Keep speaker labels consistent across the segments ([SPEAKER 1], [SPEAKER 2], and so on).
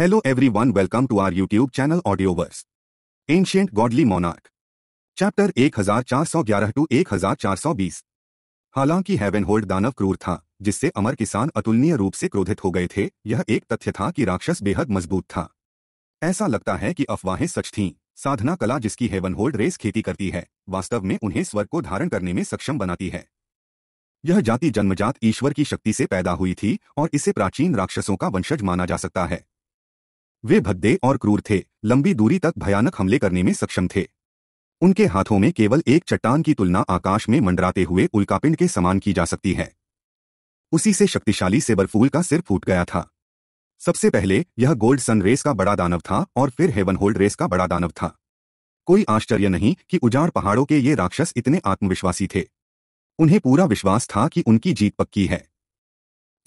[SPEAKER 1] Hello everyone, welcome to our YouTube channel Audioverse. Ancient Godly Monarch. Chapter 1411 to 1420. हालांकि haven दानव क्रूर था जिससे अमर किसान अतुलनीय रूप से क्रोधित हो गए थे यह एक तथ्य था कि राक्षस बेहद मजबूत था ऐसा लगता है कि अफवाहें सच थीं साधना कला जिसकी हेवन होल्ड रेस खेती करती है वास्तव में उन्हें स्वर को धारण करने में सक्षम बनाती है यह जाति जन्मजात ईश्वर की शक्ति से पैदा हुई थी और इसे प्राचीन राक्षसों का वंशज माना जा सकता है वे भद्दे और क्रूर थे लंबी दूरी तक भयानक हमले करने में सक्षम थे उनके हाथों में केवल एक चट्टान की तुलना आकाश में मंडराते हुए उल्कापिंड के समान की जा सकती है उसी से शक्तिशाली सेबरफूल का सिर फूट गया था सबसे पहले यह गोल्ड सन रेस का बड़ा दानव था और फिर हेवन होल्ड रेस का बड़ा दानव था कोई आश्चर्य नहीं कि उजाड़ पहाड़ों के ये राक्षस इतने आत्मविश्वासी थे उन्हें पूरा विश्वास था कि उनकी जीत पक्की है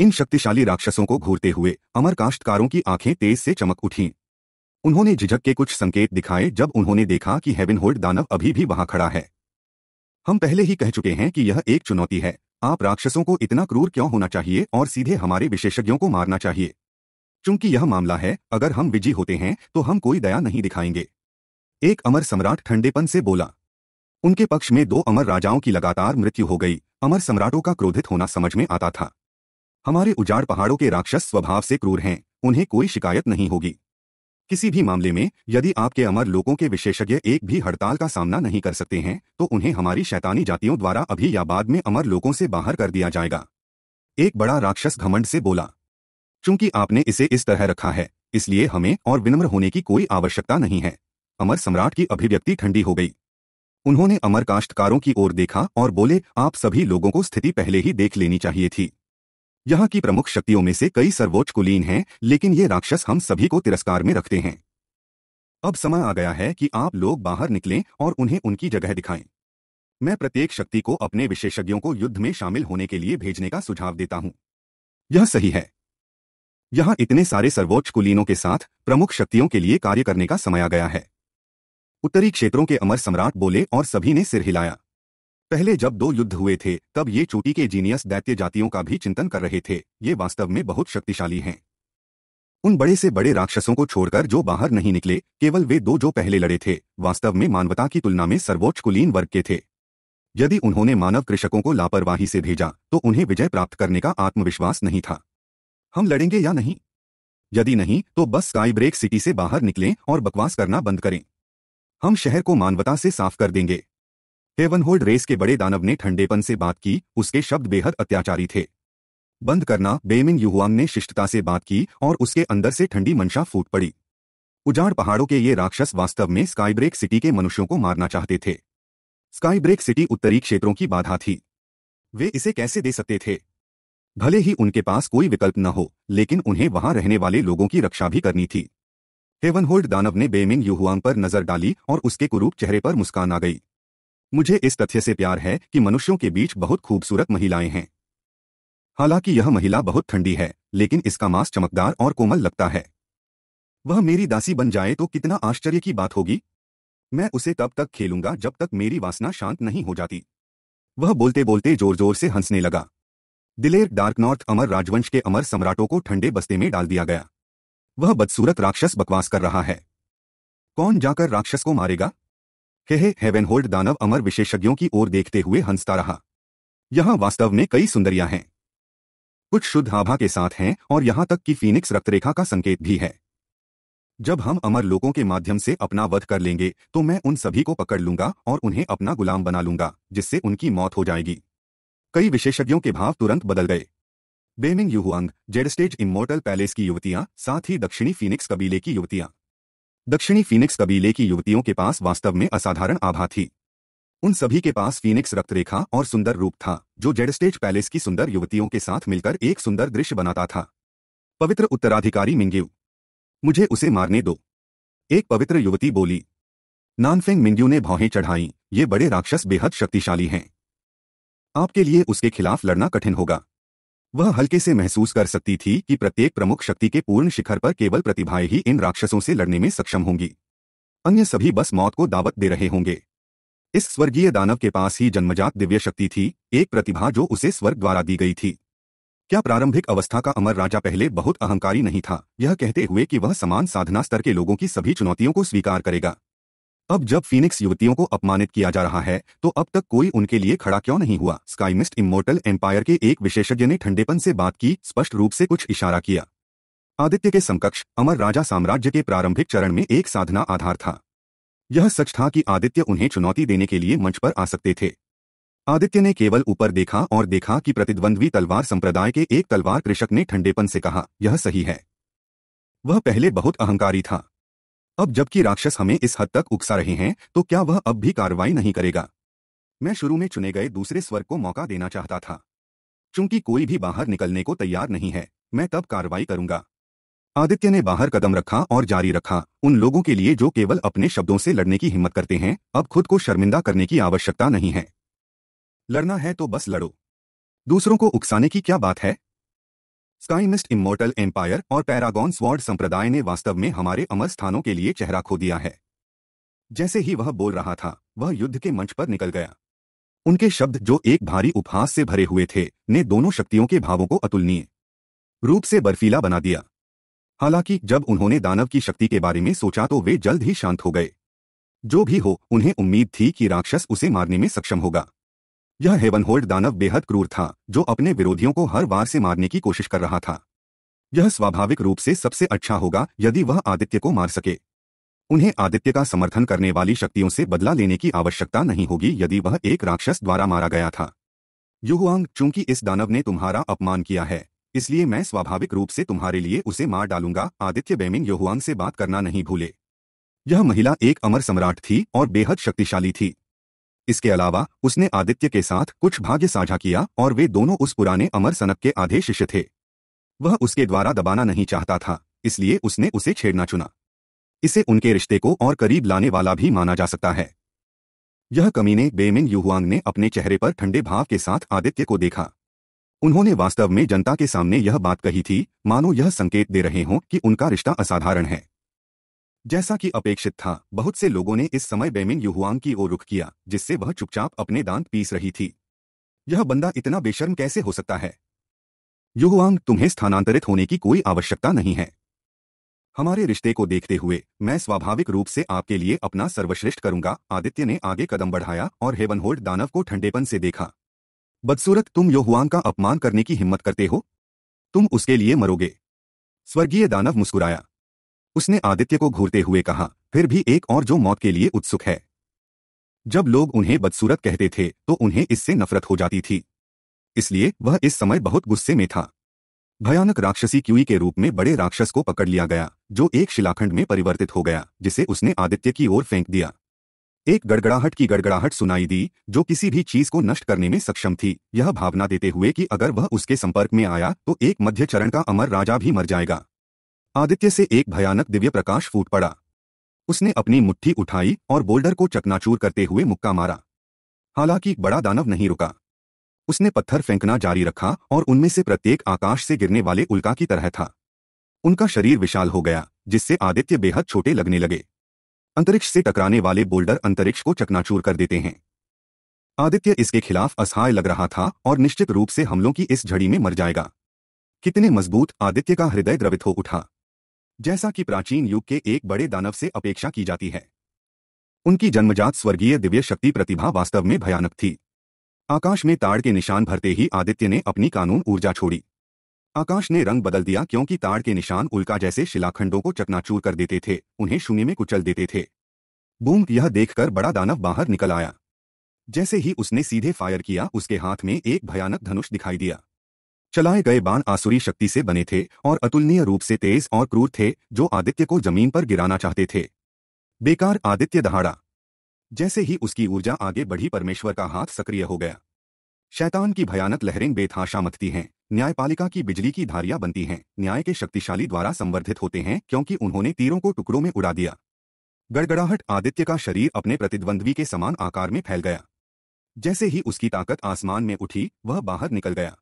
[SPEAKER 1] इन शक्तिशाली राक्षसों को घूरते हुए अमर काश्तकारों की आंखें तेज से चमक उठीं उन्होंने झिझक के कुछ संकेत दिखाए जब उन्होंने देखा कि हेवन होल्ड दानव अभी भी वहां खड़ा है हम पहले ही कह चुके हैं कि यह एक चुनौती है आप राक्षसों को इतना क्रूर क्यों होना चाहिए और सीधे हमारे विशेषज्ञों को मारना चाहिए चूंकि यह मामला है अगर हम विजय होते हैं तो हम कोई दया नहीं दिखाएंगे एक अमर सम्राट ठंडेपन से बोला उनके पक्ष में दो अमर राजाओं की लगातार मृत्यु हो गई अमर सम्राटों का क्रोधित होना समझ में आता था हमारे उजाड़ पहाड़ों के राक्षस स्वभाव से क्रूर हैं उन्हें कोई शिकायत नहीं होगी किसी भी मामले में यदि आपके अमर लोगों के विशेषज्ञ एक भी हड़ताल का सामना नहीं कर सकते हैं तो उन्हें हमारी शैतानी जातियों द्वारा अभी या बाद में अमर लोगों से बाहर कर दिया जाएगा एक बड़ा राक्षस घमंड से बोला चूंकि आपने इसे इस तरह रखा है इसलिए हमें और विनम्र होने की कोई आवश्यकता नहीं है अमर सम्राट की अभिव्यक्ति ठंडी हो गई उन्होंने अमर काश्तकारों की ओर देखा और बोले आप सभी लोगों को स्थिति पहले ही देख लेनी चाहिए थी यहाँ की प्रमुख शक्तियों में से कई सर्वोच्च कुलीन हैं लेकिन ये राक्षस हम सभी को तिरस्कार में रखते हैं अब समय आ गया है कि आप लोग बाहर निकलें और उन्हें उनकी जगह दिखाएं मैं प्रत्येक शक्ति को अपने विशेषज्ञों को युद्ध में शामिल होने के लिए भेजने का सुझाव देता हूं यह सही है यहां इतने सारे सर्वोच्च कुलीनों के साथ प्रमुख शक्तियों के लिए कार्य करने का समय आ गया है उत्तरी क्षेत्रों के अमर सम्राट बोले और सभी ने सिर हिलाया पहले जब दो युद्ध हुए थे तब ये चोटी के जीनियस दैत्य जातियों का भी चिंतन कर रहे थे ये वास्तव में बहुत शक्तिशाली हैं उन बड़े से बड़े राक्षसों को छोड़कर जो बाहर नहीं निकले केवल वे दो जो पहले लड़े थे वास्तव में मानवता की तुलना में सर्वोच्च कुलीन वर्ग के थे यदि उन्होंने मानव कृषकों को लापरवाही से भेजा तो उन्हें विजय प्राप्त करने का आत्मविश्वास नहीं था हम लड़ेंगे या नहीं यदि नहीं तो बस स्काई ब्रेक सिटी से बाहर निकलें और बकवास करना बंद करें हम शहर को मानवता से साफ कर देंगे हेवनहोल्ड रेस के बड़े दानव ने ठंडेपन से बात की उसके शब्द बेहद अत्याचारी थे बंद करना बेमिन युहुआंग ने शिष्टता से बात की और उसके अंदर से ठंडी मंशा फूट पड़ी उजाड़ पहाड़ों के ये राक्षस वास्तव में स्काईब्रेक सिटी के मनुष्यों को मारना चाहते थे स्काईब्रेक सिटी उत्तरी क्षेत्रों की बाधा थी वे इसे कैसे दे सकते थे भले ही उनके पास कोई विकल्प न हो लेकिन उन्हें वहां रहने वाले लोगों की रक्षा भी करनी थी हेवनहोल्ड दानव ने बेमिन युहुआंग पर नजर डाली और उसके कुरूप चेहरे पर मुस्कान आ गई मुझे इस तथ्य से प्यार है कि मनुष्यों के बीच बहुत खूबसूरत महिलाएं हैं हालांकि यह महिला बहुत ठंडी है लेकिन इसका मांस चमकदार और कोमल लगता है वह मेरी दासी बन जाए तो कितना आश्चर्य की बात होगी मैं उसे तब तक खेलूंगा जब तक मेरी वासना शांत नहीं हो जाती वह बोलते बोलते जोर जोर से हंसने लगा दिलेर डार्क नॉर्थ अमर राजवंश के अमर सम्राटों को ठंडे बस्ते में डाल दिया गया वह बदसूरत राक्षस बकवास कर रहा है कौन जाकर राक्षस को मारेगा हे हे हेवेनहोल्ड दानव अमर विशेषज्ञों की ओर देखते हुए हंसता रहा यहां वास्तव में कई सुंदरियां हैं कुछ शुद्ध आभा के साथ हैं और यहां तक कि फीनिक्स रक्तरेखा का संकेत भी है जब हम अमर लोगों के माध्यम से अपना वध कर लेंगे तो मैं उन सभी को पकड़ लूंगा और उन्हें अपना गुलाम बना लूंगा जिससे उनकी मौत हो जाएगी कई विशेषज्ञों के भाव तुरंत बदल गए बेमिंग युहुअंग जेडस्टेज इमोर्टल पैलेस की युवतियां साथ ही दक्षिणी फीनिक्स कबीले की युवतियां दक्षिणी फीनिक्स कबीले की युवतियों के पास वास्तव में असाधारण आभा थी उन सभी के पास फीनिक्स रक्तरेखा और सुंदर रूप था जो जेडस्टेज पैलेस की सुंदर युवतियों के साथ मिलकर एक सुंदर दृश्य बनाता था पवित्र उत्तराधिकारी मिंग्यू मुझे उसे मारने दो एक पवित्र युवती बोली नानफेंग मिंग्यू ने भौहें चढ़ाई ये बड़े राक्षस बेहद शक्तिशाली हैं आपके लिए उसके खिलाफ लड़ना कठिन होगा वह हल्के से महसूस कर सकती थी कि प्रत्येक प्रमुख शक्ति के पूर्ण शिखर पर केवल प्रतिभाएं ही इन राक्षसों से लड़ने में सक्षम होंगी अन्य सभी बस मौत को दावत दे रहे होंगे इस स्वर्गीय दानव के पास ही जन्मजात दिव्य शक्ति थी एक प्रतिभा जो उसे स्वर्ग द्वारा दी गई थी क्या प्रारंभिक अवस्था का अमर राजा पहले बहुत अहंकारी नहीं था यह कहते हुए कि वह समान साधना स्तर के लोगों की सभी चुनौतियों को स्वीकार करेगा अब जब फीनिक्स युवतियों को अपमानित किया जा रहा है तो अब तक कोई उनके लिए खड़ा क्यों नहीं हुआ स्काईमिस्ट इमोटल एम्पायर के एक विशेषज्ञ ने ठंडेपन से बात की स्पष्ट रूप से कुछ इशारा किया आदित्य के समकक्ष अमर राजा साम्राज्य के प्रारंभिक चरण में एक साधना आधार था यह सच था कि आदित्य उन्हें चुनौती देने के लिए मंच पर आ सकते थे आदित्य ने केवल ऊपर देखा और देखा कि प्रतिद्वंद्वी तलवार संप्रदाय के एक तलवार कृषक ने ठंडेपन से कहा यह सही है वह पहले बहुत अहंकारी था अब जबकि राक्षस हमें इस हद तक उकसा रहे हैं तो क्या वह अब भी कार्रवाई नहीं करेगा मैं शुरू में चुने गए दूसरे स्वर को मौका देना चाहता था चूंकि कोई भी बाहर निकलने को तैयार नहीं है मैं तब कार्रवाई करूंगा आदित्य ने बाहर कदम रखा और जारी रखा उन लोगों के लिए जो केवल अपने शब्दों से लड़ने की हिम्मत करते हैं अब खुद को शर्मिंदा करने की आवश्यकता नहीं है लड़ना है तो बस लड़ो दूसरों को उकसाने की क्या बात है स्टाइनिस्ट इमोर्टल एम्पायर और पैरागॉन स्वॉर्ड संप्रदाय ने वास्तव में हमारे अमर स्थानों के लिए चेहरा खो दिया है जैसे ही वह बोल रहा था वह युद्ध के मंच पर निकल गया उनके शब्द जो एक भारी उपहास से भरे हुए थे ने दोनों शक्तियों के भावों को अतुलनीय रूप से बर्फीला बना दिया हालांकि जब उन्होंने दानव की शक्ति के बारे में सोचा तो वे जल्द ही शांत हो गए जो भी हो उन्हें उम्मीद थी कि राक्षस उसे मारने में सक्षम होगा यह हेवनहोल्ड दानव बेहद क्रूर था जो अपने विरोधियों को हर वार से मारने की कोशिश कर रहा था यह स्वाभाविक रूप से सबसे अच्छा होगा यदि वह आदित्य को मार सके उन्हें आदित्य का समर्थन करने वाली शक्तियों से बदला लेने की आवश्यकता नहीं होगी यदि वह एक राक्षस द्वारा मारा गया था युहुआंग चूंकि इस दानव ने तुम्हारा अपमान किया है इसलिए मैं स्वाभाविक रूप से तुम्हारे लिए उसे मार डालूंगा आदित्य बेमिन युहुआंग से बात करना नहीं भूले यह महिला एक अमर सम्राट थी और बेहद शक्तिशाली थी इसके अलावा उसने आदित्य के साथ कुछ भाग्य साझा किया और वे दोनों उस पुराने अमर सनक के आधे शिष्य थे वह उसके द्वारा दबाना नहीं चाहता था इसलिए उसने उसे छेड़ना चुना इसे उनके रिश्ते को और करीब लाने वाला भी माना जा सकता है यह कमीने बेमिन युहुआंग ने अपने चेहरे पर ठंडे भाव के साथ आदित्य को देखा उन्होंने वास्तव में जनता के सामने यह बात कही थी मानो यह संकेत दे रहे हों कि उनका रिश्ता असाधारण है जैसा कि अपेक्षित था बहुत से लोगों ने इस समय बेमिन युहुआंग की ओर रुख किया जिससे वह चुपचाप अपने दांत पीस रही थी यह बंदा इतना बेशर्म कैसे हो सकता है युहुआंग तुम्हें स्थानांतरित होने की कोई आवश्यकता नहीं है हमारे रिश्ते को देखते हुए मैं स्वाभाविक रूप से आपके लिए अपना सर्वश्रेष्ठ करूंगा आदित्य ने आगे कदम बढ़ाया और हेवनहोल्ड दानव को ठंडेपन से देखा बदसूरत तुम योहुआंग का अपमान करने की हिम्मत करते हो तुम उसके लिए मरोगे स्वर्गीय दानव मुस्कुराया उसने आदित्य को घूरते हुए कहा फिर भी एक और जो मौत के लिए उत्सुक है जब लोग उन्हें बदसूरत कहते थे तो उन्हें इससे नफरत हो जाती थी इसलिए वह इस समय बहुत गुस्से में था भयानक राक्षसी क्यूई के रूप में बड़े राक्षस को पकड़ लिया गया जो एक शिलाखंड में परिवर्तित हो गया जिसे उसने आदित्य की ओर फेंक दिया एक गड़गड़ाहट की गड़गड़ाहट सुनाई दी जो किसी भी चीज को नष्ट करने में सक्षम थी यह भावना देते हुए कि अगर वह उसके संपर्क में आया तो एक मध्य चरण का अमर राजा भी मर जाएगा आदित्य से एक भयानक दिव्य प्रकाश फूट पड़ा उसने अपनी मुट्ठी उठाई और बोल्डर को चकनाचूर करते हुए मुक्का मारा हालांकि बड़ा दानव नहीं रुका उसने पत्थर फेंकना जारी रखा और उनमें से प्रत्येक आकाश से गिरने वाले उल्का की तरह था उनका शरीर विशाल हो गया जिससे आदित्य बेहद छोटे लगने लगे अंतरिक्ष से टकराने वाले बोल्डर अंतरिक्ष को चकनाचूर कर देते हैं आदित्य इसके खिलाफ असहाय लग रहा था और निश्चित रूप से हमलों की इस झड़ी में मर जाएगा कितने मजबूत आदित्य का हृदय द्रवित हो उठा जैसा कि प्राचीन युग के एक बड़े दानव से अपेक्षा की जाती है उनकी जन्मजात स्वर्गीय दिव्य शक्ति प्रतिभा वास्तव में भयानक थी आकाश में ताड़ के निशान भरते ही आदित्य ने अपनी कानून ऊर्जा छोड़ी आकाश ने रंग बदल दिया क्योंकि ताड़ के निशान उल्का जैसे शिलाखंडों को चकनाचूर कर देते थे उन्हें शून्य में कुचल देते थे बूम यह देखकर बड़ा दानव बाहर निकल आया जैसे ही उसने सीधे फायर किया उसके हाथ में एक भयानक धनुष दिखाई दिया चलाए गए बाण आसुरी शक्ति से बने थे और अतुलनीय रूप से तेज और क्रूर थे जो आदित्य को जमीन पर गिराना चाहते थे बेकार आदित्य दहाड़ा जैसे ही उसकी ऊर्जा आगे बढ़ी परमेश्वर का हाथ सक्रिय हो गया शैतान की भयानक लहरें बेथाशा मतती हैं न्यायपालिका की बिजली की धारियां बनती हैं न्याय के शक्तिशाली द्वारा संवर्धित होते हैं क्योंकि उन्होंने तीरों को टुकड़ों में उड़ा दिया गड़गड़ाहट आदित्य का शरीर अपने प्रतिद्वंद्वी के समान आकार में फैल गया जैसे ही उसकी ताकत आसमान में उठी वह बाहर निकल गया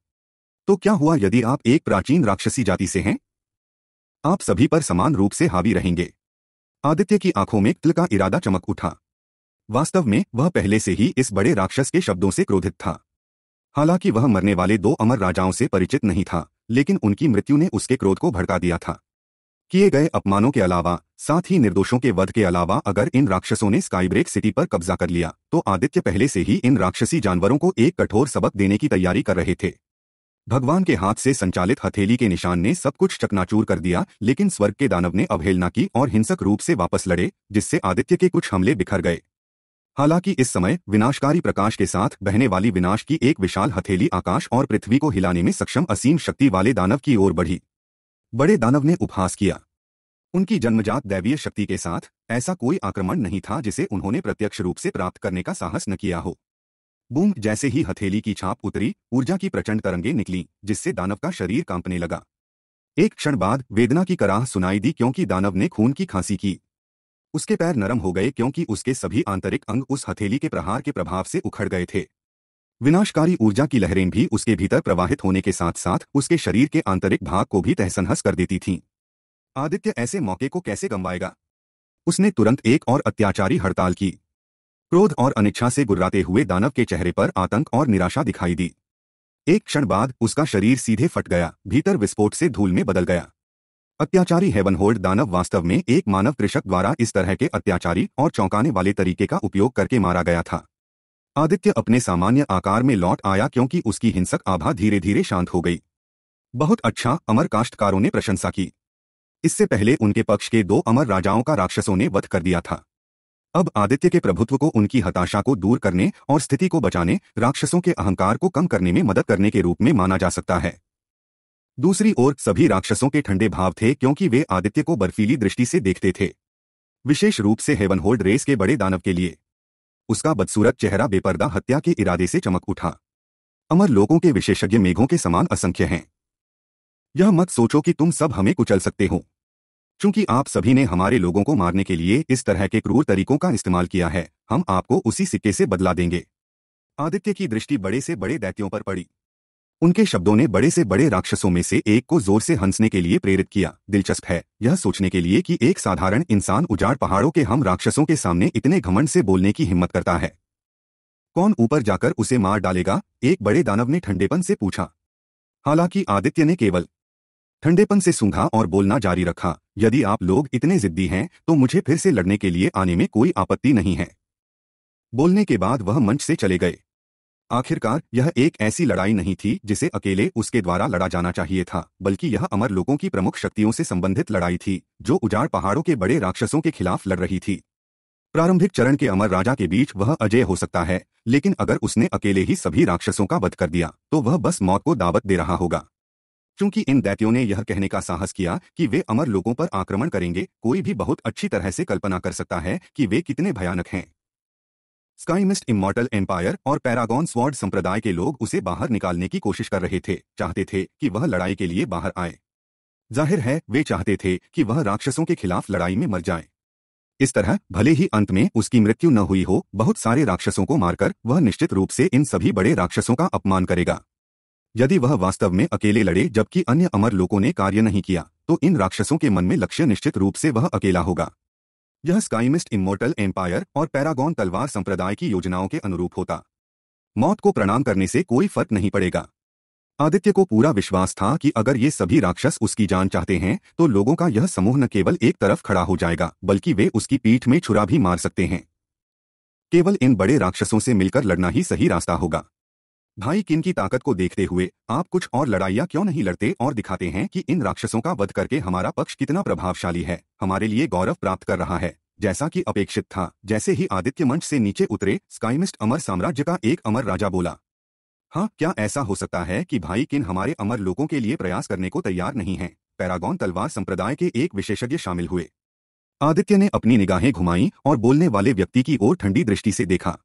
[SPEAKER 1] तो क्या हुआ यदि आप एक प्राचीन राक्षसी जाति से हैं आप सभी पर समान रूप से हावी रहेंगे आदित्य की आंखों में तिल का इरादा चमक उठा वास्तव में वह पहले से ही इस बड़े राक्षस के शब्दों से क्रोधित था हालांकि वह मरने वाले दो अमर राजाओं से परिचित नहीं था लेकिन उनकी मृत्यु ने उसके क्रोध को भड़का दिया था किए गए अपमानों के अलावा साथ ही निर्दोषों के वध के अलावा अगर इन राक्षसों ने स्काईब्रेक सिटी पर कब्जा कर लिया तो आदित्य पहले से ही इन राक्षसी जानवरों को एक कठोर सबक देने की तैयारी कर रहे थे भगवान के हाथ से संचालित हथेली के निशान ने सब कुछ चकनाचूर कर दिया लेकिन स्वर्ग के दानव ने अवहेलना की और हिंसक रूप से वापस लड़े जिससे आदित्य के कुछ हमले बिखर गए हालांकि इस समय विनाशकारी प्रकाश के साथ बहने वाली विनाश की एक विशाल हथेली आकाश और पृथ्वी को हिलाने में सक्षम असीम शक्ति वाले दानव की ओर बढ़ी बड़े दानव ने उपहास किया उनकी जन्मजात दैवीय शक्ति के साथ ऐसा कोई आक्रमण नहीं था जिसे उन्होंने प्रत्यक्ष रूप से प्राप्त करने का साहस न किया हो बूम जैसे ही हथेली की छाप उतरी ऊर्जा की प्रचंड तरंगे निकली जिससे दानव का शरीर कांपने लगा एक क्षण बाद वेदना की कराह सुनाई दी क्योंकि दानव ने खून की खांसी की उसके पैर नरम हो गए क्योंकि उसके सभी आंतरिक अंग उस हथेली के प्रहार के प्रभाव से उखड़ गए थे विनाशकारी ऊर्जा की लहरें भी उसके भीतर प्रवाहित होने के साथ साथ उसके शरीर के आंतरिक भाग को भी तहसनहस कर देती थीं आदित्य ऐसे मौके को कैसे गंवाएगा उसने तुरंत एक और अत्याचारी हड़ताल की क्रोध और अनिच्छा से गुर्राते हुए दानव के चेहरे पर आतंक और निराशा दिखाई दी एक क्षण बाद उसका शरीर सीधे फट गया भीतर विस्फोट से धूल में बदल गया अत्याचारी हेवनहोल्ड दानव वास्तव में एक मानव कृषक द्वारा इस तरह के अत्याचारी और चौंकाने वाले तरीके का उपयोग करके मारा गया था आदित्य अपने सामान्य आकार में लौट आया क्योंकि उसकी हिंसक आभा धीरे धीरे शांत हो गई बहुत अच्छा अमर काश्तकारों ने प्रशंसा की इससे पहले उनके पक्ष के दो अमर राजाओं का राक्षसों ने वध कर दिया था अब आदित्य के प्रभुत्व को उनकी हताशा को दूर करने और स्थिति को बचाने राक्षसों के अहंकार को कम करने में मदद करने के रूप में माना जा सकता है दूसरी ओर सभी राक्षसों के ठंडे भाव थे क्योंकि वे आदित्य को बर्फीली दृष्टि से देखते थे विशेष रूप से हेवन होल्ड रेस के बड़े दानव के लिए उसका बदसूरत चेहरा बेपर्दा हत्या के इरादे से चमक उठा अमर लोगों के विशेषज्ञ मेघों के समान असंख्य हैं यह मत सोचो कि तुम सब हमें कुचल सकते हो चूंकि आप सभी ने हमारे लोगों को मारने के लिए इस तरह के क्रूर तरीकों का इस्तेमाल किया है हम आपको उसी सिक्के से बदला देंगे आदित्य की दृष्टि बड़े से बड़े दैत्यों पर पड़ी उनके शब्दों ने बड़े से बड़े राक्षसों में से एक को जोर से हंसने के लिए प्रेरित किया दिलचस्प है यह सोचने के लिए कि एक साधारण इंसान उजाड़ पहाड़ों के हम राक्षसों के सामने इतने घमंड से बोलने की हिम्मत करता है कौन ऊपर जाकर उसे मार डालेगा एक बड़े दानव ने ठंडेपन से पूछा हालांकि आदित्य ने केवल ठंडेपन से सूंघा और बोलना जारी रखा यदि आप लोग इतने जिद्दी हैं तो मुझे फिर से लड़ने के लिए आने में कोई आपत्ति नहीं है बोलने के बाद वह मंच से चले गए आखिरकार यह एक ऐसी लड़ाई नहीं थी जिसे अकेले उसके द्वारा लड़ा जाना चाहिए था बल्कि यह अमर लोगों की प्रमुख शक्तियों से संबंधित लड़ाई थी जो उजाड़ पहाड़ों के बड़े राक्षसों के खिलाफ लड़ रही थी प्रारंभिक चरण के अमर राजा के बीच वह अजय हो सकता है लेकिन अगर उसने अकेले ही सभी राक्षसों का वध कर दिया तो वह बस मौत को दावत दे रहा होगा क्योंकि इन दैत्यों ने यह कहने का साहस किया कि वे अमर लोगों पर आक्रमण करेंगे कोई भी बहुत अच्छी तरह से कल्पना कर सकता है कि वे कितने भयानक हैं स्काईमिस्ट इमोटल एम्पायर और पैरागॉन स्वॉर्ड संप्रदाय के लोग उसे बाहर निकालने की कोशिश कर रहे थे चाहते थे कि वह लड़ाई के लिए बाहर आए जाहिर है वे चाहते थे कि वह राक्षसों के खिलाफ लड़ाई में मर जाए इस तरह भले ही अंत में उसकी मृत्यु न हुई हो बहुत सारे राक्षसों को मारकर वह निश्चित रूप से इन सभी बड़े राक्षसों का अपमान करेगा यदि वह वास्तव में अकेले लड़े जबकि अन्य अमर लोगों ने कार्य नहीं किया तो इन राक्षसों के मन में लक्ष्य निश्चित रूप से वह अकेला होगा यह स्काईमिस्ट इमोर्टल एम्पायर और पैरागॉन तलवार संप्रदाय की योजनाओं के अनुरूप होता मौत को प्रणाम करने से कोई फर्क नहीं पड़ेगा आदित्य को पूरा विश्वास था कि अगर ये सभी राक्षस उसकी जान चाहते हैं तो लोगों का यह समूह न केवल एक तरफ खड़ा हो जाएगा बल्कि वे उसकी पीठ में छुरा भी मार सकते हैं केवल इन बड़े राक्षसों से मिलकर लड़ना ही सही रास्ता होगा भाई किन की ताकत को देखते हुए आप कुछ और लड़ाइयाँ क्यों नहीं लड़ते और दिखाते हैं कि इन राक्षसों का वध करके हमारा पक्ष कितना प्रभावशाली है हमारे लिए गौरव प्राप्त कर रहा है जैसा कि अपेक्षित था जैसे ही आदित्य मंच से नीचे उतरे स्काईमिस्ट अमर साम्राज्य का एक अमर राजा बोला हाँ क्या ऐसा हो सकता है कि भाई किन हमारे अमर लोगों के लिए प्रयास करने को तैयार नहीं है पैरागॉन तलवार संप्रदाय के एक विशेषज्ञ शामिल हुए आदित्य ने अपनी निगाहें घुमाई और बोलने वाले व्यक्ति की ओर ठंडी दृष्टि से देखा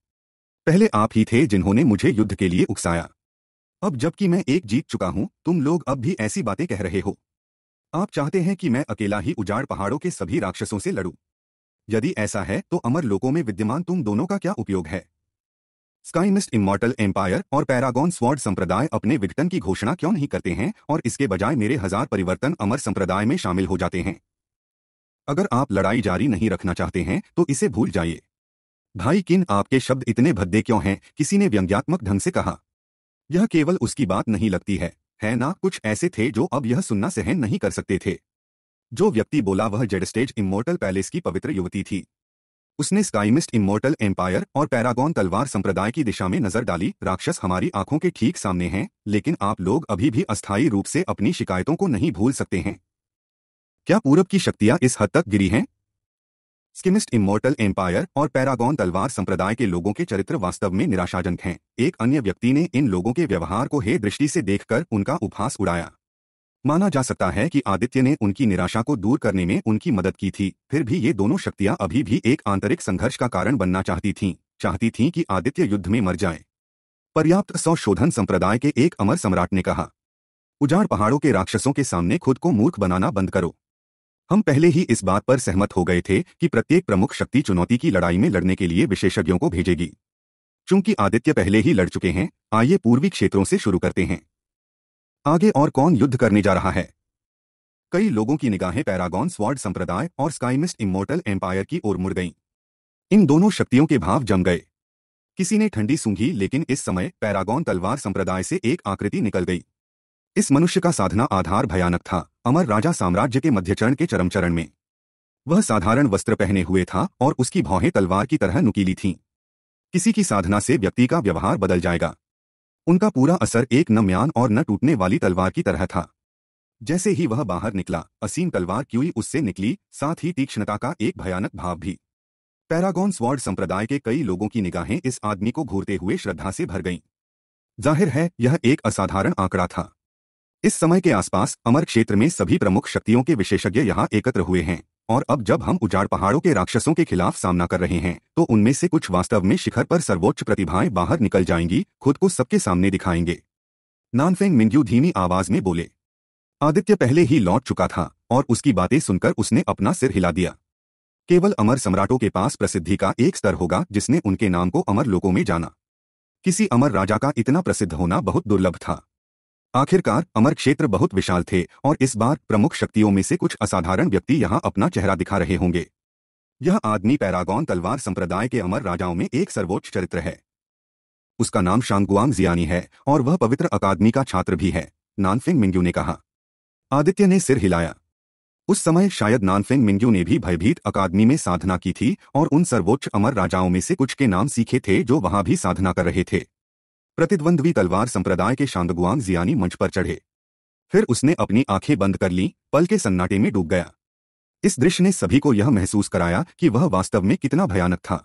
[SPEAKER 1] पहले आप ही थे जिन्होंने मुझे युद्ध के लिए उकसाया अब जबकि मैं एक जीत चुका हूं तुम लोग अब भी ऐसी बातें कह रहे हो आप चाहते हैं कि मैं अकेला ही उजाड़ पहाड़ों के सभी राक्षसों से लड़ू यदि ऐसा है तो अमर लोकों में विद्यमान तुम दोनों का क्या उपयोग है स्काईमिस्ट इमोटल एम्पायर और पैरागॉन स्वॉर्ड संप्रदाय अपने विघटन की घोषणा क्यों नहीं करते हैं और इसके बजाय मेरे हजार परिवर्तन अमर संप्रदाय में शामिल हो जाते हैं अगर आप लड़ाई जारी नहीं रखना चाहते हैं तो इसे भूल जाइए भाई किन आपके शब्द इतने भद्दे क्यों हैं किसी ने व्यंग्यात्मक ढंग से कहा यह केवल उसकी बात नहीं लगती है है ना कुछ ऐसे थे जो अब यह सुनना सहन नहीं कर सकते थे जो व्यक्ति बोला वह जेडस्टेज इमोर्टल पैलेस की पवित्र युवती थी उसने स्काईमिस्ट इमोर्टल एम्पायर और पैरागॉन तलवार संप्रदाय की दिशा में नजर डाली राक्षस हमारी आंखों के ठीक सामने हैं लेकिन आप लोग अभी भी अस्थायी रूप से अपनी शिकायतों को नहीं भूल सकते हैं क्या पूरब की शक्तियां इस हद तक गिरी हैं स्किनिस्ट इमोर्टल एम्पायर और पैरागॉन तलवार संप्रदाय के लोगों के चरित्र वास्तव में निराशाजनक हैं एक अन्य व्यक्ति ने इन लोगों के व्यवहार को हे दृष्टि से देखकर उनका उपहास उड़ाया माना जा सकता है कि आदित्य ने उनकी निराशा को दूर करने में उनकी मदद की थी फिर भी ये दोनों शक्तियां अभी भी एक आंतरिक संघर्ष का कारण बनना चाहती थीं चाहती थीं कि आदित्य युद्ध में मर जाए पर्याप्त संशोधन संप्रदाय के एक अमर सम्राट ने कहा उजाड़ पहाड़ों के राक्षसों के सामने खुद को मूर्ख बनाना बंद करो हम पहले ही इस बात पर सहमत हो गए थे कि प्रत्येक प्रमुख शक्ति चुनौती की लड़ाई में लड़ने के लिए विशेषज्ञों को भेजेगी चूंकि आदित्य पहले ही लड़ चुके हैं आइए पूर्वी क्षेत्रों से शुरू करते हैं आगे और कौन युद्ध करने जा रहा है कई लोगों की निगाहें पैरागॉन स्वाड संप्रदाय और स्काईमिस्ट इमोर्टल एम्पायर की ओर मुड़ गईं। इन दोनों शक्तियों के भाव जम गए किसी ने ठंडी सूंघी लेकिन इस समय पैरागॉन तलवार संप्रदाय से एक आकृति निकल गई इस मनुष्य का साधना आधार भयानक था अमर राजा साम्राज्य के मध्यचरण के चरम चरण में वह साधारण वस्त्र पहने हुए था और उसकी भौहें तलवार की तरह नुकीली थीं किसी की साधना से व्यक्ति का व्यवहार बदल जाएगा उनका पूरा असर एक न म्यान और न टूटने वाली तलवार की तरह था जैसे ही वह बाहर निकला असीम तलवार क्यूई उससे निकली साथ ही तीक्ष्णता का एक भयानक भाव भी पैरागॉन स्वॉर्ड संप्रदाय के कई लोगों की निगाहें इस आदमी को घूरते हुए श्रद्धा से भर गईं जाहिर है यह एक असाधारण आंकड़ा था इस समय के आसपास अमर क्षेत्र में सभी प्रमुख शक्तियों के विशेषज्ञ यहाँ एकत्र हुए हैं और अब जब हम उजाड़ पहाड़ों के राक्षसों के खिलाफ सामना कर रहे हैं तो उनमें से कुछ वास्तव में शिखर पर सर्वोच्च प्रतिभाएं बाहर निकल जाएंगी खुद को सबके सामने दिखाएंगे नानफेंग मिंग्यू धीमी आवाज में बोले आदित्य पहले ही लौट चुका था और उसकी बातें सुनकर उसने अपना सिर हिला दिया केवल अमर सम्राटों के पास प्रसिद्धि का एक स्तर होगा जिसने उनके नाम को अमर लोगों में जाना किसी अमर राजा का इतना प्रसिद्ध होना बहुत दुर्लभ था आखिरकार अमर क्षेत्र बहुत विशाल थे और इस बार प्रमुख शक्तियों में से कुछ असाधारण व्यक्ति यहां अपना चेहरा दिखा रहे होंगे यह आदमी पैरागॉन तलवार संप्रदाय के अमर राजाओं में एक सर्वोच्च चरित्र है उसका नाम शांगुआंग जियानी है और वह पवित्र अकादमी का छात्र भी है नानफिंग मिंग्यू ने कहा आदित्य ने सिर हिलाया उस समय शायद नानफिंग मिंग्यू ने भी भयभीत अकादमी में साधना की थी और उन सर्वोच्च अमर राजाओं में से कुछ के नाम सीखे थे जो वहां भी साधना कर रहे थे प्रतिद्वंद्वी तलवार संप्रदाय के शांदगुआंग जियानी मंच पर चढ़े फिर उसने अपनी आंखें बंद कर ली पल के सन्नाटे में डूब गया इस दृश्य ने सभी को यह महसूस कराया कि वह वास्तव में कितना भयानक था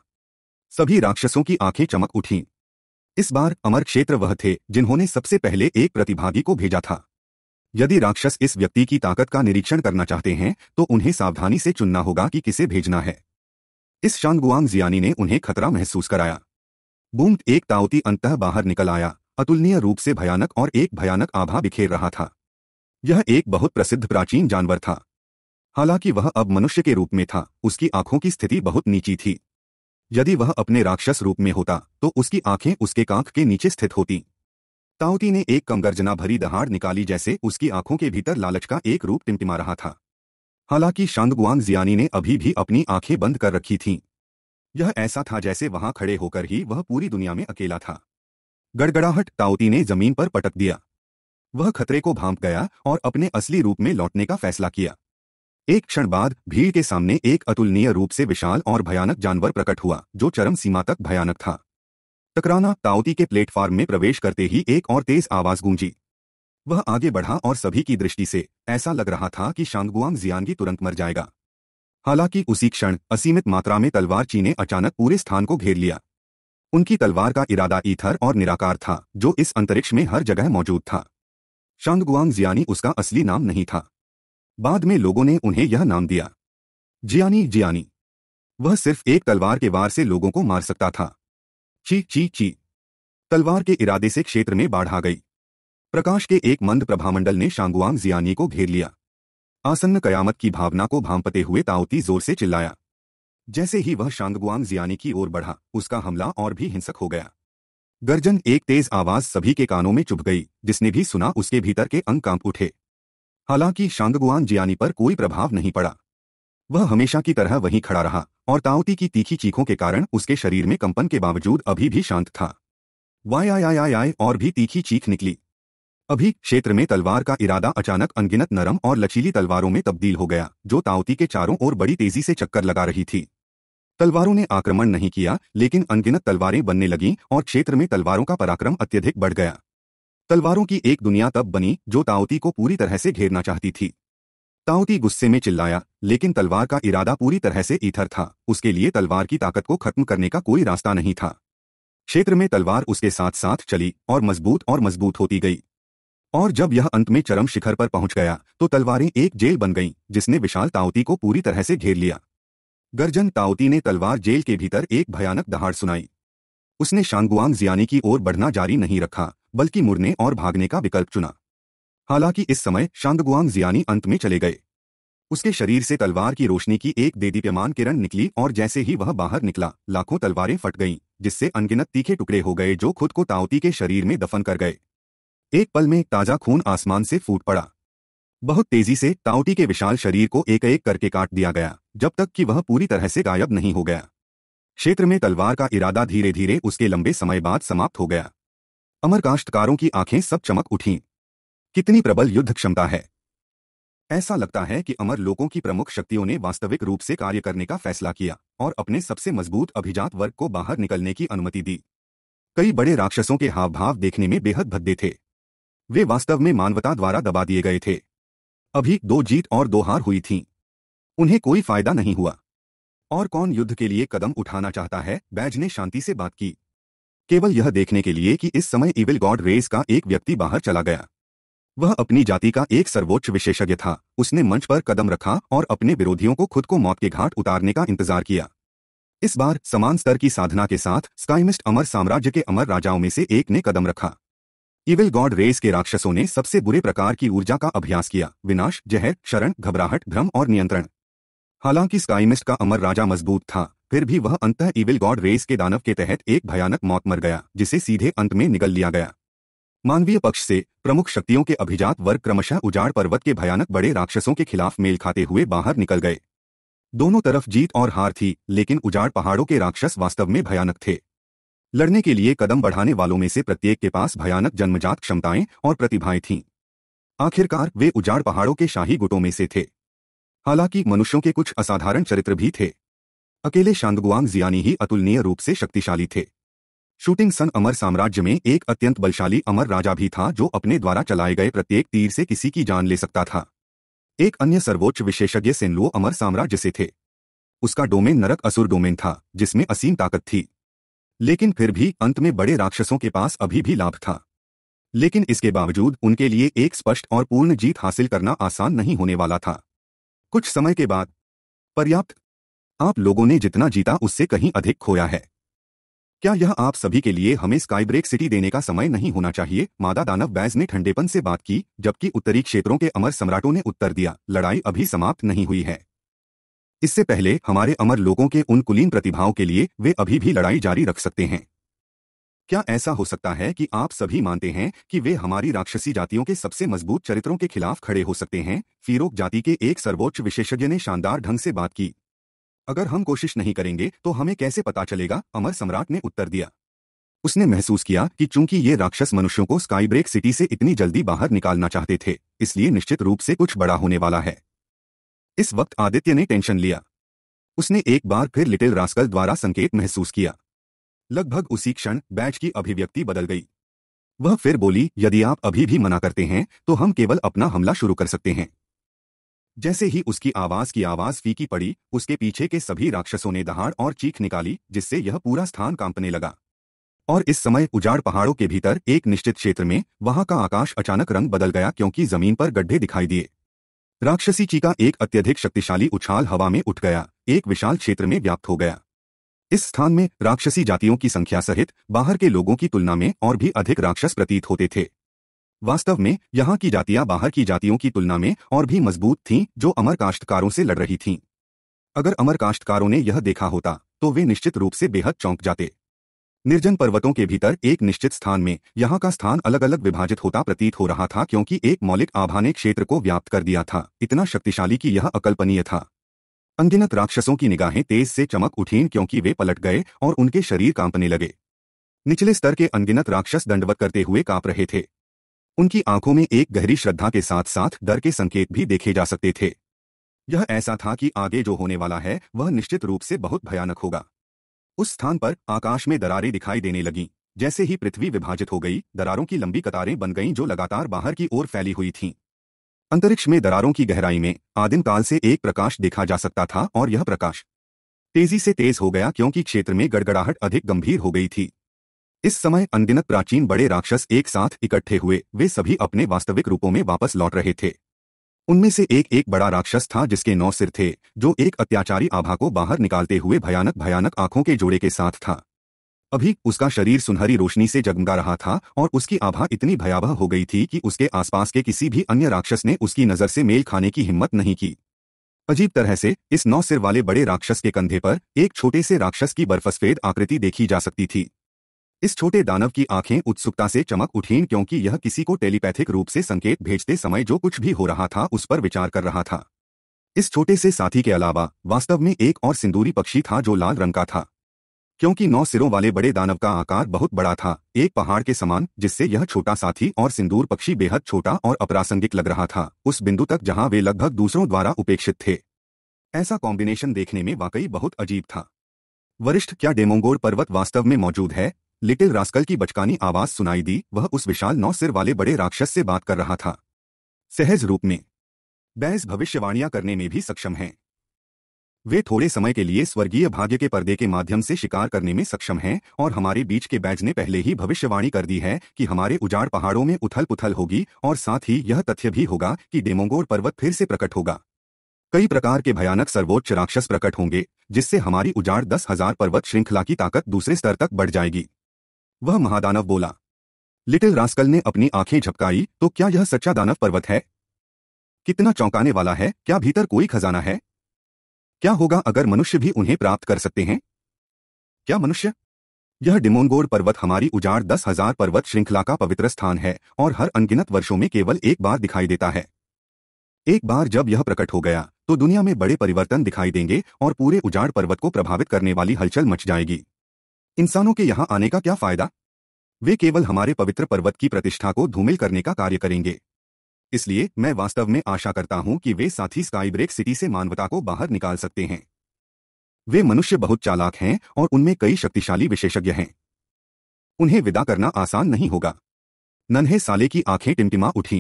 [SPEAKER 1] सभी राक्षसों की आंखें चमक उठीं इस बार अमर क्षेत्र वह थे जिन्होंने सबसे पहले एक प्रतिभागी को भेजा था यदि राक्षस इस व्यक्ति की ताकत का निरीक्षण करना चाहते हैं तो उन्हें सावधानी से चुनना होगा कि किसे भेजना है इस शांगुआंग जियानी ने उन्हें खतरा महसूस कराया बूंद एक तावती अंत बाहर निकल आया अतुलनीय रूप से भयानक और एक भयानक आभा बिखेर रहा था यह एक बहुत प्रसिद्ध प्राचीन जानवर था हालांकि वह अब मनुष्य के रूप में था उसकी आंखों की स्थिति बहुत नीची थी यदि वह अपने राक्षस रूप में होता तो उसकी आंखें उसके कांख के नीचे स्थित होती तावती ने एक कमगर्जना भरी दहाड़ निकाली जैसे उसकी आंखों के भीतर लालच का एक रूप टिमटिमा रहा था हालांकि शांगुआंग जियानी ने अभी भी अपनी आंखें बंद कर रखी थीं यह ऐसा था जैसे वहां खड़े होकर ही वह पूरी दुनिया में अकेला था गड़गड़ाहट ताउती ने जमीन पर पटक दिया वह खतरे को भांप गया और अपने असली रूप में लौटने का फैसला किया एक क्षण बाद भीड़ के सामने एक अतुलनीय रूप से विशाल और भयानक जानवर प्रकट हुआ जो चरम सीमा तक भयानक था टकराना ताउती के प्लेटफॉर्म में प्रवेश करते ही एक और तेज आवाज गूंजी वह आगे बढ़ा और सभी की दृष्टि से ऐसा लग रहा था कि शांगगुआंग जियांगी तुरंत मर जाएगा हालांकि उसी क्षण असीमित मात्रा में तलवार चीने अचानक पूरे स्थान को घेर लिया उनकी तलवार का इरादा ईथर और निराकार था जो इस अंतरिक्ष में हर जगह मौजूद था शांगगुआंग जियानी उसका असली नाम नहीं था बाद में लोगों ने उन्हें यह नाम दिया जियानी जियानी वह सिर्फ एक तलवार के वार से लोगों को मार सकता था ची ची ची तलवार के इरादे से क्षेत्र में बाढ़ आ गई प्रकाश के एक मंद प्रभामंडल ने शांगुआंग जियानी को घेर लिया आसन्न कयामत की भावना को भामपते हुए ताउती जोर से चिल्लाया जैसे ही वह शांगगुआंग जियानी की ओर बढ़ा उसका हमला और भी हिंसक हो गया गर्जन एक तेज आवाज सभी के कानों में चुभ गई जिसने भी सुना उसके भीतर के अंग कांप उठे हालांकि शांगगुआंग जियानी पर कोई प्रभाव नहीं पड़ा वह हमेशा की तरह वहीं खड़ा रहा और तावती की तीखी चीखों के कारण उसके शरीर में कंपन के बावजूद अभी भी शांत था वाय आय आय आय और भी तीखी चीख निकली अभी क्षेत्र में तलवार का इरादा अचानक अनगिनत नरम और लचीली तलवारों में तब्दील हो गया जो ताउती के चारों ओर बड़ी तेजी से चक्कर लगा रही थी तलवारों ने आक्रमण नहीं किया लेकिन अनगिनत तलवारें बनने लगीं और क्षेत्र में तलवारों का पराक्रम अत्यधिक बढ़ गया तलवारों की एक दुनिया तब बनी जो तावती को पूरी तरह से घेरना चाहती थी ताउती गुस्से में चिल्लाया लेकिन तलवार का इरादा पूरी तरह से ईथर था उसके लिए तलवार की ताकत को खत्म करने का कोई रास्ता नहीं था क्षेत्र में तलवार उसके साथ साथ चली और मजबूत और मजबूत होती गई और जब यह अंत में चरम शिखर पर पहुंच गया तो तलवारें एक जेल बन गईं जिसने विशाल तावती को पूरी तरह से घेर लिया गर्जन तावती ने तलवार जेल के भीतर एक भयानक दहाड़ सुनाई उसने शांगुआंग जियानी की ओर बढ़ना जारी नहीं रखा बल्कि मुड़ने और भागने का विकल्प चुना हालांकि इस समय शांगुआंग जियानी अंत में चले गए उसके शरीर से तलवार की रोशनी की एक देदीप्यमान किरण निकली और जैसे ही वह बाहर निकला लाखों तलवारें फट गईं जिससे अनगिनत तीखे टुकड़े हो गए जो खुद को तावती के शरीर में दफन कर गए एक पल में ताजा खून आसमान से फूट पड़ा बहुत तेजी से ताउटी के विशाल शरीर को एक एक करके काट दिया गया जब तक कि वह पूरी तरह से गायब नहीं हो गया क्षेत्र में तलवार का इरादा धीरे धीरे उसके लंबे समय बाद समाप्त हो गया अमर काश्तकारों की आंखें सब चमक उठीं कितनी प्रबल युद्ध क्षमता है ऐसा लगता है कि अमर लोगों की प्रमुख शक्तियों ने वास्तविक रूप से कार्य करने का फैसला किया और अपने सबसे मजबूत अभिजात वर्ग को बाहर निकलने की अनुमति दी कई बड़े राक्षसों के हाव भाव देखने में बेहद भद्दे थे वे वास्तव में मानवता द्वारा दबा दिए गए थे अभी दो जीत और दो हार हुई थीं उन्हें कोई फायदा नहीं हुआ और कौन युद्ध के लिए कदम उठाना चाहता है बैज ने शांति से बात की केवल यह देखने के लिए कि इस समय इविल गॉड रेस का एक व्यक्ति बाहर चला गया वह अपनी जाति का एक सर्वोच्च विशेषज्ञ था उसने मंच पर कदम रखा और अपने विरोधियों को खुद को मौत के घाट उतारने का इंतजार किया इस बार समान स्तर की साधना के साथ स्काइमिस्ट अमर साम्राज्य के अमर राजाओं में से एक ने कदम रखा इविल गॉड रेस के राक्षसों ने सबसे बुरे प्रकार की ऊर्जा का अभ्यास किया विनाश जहर शरण घबराहट भ्रम और नियंत्रण हालांकि स्काईमिस्ट का अमर राजा मजबूत था फिर भी वह अंत इविल गॉड रेस के दानव के तहत एक भयानक मौत मर गया जिसे सीधे अंत में निगल लिया गया मानवीय पक्ष से प्रमुख शक्तियों के अभिजात वर्ग क्रमशः उजाड़ पर्वत के भयानक बड़े राक्षसों के खिलाफ मेल खाते हुए बाहर निकल गए दोनों तरफ जीत और हार थी लेकिन उजाड़ पहाड़ों के राक्षस वास्तव में भयानक थे लड़ने के लिए कदम बढ़ाने वालों में से प्रत्येक के पास भयानक जन्मजात क्षमताएं और प्रतिभाएं थीं आखिरकार वे उजाड़ पहाड़ों के शाही गुटों में से थे हालांकि मनुष्यों के कुछ असाधारण चरित्र भी थे अकेले शांतगुआंग जियानी ही अतुलनीय रूप से शक्तिशाली थे शूटिंग सन अमर साम्राज्य में एक अत्यंत बलशाली अमर राजा भी था जो अपने द्वारा चलाए गए प्रत्येक तीर से किसी की जान ले सकता था एक अन्य सर्वोच्च विशेषज्ञ सेनलुओ अमर साम्राज्य से थे उसका डोमेन नरक असुर डोमेन था जिसमें असीम ताकत थी लेकिन फिर भी अंत में बड़े राक्षसों के पास अभी भी लाभ था लेकिन इसके बावजूद उनके लिए एक स्पष्ट और पूर्ण जीत हासिल करना आसान नहीं होने वाला था कुछ समय के बाद पर्याप्त आप लोगों ने जितना जीता उससे कहीं अधिक खोया है क्या यह आप सभी के लिए हमें स्काई ब्रेक सिटी देने का समय नहीं होना चाहिए मादा दानव बैज ने ठंडेपन से बात की जबकि उत्तरी क्षेत्रों के अमर सम्राटों ने उत्तर दिया लड़ाई अभी समाप्त नहीं हुई है इससे पहले हमारे अमर लोगों के उन कुलीन प्रतिभाओं के लिए वे अभी भी लड़ाई जारी रख सकते हैं क्या ऐसा हो सकता है कि आप सभी मानते हैं कि वे हमारी राक्षसी जातियों के सबसे मजबूत चरित्रों के खिलाफ खड़े हो सकते हैं फिरोक जाति के एक सर्वोच्च विशेषज्ञ ने शानदार ढंग से बात की अगर हम कोशिश नहीं करेंगे तो हमें कैसे पता चलेगा अमर सम्राट ने उत्तर दिया उसने महसूस किया कि चूंकि ये राक्षस मनुष्यों को स्काईब्रेक सिटी से इतनी जल्दी बाहर निकालना चाहते थे इसलिए निश्चित रूप से कुछ बड़ा होने वाला है इस वक्त आदित्य ने टेंशन लिया उसने एक बार फिर लिटिल रास्कल द्वारा संकेत महसूस किया लगभग उसी क्षण बैच की अभिव्यक्ति बदल गई वह फिर बोली यदि आप अभी भी मना करते हैं तो हम केवल अपना हमला शुरू कर सकते हैं जैसे ही उसकी आवाज की आवाज फीकी पड़ी उसके पीछे के सभी राक्षसों ने दहाड़ और चीख निकाली जिससे यह पूरा स्थान कांपने लगा और इस समय उजाड़ पहाड़ों के भीतर एक निश्चित क्षेत्र में वहां का आकाश अचानक रंग बदल गया क्योंकि जमीन पर गड्ढे दिखाई दिए राक्षसी चीका एक अत्यधिक शक्तिशाली उछाल हवा में उठ गया एक विशाल क्षेत्र में व्याप्त हो गया इस स्थान में राक्षसी जातियों की संख्या सहित बाहर के लोगों की तुलना में और भी अधिक राक्षस प्रतीत होते थे वास्तव में यहाँ की जातियां बाहर की जातियों की तुलना में और भी मजबूत थीं जो अमर काश्तकारों से लड़ रही थीं अगर अमर काश्तकारों ने यह देखा होता तो वे निश्चित रूप से बेहद चौंक जाते निर्जन पर्वतों के भीतर एक निश्चित स्थान में यहाँ का स्थान अलग अलग विभाजित होता प्रतीत हो रहा था क्योंकि एक मौलिक आभा ने क्षेत्र को व्याप्त कर दिया था इतना शक्तिशाली कि यह अकल्पनीय था अनगिनत राक्षसों की निगाहें तेज से चमक उठीं क्योंकि वे पलट गए और उनके शरीर कांपने लगे निचले स्तर के अनगिनत राक्षस दंडवत करते हुए कांप रहे थे उनकी आंखों में एक गहरी श्रद्धा के साथ साथ डर के संकेत भी देखे जा सकते थे यह ऐसा था कि आगे जो होने वाला है वह निश्चित रूप से बहुत भयानक होगा उस स्थान पर आकाश में दरारें दिखाई देने लगीं जैसे ही पृथ्वी विभाजित हो गई दरारों की लंबी कतारें बन गईं जो लगातार बाहर की ओर फैली हुई थीं अंतरिक्ष में दरारों की गहराई में आदिम काल से एक प्रकाश देखा जा सकता था और यह प्रकाश तेजी से तेज हो गया क्योंकि क्षेत्र में गड़गड़ाहट अधिक गंभीर हो गई थी इस समय अनगिनत प्राचीन बड़े राक्षस एक साथ इकट्ठे हुए वे सभी अपने वास्तविक रूपों में वापस लौट रहे थे उनमें से एक एक बड़ा राक्षस था जिसके नौ सिर थे जो एक अत्याचारी आभा को बाहर निकालते हुए भयानक भयानक आंखों के जोड़े के साथ था अभी उसका शरीर सुनहरी रोशनी से जगमगा रहा था और उसकी आभा इतनी भयावह हो गई थी कि उसके आसपास के किसी भी अन्य राक्षस ने उसकी नजर से मेल खाने की हिम्मत नहीं की अजीब तरह से इस नौ सिर वाले बड़े राक्षस के कंधे पर एक छोटे से राक्षस की बर्फस्फेद आकृति देखी जा सकती थी इस छोटे दानव की आंखें उत्सुकता से चमक उठीं क्योंकि यह किसी को टेलीपैथिक रूप से संकेत भेजते समय जो कुछ भी हो रहा था उस पर विचार कर रहा था इस छोटे से साथी के अलावा वास्तव में एक और सिंदूरी पक्षी था जो लाल रंग का था क्योंकि नौ सिरों वाले बड़े दानव का आकार बहुत बड़ा था एक पहाड़ के समान जिससे यह छोटा साथी और सिंदूर पक्षी बेहद छोटा और अप्रासंगिक लग रहा था उस बिंदु तक जहां वे लगभग दूसरों द्वारा उपेक्षित थे ऐसा कॉम्बिनेशन देखने में वाकई बहुत अजीब था वरिष्ठ क्या डेमोंगोर पर्वत वास्तव में मौजूद है लिटिल रास्कल की बचकानी आवाज सुनाई दी वह उस विशाल नौ सिर वाले बड़े राक्षस से बात कर रहा था सहज रूप में बैंस भविष्यवाणियां करने में भी सक्षम हैं वे थोड़े समय के लिए स्वर्गीय भाग्य के पर्दे के माध्यम से शिकार करने में सक्षम हैं और हमारे बीच के बैज ने पहले ही भविष्यवाणी कर दी है कि हमारे उजाड़ पहाड़ों में उथल पुथल होगी और साथ ही यह तथ्य भी होगा कि डेमोंगोर पर्वत फिर से प्रकट होगा कई प्रकार के भयानक सर्वोच्च राक्षस प्रकट होंगे जिससे हमारी उजाड़ दस हजार पर्वत श्रृंखला की ताकत दूसरे स्तर तक बढ़ जाएगी वह महादानव बोला लिटिल रास्कल ने अपनी आंखें झपकाई तो क्या यह सच्चा दानव पर्वत है कितना चौंकाने वाला है क्या भीतर कोई खजाना है क्या होगा अगर मनुष्य भी उन्हें प्राप्त कर सकते हैं क्या मनुष्य यह डिमोनगोर पर्वत हमारी उजाड़ दस हजार पर्वत श्रृंखला का पवित्र स्थान है और हर अनगिनत वर्षों में केवल एक बार दिखाई देता है एक बार जब यह प्रकट हो गया तो दुनिया में बड़े परिवर्तन दिखाई देंगे और पूरे उजाड़ पर्वत को प्रभावित करने वाली हलचल मच जाएगी इंसानों के यहां आने का क्या फायदा वे केवल हमारे पवित्र पर्वत की प्रतिष्ठा को धूमिल करने का कार्य करेंगे इसलिए मैं वास्तव में आशा करता हूं कि वे साथ ही स्काई ब्रेक सिटी से मानवता को बाहर निकाल सकते हैं वे मनुष्य बहुत चालाक हैं और उनमें कई शक्तिशाली विशेषज्ञ हैं उन्हें विदा करना आसान नहीं होगा नन्हे साले की आंखें टिमटिमा उठी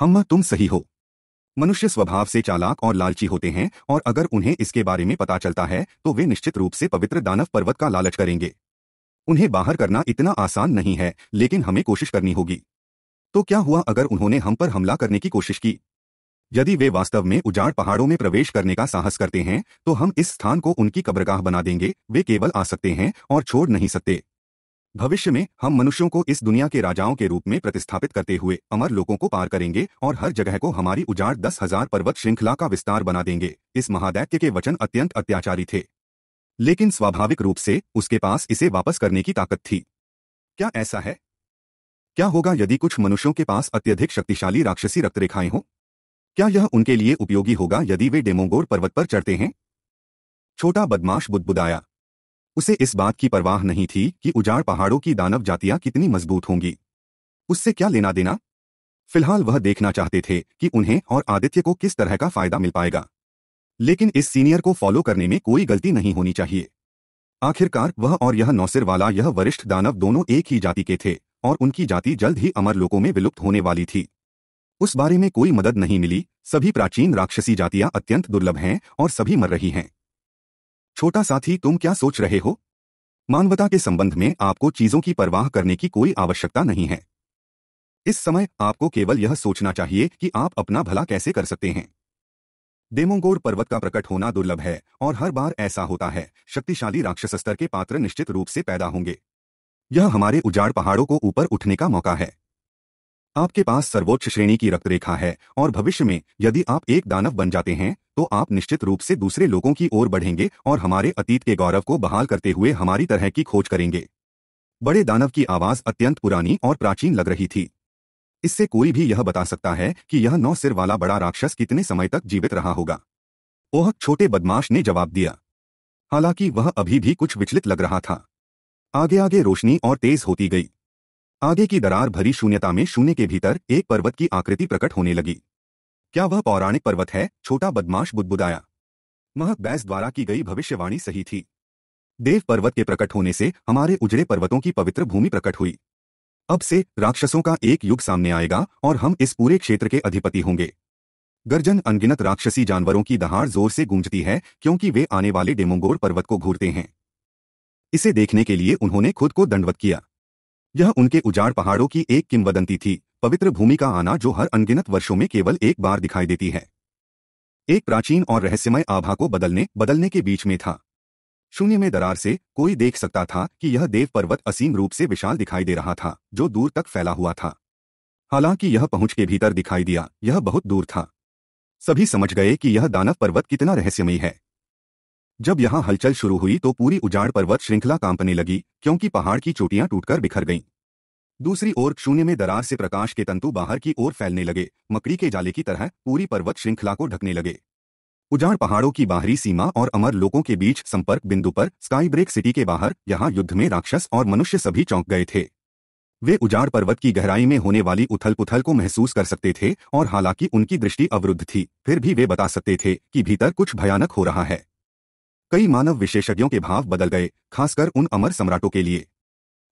[SPEAKER 1] हम हम्म, तुम सही हो मनुष्य स्वभाव से चालाक और लालची होते हैं और अगर उन्हें इसके बारे में पता चलता है तो वे निश्चित रूप से पवित्र दानव पर्वत का लालच करेंगे उन्हें बाहर करना इतना आसान नहीं है लेकिन हमें कोशिश करनी होगी तो क्या हुआ अगर उन्होंने हम पर हमला करने की कोशिश की यदि वे वास्तव में उजाड़ पहाड़ों में प्रवेश करने का साहस करते हैं तो हम इस स्थान को उनकी कब्रगाह बना देंगे वे केवल आ सकते हैं और छोड़ नहीं सकते भविष्य में हम मनुष्यों को इस दुनिया के राजाओं के रूप में प्रतिस्थापित करते हुए अमर लोगों को पार करेंगे और हर जगह को हमारी उजाड़ दस हजार पर्वत श्रृंखला का विस्तार बना देंगे इस महादैत्य के वचन अत्यंत अत्याचारी थे लेकिन स्वाभाविक रूप से उसके पास इसे वापस करने की ताकत थी क्या ऐसा है क्या होगा यदि कुछ मनुष्यों के पास अत्यधिक शक्तिशाली राक्षसी रक्तरेखाएं हों क्या यह उनके लिए उपयोगी होगा यदि वे डेमोगोर पर्वत पर चढ़ते हैं छोटा बदमाश बुदबुदाया उसे इस बात की परवाह नहीं थी कि उजाड़ पहाड़ों की दानव जातियां कितनी मजबूत होंगी उससे क्या लेना देना फिलहाल वह देखना चाहते थे कि उन्हें और आदित्य को किस तरह का फायदा मिल पाएगा लेकिन इस सीनियर को फॉलो करने में कोई गलती नहीं होनी चाहिए आखिरकार वह और यह नौसिर वाला यह वरिष्ठ दानव दोनों एक ही जाति के थे और उनकी जाति जल्द ही अमर लोकों में विलुप्त होने वाली थी उस बारे में कोई मदद नहीं मिली सभी प्राचीन राक्षसी जातियां अत्यंत दुर्लभ हैं और सभी मर रही हैं छोटा साथी तुम क्या सोच रहे हो मानवता के संबंध में आपको चीजों की परवाह करने की कोई आवश्यकता नहीं है इस समय आपको केवल यह सोचना चाहिए कि आप अपना भला कैसे कर सकते हैं देमोंगोर पर्वत का प्रकट होना दुर्लभ है और हर बार ऐसा होता है शक्तिशाली राक्षस स्तर के पात्र निश्चित रूप से पैदा होंगे यह हमारे उजाड़ पहाड़ों को ऊपर उठने का मौका है आपके पास सर्वोच्च श्रेणी की रक्तरेखा है और भविष्य में यदि आप एक दानव बन जाते हैं तो आप निश्चित रूप से दूसरे लोगों की ओर बढ़ेंगे और हमारे अतीत के गौरव को बहाल करते हुए हमारी तरह की खोज करेंगे बड़े दानव की आवाज अत्यंत पुरानी और प्राचीन लग रही थी इससे कोई भी यह बता सकता है कि यह नौ सिर वाला बड़ा राक्षस कितने समय तक जीवित रहा होगा ओह छोटे बदमाश ने जवाब दिया हालांकि वह अभी भी कुछ विचलित लग रहा था आगे आगे रोशनी और तेज होती गई आगे की दरार भरी शून्यता में शून्य के भीतर एक पर्वत की आकृति प्रकट होने लगी क्या वह पौराणिक पर्वत है छोटा बदमाश बुदबुदाया महक बैस द्वारा की गई भविष्यवाणी सही थी देव पर्वत के प्रकट होने से हमारे उजड़े पर्वतों की पवित्र भूमि प्रकट हुई अब से राक्षसों का एक युग सामने आएगा और हम इस पूरे क्षेत्र के अधिपति होंगे गर्जन अनगिनत राक्षसी जानवरों की दहाड़ जोर से गूंजती है क्योंकि वे आने वाले डेमोंगोर पर्वत को घूरते हैं इसे देखने के लिए उन्होंने खुद को दंडवत किया यह उनके उजाड़ पहाड़ों की एक किंवदंती थी पवित्र भूमि का आना जो हर अनगिनत वर्षों में केवल एक बार दिखाई देती है एक प्राचीन और रहस्यमय आभा को बदलने बदलने के बीच में था शून्य में दरार से कोई देख सकता था कि यह देव पर्वत असीम रूप से विशाल दिखाई दे रहा था जो दूर तक फैला हुआ था हालांकि यह पहुंच के भीतर दिखाई दिया यह बहुत दूर था सभी समझ गए कि यह दानव पर्वत कितना रहस्यमयी है जब यहाँ हलचल शुरू हुई तो पूरी उजाड़ पर्वत श्रृंखला कांपने लगी क्योंकि पहाड़ की चोटियां टूटकर बिखर गईं। दूसरी ओर शून्य में दरार से प्रकाश के तंतु बाहर की ओर फैलने लगे मकड़ी के जाले की तरह पूरी पर्वत श्रृंखला को ढकने लगे उजाड़ पहाड़ों की बाहरी सीमा और अमर लोगों के बीच संपर्क बिंदु पर स्काई ब्रेक सिटी के बाहर यहाँ युद्ध में राक्षस और मनुष्य सभी चौंक गए थे वे उजाड़ पर्वत की गहराई में होने वाली उथल पुथल को महसूस कर सकते थे और हालांकि उनकी दृष्टि अवरुद्ध थी फिर भी वे बता सकते थे कि भीतर कुछ भयानक हो रहा है कई मानव विशेषज्ञों के भाव बदल गए खासकर उन अमर सम्राटों के लिए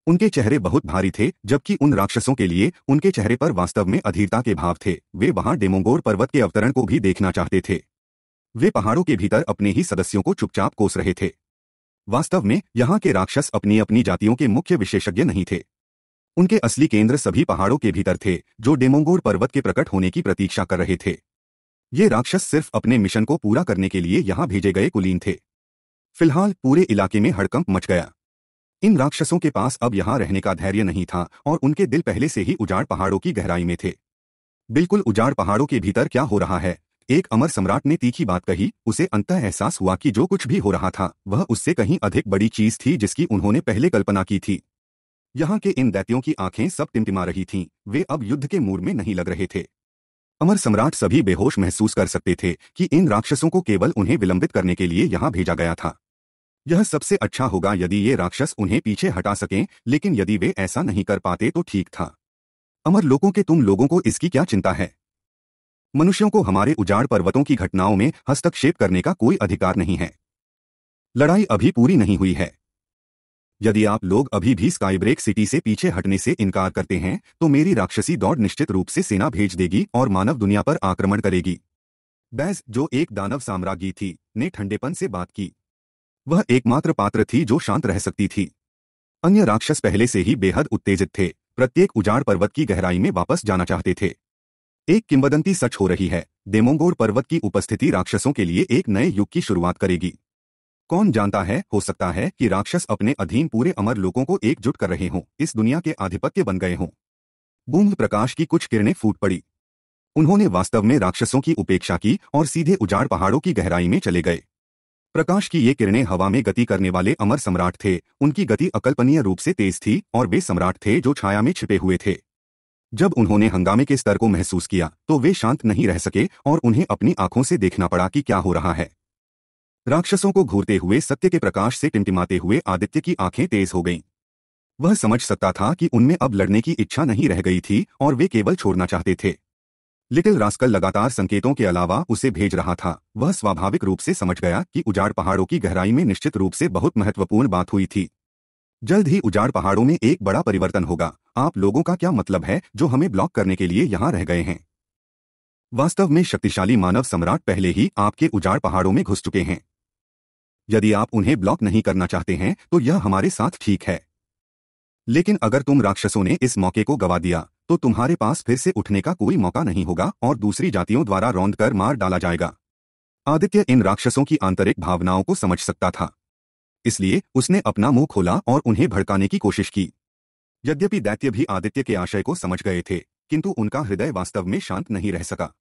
[SPEAKER 1] उनके चेहरे बहुत भारी थे जबकि उन राक्षसों के लिए उनके चेहरे पर वास्तव में अधीरता के भाव थे वे वहां डेमोंगोर पर्वत के अवतरण को भी देखना चाहते थे वे पहाड़ों के भीतर अपने ही सदस्यों को चुपचाप कोस रहे थे वास्तव में यहां के राक्षस अपनी अपनी जातियों के मुख्य विशेषज्ञ नहीं थे उनके असली केंद्र सभी पहाड़ों के भीतर थे जो डेमोंगोर पर्वत के प्रकट होने की प्रतीक्षा कर रहे थे ये राक्षस सिर्फ अपने मिशन को पूरा करने के लिए यहां भेजे गए कुलीन थे फिलहाल पूरे इलाके में हड़कंप मच गया इन राक्षसों के पास अब यहां रहने का धैर्य नहीं था और उनके दिल पहले से ही उजाड़ पहाड़ों की गहराई में थे बिल्कुल उजाड़ पहाड़ों के भीतर क्या हो रहा है एक अमर सम्राट ने तीखी बात कही उसे अंत एहसास हुआ कि जो कुछ भी हो रहा था वह उससे कहीं अधिक बड़ी चीज थी जिसकी उन्होंने पहले कल्पना की थी यहां के इन दैत्यों की आंखें सब टिमटिमा रही थीं, वे अब युद्ध के मूड में नहीं लग रहे थे अमर सम्राट सभी बेहोश महसूस कर सकते थे कि इन राक्षसों को केवल उन्हें विलंबित करने के लिए यहां भेजा गया था यह सबसे अच्छा होगा यदि ये राक्षस उन्हें पीछे हटा सकें लेकिन यदि वे ऐसा नहीं कर पाते तो ठीक था अमर लोगों के तुम लोगों को इसकी क्या चिंता है मनुष्यों को हमारे उजाड़ पर्वतों की घटनाओं में हस्तक्षेप करने का कोई अधिकार नहीं है लड़ाई अभी पूरी नहीं हुई है यदि आप लोग अभी भी स्काईब्रेक सिटी से पीछे हटने से इनकार करते हैं तो मेरी राक्षसी दौड़ निश्चित रूप से सेना भेज देगी और मानव दुनिया पर आक्रमण करेगी बैज जो एक दानव साम्राज्ञी थी ने ठंडेपन से बात की वह एकमात्र पात्र थी जो शांत रह सकती थी अन्य राक्षस पहले से ही बेहद उत्तेजित थे प्रत्येक उजाड़ पर्वत की गहराई में वापस जाना चाहते थे एक किंवदंती सच हो रही है देमोंगोर पर्वत की उपस्थिति राक्षसों के लिए एक नए युग की शुरुआत करेगी कौन जानता है हो सकता है कि राक्षस अपने अधीन पूरे अमर लोगों को एकजुट कर रहे हों इस दुनिया के आधिपत्य बन गए हों बूंद प्रकाश की कुछ किरणें फूट पड़ी उन्होंने वास्तव में राक्षसों की उपेक्षा की और सीधे उजाड़ पहाड़ों की गहराई में चले गए प्रकाश की ये किरणें हवा में गति करने वाले अमर सम्राट थे उनकी गति अकल्पनीय रूप से तेज थी और वे सम्राट थे जो छाया में छिपे हुए थे जब उन्होंने हंगामे के स्तर को महसूस किया तो वे शांत नहीं रह सके और उन्हें अपनी आंखों से देखना पड़ा कि क्या हो रहा है राक्षसों को घूरते हुए सत्य के प्रकाश से टिमटिमाते हुए आदित्य की आंखें तेज हो गईं वह समझ सकता था कि उनमें अब लड़ने की इच्छा नहीं रह गई थी और वे केवल छोड़ना चाहते थे लिटिल रास्कल लगातार संकेतों के अलावा उसे भेज रहा था वह स्वाभाविक रूप से समझ गया कि उजाड़ पहाड़ों की गहराई में निश्चित रूप से बहुत महत्वपूर्ण बात हुई थी जल्द ही उजाड़ पहाड़ों में एक बड़ा परिवर्तन होगा आप लोगों का क्या मतलब है जो हमें ब्लॉक करने के लिए यहाँ रह गए हैं वास्तव में शक्तिशाली मानव सम्राट पहले ही आपके उजाड़ पहाड़ों में घुस चुके हैं यदि आप उन्हें ब्लॉक नहीं करना चाहते हैं तो यह हमारे साथ ठीक है लेकिन अगर तुम राक्षसों ने इस मौके को गवा दिया तो तुम्हारे पास फिर से उठने का कोई मौका नहीं होगा और दूसरी जातियों द्वारा रौंद कर मार डाला जाएगा आदित्य इन राक्षसों की आंतरिक भावनाओं को समझ सकता था इसलिए उसने अपना मुंह खोला और उन्हें भड़काने की कोशिश की यद्यपि दैत्य भी आदित्य के आशय को समझ गए थे किंतु उनका हृदय वास्तव में शांत नहीं रह सका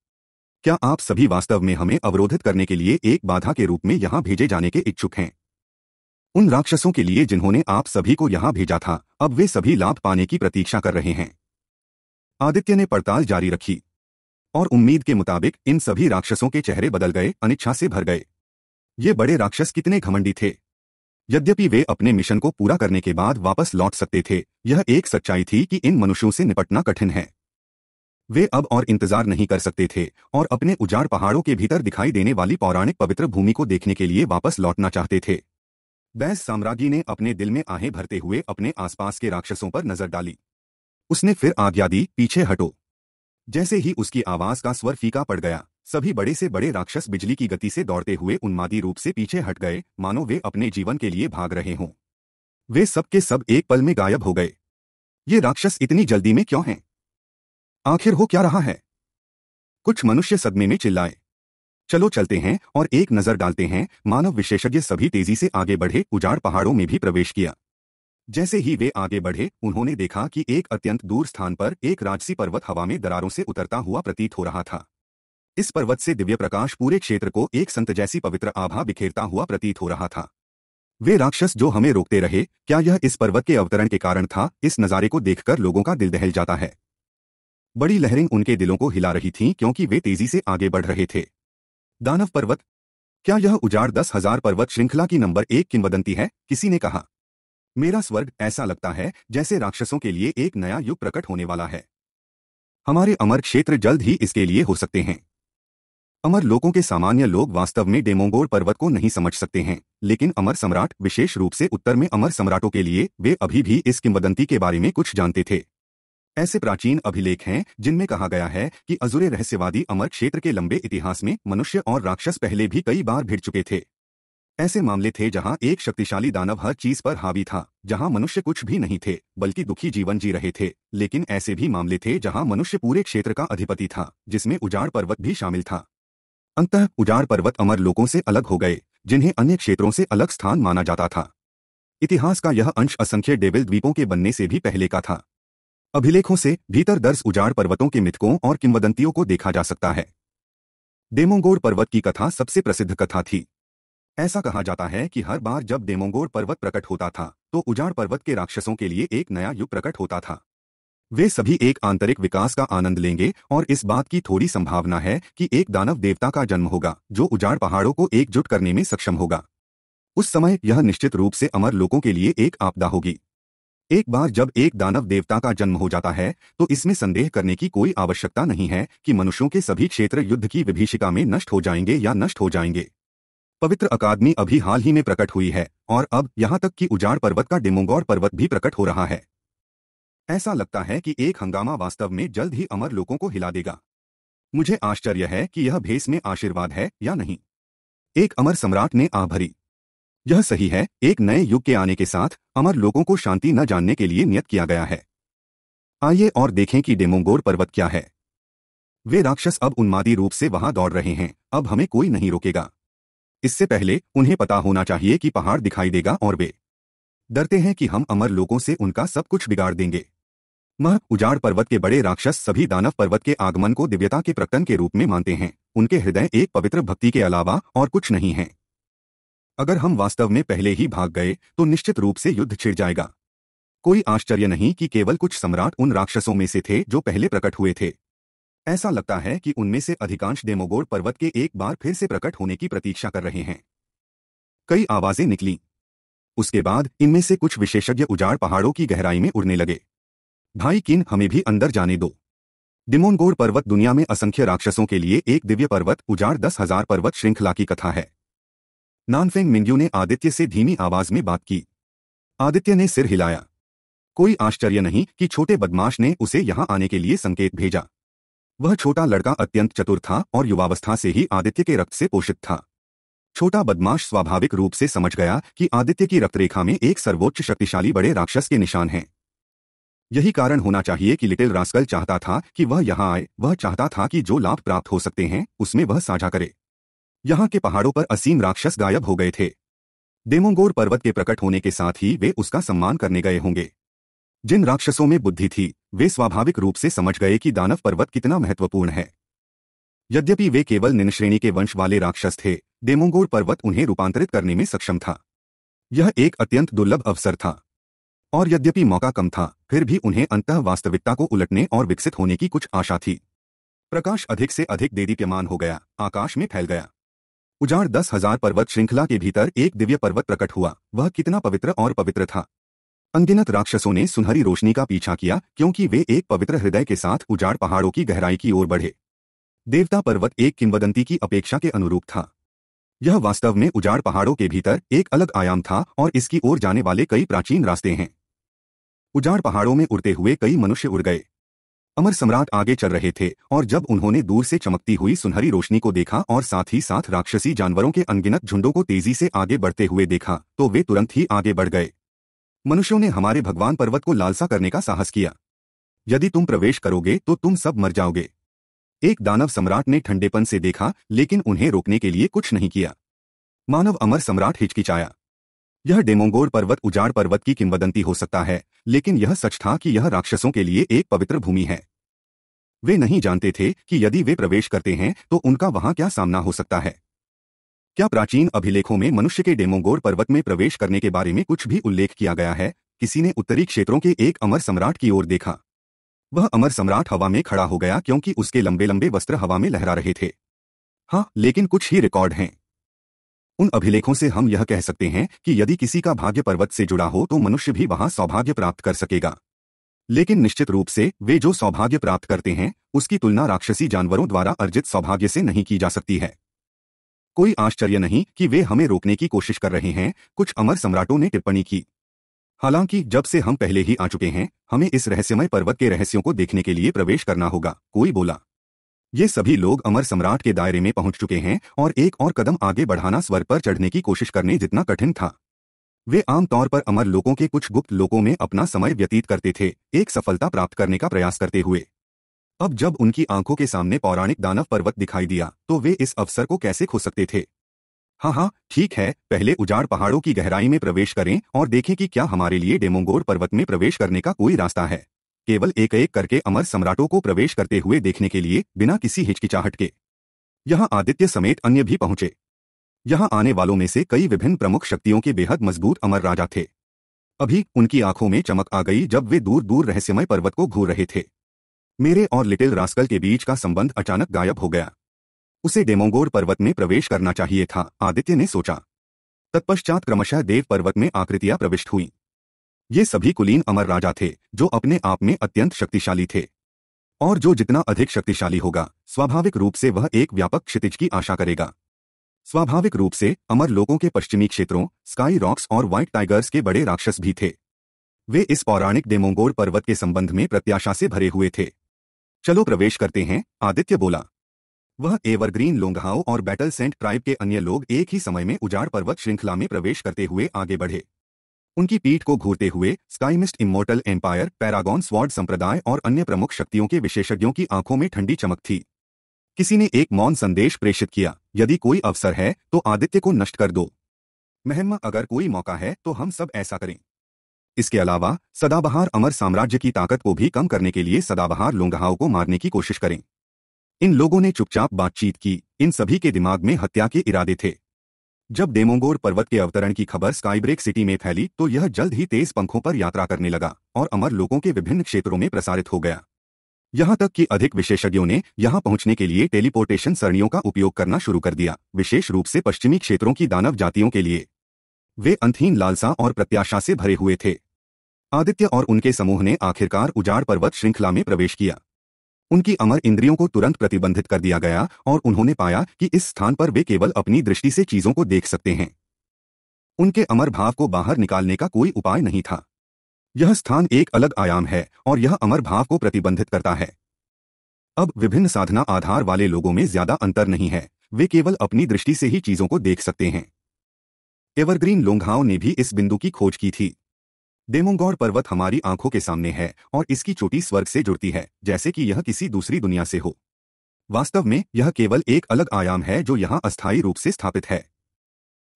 [SPEAKER 1] क्या आप सभी वास्तव में हमें अवरोधित करने के लिए एक बाधा के रूप में यहां भेजे जाने के इच्छुक हैं उन राक्षसों के लिए जिन्होंने आप सभी को यहां भेजा था अब वे सभी लाभ पाने की प्रतीक्षा कर रहे हैं आदित्य ने पड़ताल जारी रखी और उम्मीद के मुताबिक इन सभी राक्षसों के चेहरे बदल गए अनिच्छा से भर गए ये बड़े राक्षस कितने घमंडी थे यद्यपि वे अपने मिशन को पूरा करने के बाद वापस लौट सकते थे यह एक सच्चाई थी कि इन मनुष्यों से निपटना कठिन है वे अब और इंतजार नहीं कर सकते थे और अपने उजाड़ पहाड़ों के भीतर दिखाई देने वाली पौराणिक पवित्र भूमि को देखने के लिए वापस लौटना चाहते थे बैस साम्राज्ञी ने अपने दिल में आहें भरते हुए अपने आसपास के राक्षसों पर नजर डाली उसने फिर आज्ञा दी पीछे हटो जैसे ही उसकी आवाज का स्वर फीका पड़ गया सभी बड़े से बड़े राक्षस बिजली की गति से दौड़ते हुए उन्मादी रूप से पीछे हट गए मानो वे अपने जीवन के लिए भाग रहे हों वे सब के सब एक पल में गायब हो गए ये राक्षस इतनी जल्दी में क्यों हैं आखिर हो क्या रहा है कुछ मनुष्य सदमे में चिल्लाए चलो चलते हैं और एक नजर डालते हैं मानव विशेषज्ञ सभी तेजी से आगे बढ़े उजाड़ पहाड़ों में भी प्रवेश किया जैसे ही वे आगे बढ़े उन्होंने देखा कि एक अत्यंत दूर स्थान पर एक राजसी पर्वत हवा में दरारों से उतरता हुआ प्रतीत हो रहा था इस पर्वत से दिव्य प्रकाश पूरे क्षेत्र को एक संत जैसी पवित्र आभा बिखेरता हुआ प्रतीत हो रहा था वे राक्षस जो हमें रोकते रहे क्या यह इस पर्वत के अवतरण के कारण था इस नज़ारे को देखकर लोगों का दिल दहल जाता है बड़ी लहरें उनके दिलों को हिला रही थीं क्योंकि वे तेजी से आगे बढ़ रहे थे दानव पर्वत क्या यह उजाड़ दस हजार पर्वत श्रृंखला की नंबर एक किंवदंती है किसी ने कहा मेरा स्वर्ग ऐसा लगता है जैसे राक्षसों के लिए एक नया युग प्रकट होने वाला है हमारे अमर क्षेत्र जल्द ही इसके लिए हो सकते हैं अमर लोगों के सामान्य लोग वास्तव में डेमोंगोर पर्वत को नहीं समझ सकते हैं लेकिन अमर सम्राट विशेष रूप से उत्तर में अमर सम्राटों के लिए वे अभी भी इस किंवदंती के बारे में कुछ जानते थे ऐसे प्राचीन अभिलेख हैं जिनमें कहा गया है कि अजुरे रहस्यवादी अमर क्षेत्र के लंबे इतिहास में मनुष्य और राक्षस पहले भी कई बार भिड़ चुके थे ऐसे मामले थे जहां एक शक्तिशाली दानव हर चीज पर हावी था जहां मनुष्य कुछ भी नहीं थे बल्कि दुखी जीवन जी रहे थे लेकिन ऐसे भी मामले थे जहां मनुष्य पूरे क्षेत्र का अधिपति था जिसमें उजाड़ पर्वत भी शामिल था अंतः उजाड़ पर्वत अमर लोगों से अलग हो गए जिन्हें अन्य क्षेत्रों से अलग स्थान माना जाता था इतिहास का यह अंश असंख्य डेविल द्वीपों के बनने से भी पहले का था अभिलेखों से भीतर दर्ज उजाड़ पर्वतों के मिथकों और किंवदंतियों को देखा जा सकता है डेमोंगोर पर्वत की कथा सबसे प्रसिद्ध कथा थी ऐसा कहा जाता है कि हर बार जब देमोंगोर पर्वत प्रकट होता था तो उजाड़ पर्वत के राक्षसों के लिए एक नया युग प्रकट होता था वे सभी एक आंतरिक विकास का आनंद लेंगे और इस बात की थोड़ी संभावना है कि एक दानव देवता का जन्म होगा जो उजाड़ पहाड़ों को एकजुट करने में सक्षम होगा उस समय यह निश्चित रूप से अमर लोगों के लिए एक आपदा होगी एक बार जब एक दानव देवता का जन्म हो जाता है तो इसमें संदेह करने की कोई आवश्यकता नहीं है कि मनुष्यों के सभी क्षेत्र युद्ध की विभीषिका में नष्ट हो जाएंगे या नष्ट हो जाएंगे पवित्र अकादमी अभी हाल ही में प्रकट हुई है और अब यहां तक कि उजाड़ पर्वत का डेमोगौर पर्वत भी प्रकट हो रहा है ऐसा लगता है कि एक हंगामा वास्तव में जल्द ही अमर लोगों को हिला देगा मुझे आश्चर्य है कि यह भेस में आशीर्वाद है या नहीं एक अमर सम्राट ने आ भरी यह सही है एक नए युग के आने के साथ अमर लोगों को शांति न जानने के लिए नियत किया गया है आइए और देखें कि डेमोंगोर पर्वत क्या है वे राक्षस अब उन्मादी रूप से वहां दौड़ रहे हैं अब हमें कोई नहीं रोकेगा इससे पहले उन्हें पता होना चाहिए कि पहाड़ दिखाई देगा और वे डरते हैं कि हम अमर लोगों से उनका सब कुछ बिगाड़ देंगे मह उजाड़ पर्वत के बड़े राक्षस सभी दानव पर्वत के आगमन को दिव्यता के प्रकटन के रूप में मानते हैं उनके हृदय एक पवित्र भक्ति के अलावा और कुछ नहीं है अगर हम वास्तव में पहले ही भाग गए तो निश्चित रूप से युद्ध छिड़ जाएगा कोई आश्चर्य नहीं कि केवल कुछ सम्राट उन राक्षसों में से थे जो पहले प्रकट हुए थे ऐसा लगता है कि उनमें से अधिकांश डेमोगोड पर्वत के एक बार फिर से प्रकट होने की प्रतीक्षा कर रहे हैं कई आवाजें निकली उसके बाद इनमें से कुछ विशेषज्ञ उजाड़ पहाड़ों की गहराई में उड़ने लगे भाई किन हमें भी अंदर जाने दो डिमोनगोड पर्वत दुनिया में असंख्य राक्षसों के लिए एक दिव्य पर्वत उजाड़ दस हजार पर्वत श्रृंखला की कथा है नानफेंग मिंग्यू ने आदित्य से धीमी आवाज में बात की आदित्य ने सिर हिलाया कोई आश्चर्य नहीं कि छोटे बदमाश ने उसे यहां आने के लिए संकेत भेजा वह छोटा लड़का अत्यंत चतुर था और युवावस्था से ही आदित्य के रक्त से पोषित था छोटा बदमाश स्वाभाविक रूप से समझ गया कि आदित्य की रक्तरेखा में एक सर्वोच्च शक्तिशाली बड़े राक्षस के निशान हैं यही कारण होना चाहिए कि लिटिल रास्कल चाहता था कि वह यहाँ आए वह चाहता था कि जो लाभ प्राप्त हो सकते हैं उसमें वह साझा करे यहाँ के पहाड़ों पर असीम राक्षस गायब हो गए थे देमोंगोर पर्वत के प्रकट होने के साथ ही वे उसका सम्मान करने गए होंगे जिन राक्षसों में बुद्धि थी वे स्वाभाविक रूप से समझ गए कि दानव पर्वत कितना महत्वपूर्ण है यद्यपि वे केवल निन्नश्रेणी के वंश वाले राक्षस थे देमोंगोर पर्वत उन्हें रूपांतरित करने में सक्षम था यह एक अत्यंत दुर्लभ अवसर था और यद्यपि मौका कम था फिर भी उन्हें अंत वास्तविकता को उलटने और विकसित होने की कुछ आशा थी प्रकाश अधिक से अधिक देदीप्यमान हो गया आकाश में फैल गया उजाड़ दस हजार पर्वत श्रृंखला के भीतर एक दिव्य पर्वत प्रकट हुआ वह कितना पवित्र और पवित्र था अनगिनत राक्षसों ने सुनहरी रोशनी का पीछा किया क्योंकि वे एक पवित्र हृदय के साथ उजाड़ पहाड़ों की गहराई की ओर बढ़े देवता पर्वत एक किंवदंती की अपेक्षा के अनुरूप था यह वास्तव में उजाड़ पहाड़ों के भीतर एक अलग आयाम था और इसकी ओर जाने वाले कई प्राचीन रास्ते हैं उजाड़ पहाड़ों में उड़ते हुए कई मनुष्य उड़ गए अमर सम्राट आगे चल रहे थे और जब उन्होंने दूर से चमकती हुई सुनहरी रोशनी को देखा और साथ ही साथ राक्षसी जानवरों के अनगिनत झुंडों को तेजी से आगे बढ़ते हुए देखा तो वे तुरंत ही आगे बढ़ गए मनुष्यों ने हमारे भगवान पर्वत को लालसा करने का साहस किया यदि तुम प्रवेश करोगे तो तुम सब मर जाओगे एक दानव सम्राट ने ठंडेपन से देखा लेकिन उन्हें रोकने के लिए कुछ नहीं किया मानव अमर सम्राट हिचकिचाया यह डेमोंगोर पर्वत उजाड़ पर्वत की किंवदंती हो सकता है लेकिन यह सच था कि यह राक्षसों के लिए एक पवित्र भूमि है वे नहीं जानते थे कि यदि वे प्रवेश करते हैं तो उनका वहां क्या सामना हो सकता है क्या प्राचीन अभिलेखों में मनुष्य के डेमोगोर पर्वत में प्रवेश करने के बारे में कुछ भी उल्लेख किया गया है किसी ने उत्तरी क्षेत्रों के एक अमर सम्राट की ओर देखा वह अमर सम्राट हवा में खड़ा हो गया क्योंकि उसके लंबे लंबे वस्त्र हवा में लहरा रहे थे हाँ लेकिन कुछ ही रिकॉर्ड हैं उन अभिलेखों से हम यह कह सकते हैं कि यदि किसी का भाग्य पर्वत से जुड़ा हो तो मनुष्य भी वहां सौभाग्य प्राप्त कर सकेगा लेकिन निश्चित रूप से वे जो सौभाग्य प्राप्त करते हैं उसकी तुलना राक्षसी जानवरों द्वारा अर्जित सौभाग्य से नहीं की जा सकती है कोई आश्चर्य नहीं कि वे हमें रोकने की कोशिश कर रहे हैं कुछ अमर सम्राटों ने टिप्पणी की हालांकि जब से हम पहले ही आ चुके हैं हमें इस रहस्यमय पर्वत के रहस्यों को देखने के लिए प्रवेश करना होगा कोई बोला ये सभी लोग अमर सम्राट के दायरे में पहुंच चुके हैं और एक और कदम आगे बढ़ाना स्वर पर चढ़ने की कोशिश करने जितना कठिन था वे आमतौर पर अमर लोगों के कुछ गुप्त लोगों में अपना समय व्यतीत करते थे एक सफलता प्राप्त करने का प्रयास करते हुए अब जब उनकी आंखों के सामने पौराणिक दानव पर्वत दिखाई दिया तो वे इस अवसर को कैसे खो सकते थे हाँ हाँ ठीक है पहले उजाड़ पहाड़ों की गहराई में प्रवेश करें और देखें कि क्या हमारे लिए डेमोंगोर पर्वत में प्रवेश करने का कोई रास्ता है केवल एक एक करके अमर सम्राटों को प्रवेश करते हुए देखने के लिए बिना किसी हिचकिचाहट के यहाँ आदित्य समेत अन्य भी पहुंचे यहाँ आने वालों में से कई विभिन्न प्रमुख शक्तियों के बेहद मजबूत अमर राजा थे अभी उनकी आंखों में चमक आ गई जब वे दूर दूर रहस्यमय पर्वत को घूर रहे थे मेरे और लिटिल रास्कल के बीच का संबंध अचानक गायब हो गया उसे डेमोंगोर पर्वत में प्रवेश करना चाहिए था आदित्य ने सोचा तत्पश्चात क्रमशः देव पर्वत में आकृतियां प्रविष्ट हुई ये सभी कुलीन अमर राजा थे जो अपने आप में अत्यंत शक्तिशाली थे और जो जितना अधिक शक्तिशाली होगा स्वाभाविक रूप से वह एक व्यापक क्षितिज की आशा करेगा स्वाभाविक रूप से अमर लोगों के पश्चिमी क्षेत्रों स्काई रॉक्स और व्हाइट टाइगर्स के बड़े राक्षस भी थे वे इस पौराणिक डेमोंगोर पर्वत के संबंध में प्रत्याशा से भरे हुए थे चलो प्रवेश करते हैं आदित्य बोला वह एवरग्रीन लोंगहाओ और बैटल सेंट ट्राइब के अन्य लोग एक ही समय में उजाड़ पर्वत श्रृंखला में प्रवेश करते हुए आगे बढ़े उनकी पीठ को घूरते हुए Skymist Immortal Empire Paragon Sword संप्रदाय और अन्य प्रमुख शक्तियों के विशेषज्ञों की आंखों में ठंडी चमक थी किसी ने एक मौन संदेश प्रेषित किया यदि कोई अवसर है तो आदित्य को नष्ट कर दो महम्मा अगर कोई मौका है तो हम सब ऐसा करें इसके अलावा सदाबहार अमर साम्राज्य की ताकत को भी कम करने के लिए सदाबहार लोंगहाओं को मारने की कोशिश करें इन लोगों ने चुपचाप बातचीत की इन सभी के दिमाग में हत्या के इरादे थे जब डेमोंगोर पर्वत के अवतरण की खबर स्काईब्रेक सिटी में फैली तो यह जल्द ही तेज पंखों पर यात्रा करने लगा और अमर लोगों के विभिन्न क्षेत्रों में प्रसारित हो गया यहां तक कि अधिक विशेषज्ञों ने यहां पहुंचने के लिए टेलीपोर्टेशन सरणियों का उपयोग करना शुरू कर दिया विशेष रूप से पश्चिमी क्षेत्रों की दानव जातियों के लिए वे अंतहीन लालसा और प्रत्याशा से भरे हुए थे आदित्य और उनके समूह ने आखिरकार उजाड़ पर्वत श्रृंखला में प्रवेश किया उनकी अमर इंद्रियों को तुरंत प्रतिबंधित कर दिया गया और उन्होंने पाया कि इस स्थान पर वे केवल अपनी दृष्टि से चीजों को देख सकते हैं उनके अमर भाव को बाहर निकालने का कोई उपाय नहीं था यह स्थान एक अलग आयाम है और यह अमर भाव को प्रतिबंधित करता है अब विभिन्न साधना आधार वाले लोगों में ज्यादा अंतर नहीं है वे केवल अपनी दृष्टि से ही चीजों को देख सकते हैं एवरग्रीन लोंघाओं ने भी इस बिंदु की खोज की थी देमोंगौर पर्वत हमारी आंखों के सामने है और इसकी चोटी स्वर्ग से जुड़ती है जैसे कि यह किसी दूसरी दुनिया से हो वास्तव में यह केवल एक अलग आयाम है जो यहाँ अस्थायी रूप से स्थापित है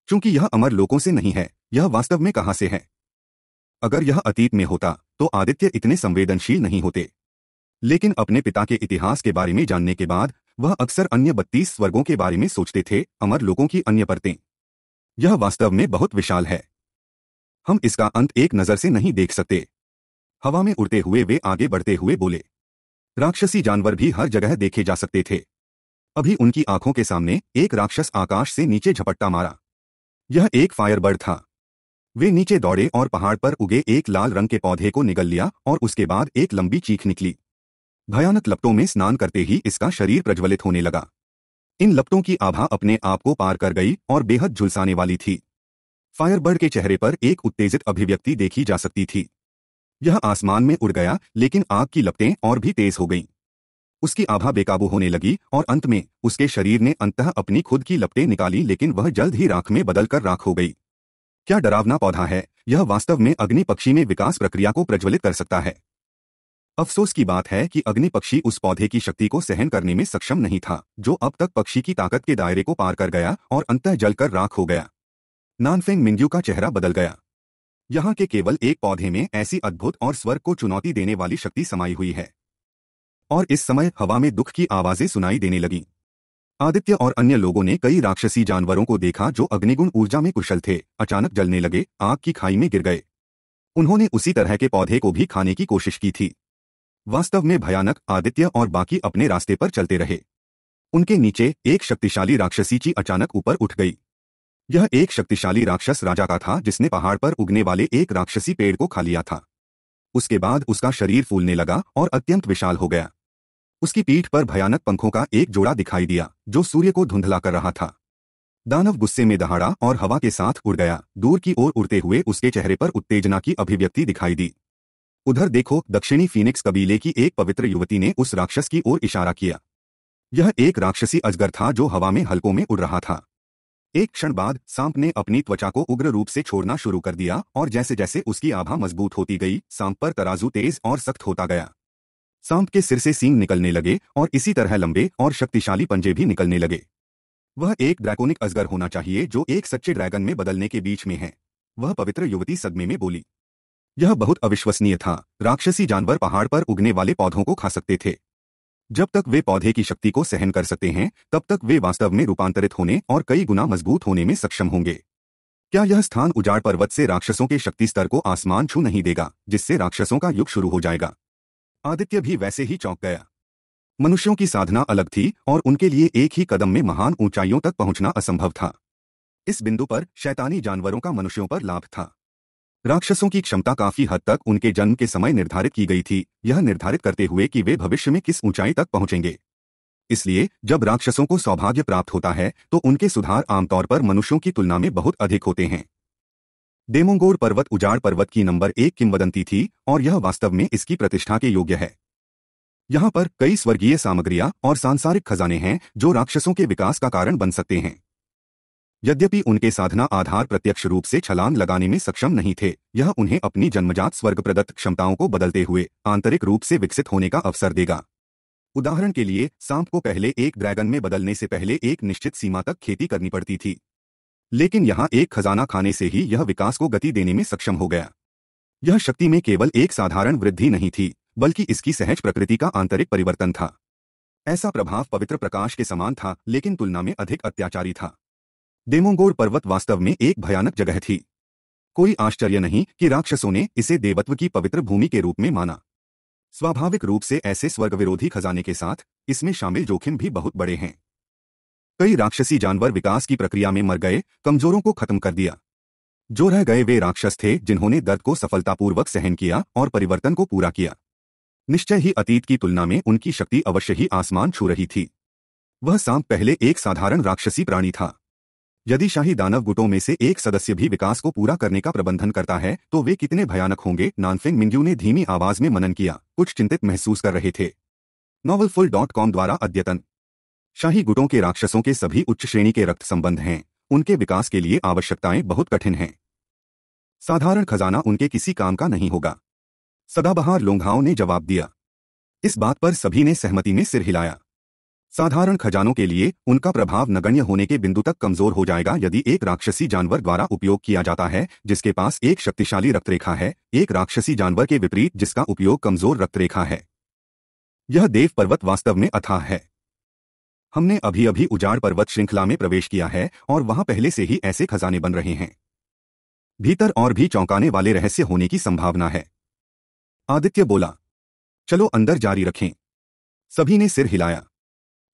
[SPEAKER 1] क्योंकि यह अमर लोगों से नहीं है यह वास्तव में कहाँ से है अगर यह अतीत में होता तो आदित्य इतने संवेदनशील नहीं होते लेकिन अपने पिता के इतिहास के बारे में जानने के बाद वह अक्सर अन्य बत्तीस स्वर्गों के बारे में सोचते थे अमर लोगों की अन्य परतें यह वास्तव में बहुत विशाल है हम इसका अंत एक नजर से नहीं देख सकते हवा में उड़ते हुए वे आगे बढ़ते हुए बोले राक्षसी जानवर भी हर जगह देखे जा सकते थे अभी उनकी आंखों के सामने एक राक्षस आकाश से नीचे झपट्टा मारा यह एक फायरबर्ड था वे नीचे दौड़े और पहाड़ पर उगे एक लाल रंग के पौधे को निगल लिया और उसके बाद एक लंबी चीख निकली भयानक लपटों में स्नान करते ही इसका शरीर प्रज्वलित होने लगा इन लपटों की आभा अपने आप को पार कर गई और बेहद झुलसाने वाली थी फायरबर्ड के चेहरे पर एक उत्तेजित अभिव्यक्ति देखी जा सकती थी यह आसमान में उड़ गया लेकिन आग की लपटें और भी तेज हो गईं उसकी आभा बेकाबू होने लगी और अंत में उसके शरीर ने अंतः अपनी खुद की लपटें निकाली लेकिन वह जल्द ही राख में बदलकर राख हो गई क्या डरावना पौधा है यह वास्तव में अग्नि पक्षी में विकास प्रक्रिया को प्रज्वलित कर सकता है अफसोस की बात है कि अग्नि पक्षी उस पौधे की शक्ति को सहन करने में सक्षम नहीं था जो अब तक पक्षी की ताकत के दायरे को पार कर गया और अंतः जलकर राख हो गया नानफेंग मिंग्यू का चेहरा बदल गया यहाँ के केवल एक पौधे में ऐसी अद्भुत और स्वर को चुनौती देने वाली शक्ति समाई हुई है और इस समय हवा में दुख की आवाजें सुनाई देने लगीं आदित्य और अन्य लोगों ने कई राक्षसी जानवरों को देखा जो अग्निगुण ऊर्जा में कुशल थे अचानक जलने लगे आग की खाई में गिर गए उन्होंने उसी तरह के पौधे को भी खाने की कोशिश की थी वास्तव में भयानक आदित्य और बाकी अपने रास्ते पर चलते रहे उनके नीचे एक शक्तिशाली राक्षसी ची अचानक ऊपर उठ गई यह एक शक्तिशाली राक्षस राजा का था जिसने पहाड़ पर उगने वाले एक राक्षसी पेड़ को खा लिया था उसके बाद उसका शरीर फूलने लगा और अत्यंत विशाल हो गया उसकी पीठ पर भयानक पंखों का एक जोड़ा दिखाई दिया जो सूर्य को धुंधला कर रहा था दानव गुस्से में दहाड़ा और हवा के साथ उड़ गया दूर की ओर उड़ते हुए उसके चेहरे पर उत्तेजना की अभिव्यक्ति दिखाई दी उधर देखो दक्षिणी फीनिक्स कबीले की एक पवित्र युवती ने उस राक्षस की ओर इशारा किया यह एक राक्षसी अजगर था जो हवा में हल्कों में उड़ रहा था एक क्षण बाद सांप ने अपनी त्वचा को उग्र रूप से छोड़ना शुरू कर दिया और जैसे जैसे उसकी आभा मजबूत होती गई सांप पर तराजू तेज और सख्त होता गया सांप के सिर से सींग निकलने लगे और इसी तरह लंबे और शक्तिशाली पंजे भी निकलने लगे वह एक ड्रैकोनिक अजगर होना चाहिए जो एक सच्चे ड्रैगन में बदलने के बीच में है वह पवित्र युवती सदमे में बोली यह बहुत अविश्वसनीय था राक्षसी जानवर पहाड़ पर उगने वाले पौधों को खा सकते थे जब तक वे पौधे की शक्ति को सहन कर सकते हैं तब तक वे वास्तव में रूपांतरित होने और कई गुना मजबूत होने में सक्षम होंगे क्या यह स्थान उजाड़ पर्वत से राक्षसों के शक्ति स्तर को आसमान छू नहीं देगा जिससे राक्षसों का युग शुरू हो जाएगा आदित्य भी वैसे ही चौंक गया मनुष्यों की साधना अलग थी और उनके लिए एक ही कदम में महान ऊंचाइयों तक पहुंचना असंभव था इस बिंदु पर शैतानी जानवरों का मनुष्यों पर लाभ था राक्षसों की क्षमता काफी हद तक उनके जन्म के समय निर्धारित की गई थी यह निर्धारित करते हुए कि वे भविष्य में किस ऊंचाई तक पहुंचेंगे इसलिए जब राक्षसों को सौभाग्य प्राप्त होता है तो उनके सुधार आमतौर पर मनुष्यों की तुलना में बहुत अधिक होते हैं देमोंगोर पर्वत उजाड़ पर्वत की नंबर एक किंवदंती थी और यह वास्तव में इसकी प्रतिष्ठा के योग्य है यहां पर कई स्वर्गीय सामग्रियां और सांसारिक खजाने हैं जो राक्षसों के विकास का कारण बन सकते हैं यद्यपि उनके साधना आधार प्रत्यक्ष रूप से छलांग लगाने में सक्षम नहीं थे यह उन्हें अपनी जन्मजात स्वर्ग प्रदत्त क्षमताओं को बदलते हुए आंतरिक रूप से विकसित होने का अवसर देगा उदाहरण के लिए सांप को पहले एक ड्रैगन में बदलने से पहले एक निश्चित सीमा तक खेती करनी पड़ती थी लेकिन यहाँ एक खजाना खाने से ही यह विकास को गति देने में सक्षम हो गया यह शक्ति में केवल एक साधारण वृद्धि नहीं थी बल्कि इसकी सहज प्रकृति का आंतरिक परिवर्तन था ऐसा प्रभाव पवित्र प्रकाश के समान था लेकिन तुलना में अधिक अत्याचारी था डेमोंगोर पर्वत वास्तव में एक भयानक जगह थी कोई आश्चर्य नहीं कि राक्षसों ने इसे देवत्व की पवित्र भूमि के रूप में माना स्वाभाविक रूप से ऐसे स्वर्ग विरोधी खजाने के साथ इसमें शामिल जोखिम भी बहुत बड़े हैं कई राक्षसी जानवर विकास की प्रक्रिया में मर गए कमजोरों को खत्म कर दिया जो रह गए वे राक्षस थे जिन्होंने दर्द को सफलतापूर्वक सहन किया और परिवर्तन को पूरा किया निश्चय ही अतीत की तुलना में उनकी शक्ति अवश्य ही आसमान छू रही थी वह सांप पहले एक साधारण राक्षसी प्राणी था यदि शाही दानव गुटों में से एक सदस्य भी विकास को पूरा करने का प्रबंधन करता है तो वे कितने भयानक होंगे नानसिंग मिंग्यू ने धीमी आवाज में मनन किया कुछ चिंतित महसूस कर रहे थे नॉवल फुल डॉट कॉम द्वारा अद्यतन शाही गुटों के राक्षसों के सभी उच्च श्रेणी के रक्त संबंध हैं उनके विकास के लिए आवश्यकताएं बहुत कठिन हैं साधारण खजाना उनके किसी काम का नहीं होगा सदाबहार लोंघाओं ने जवाब दिया इस बात पर सभी ने सहमति में सिर हिलाया साधारण खजानों के लिए उनका प्रभाव नगण्य होने के बिंदु तक कमजोर हो जाएगा यदि एक राक्षसी जानवर द्वारा उपयोग किया जाता है जिसके पास एक शक्तिशाली रक्तरेखा है एक राक्षसी जानवर के विपरीत जिसका उपयोग कमजोर रक्तरेखा है यह देव पर्वत वास्तव में अथाह है हमने अभी अभी उजाड़ पर्वत श्रृंखला में प्रवेश किया है और वहां पहले से ही ऐसे खजाने बन रहे हैं भीतर और भी चौंकाने वाले रहस्य होने की संभावना है आदित्य बोला चलो अंदर जारी रखें सभी ने सिर हिलाया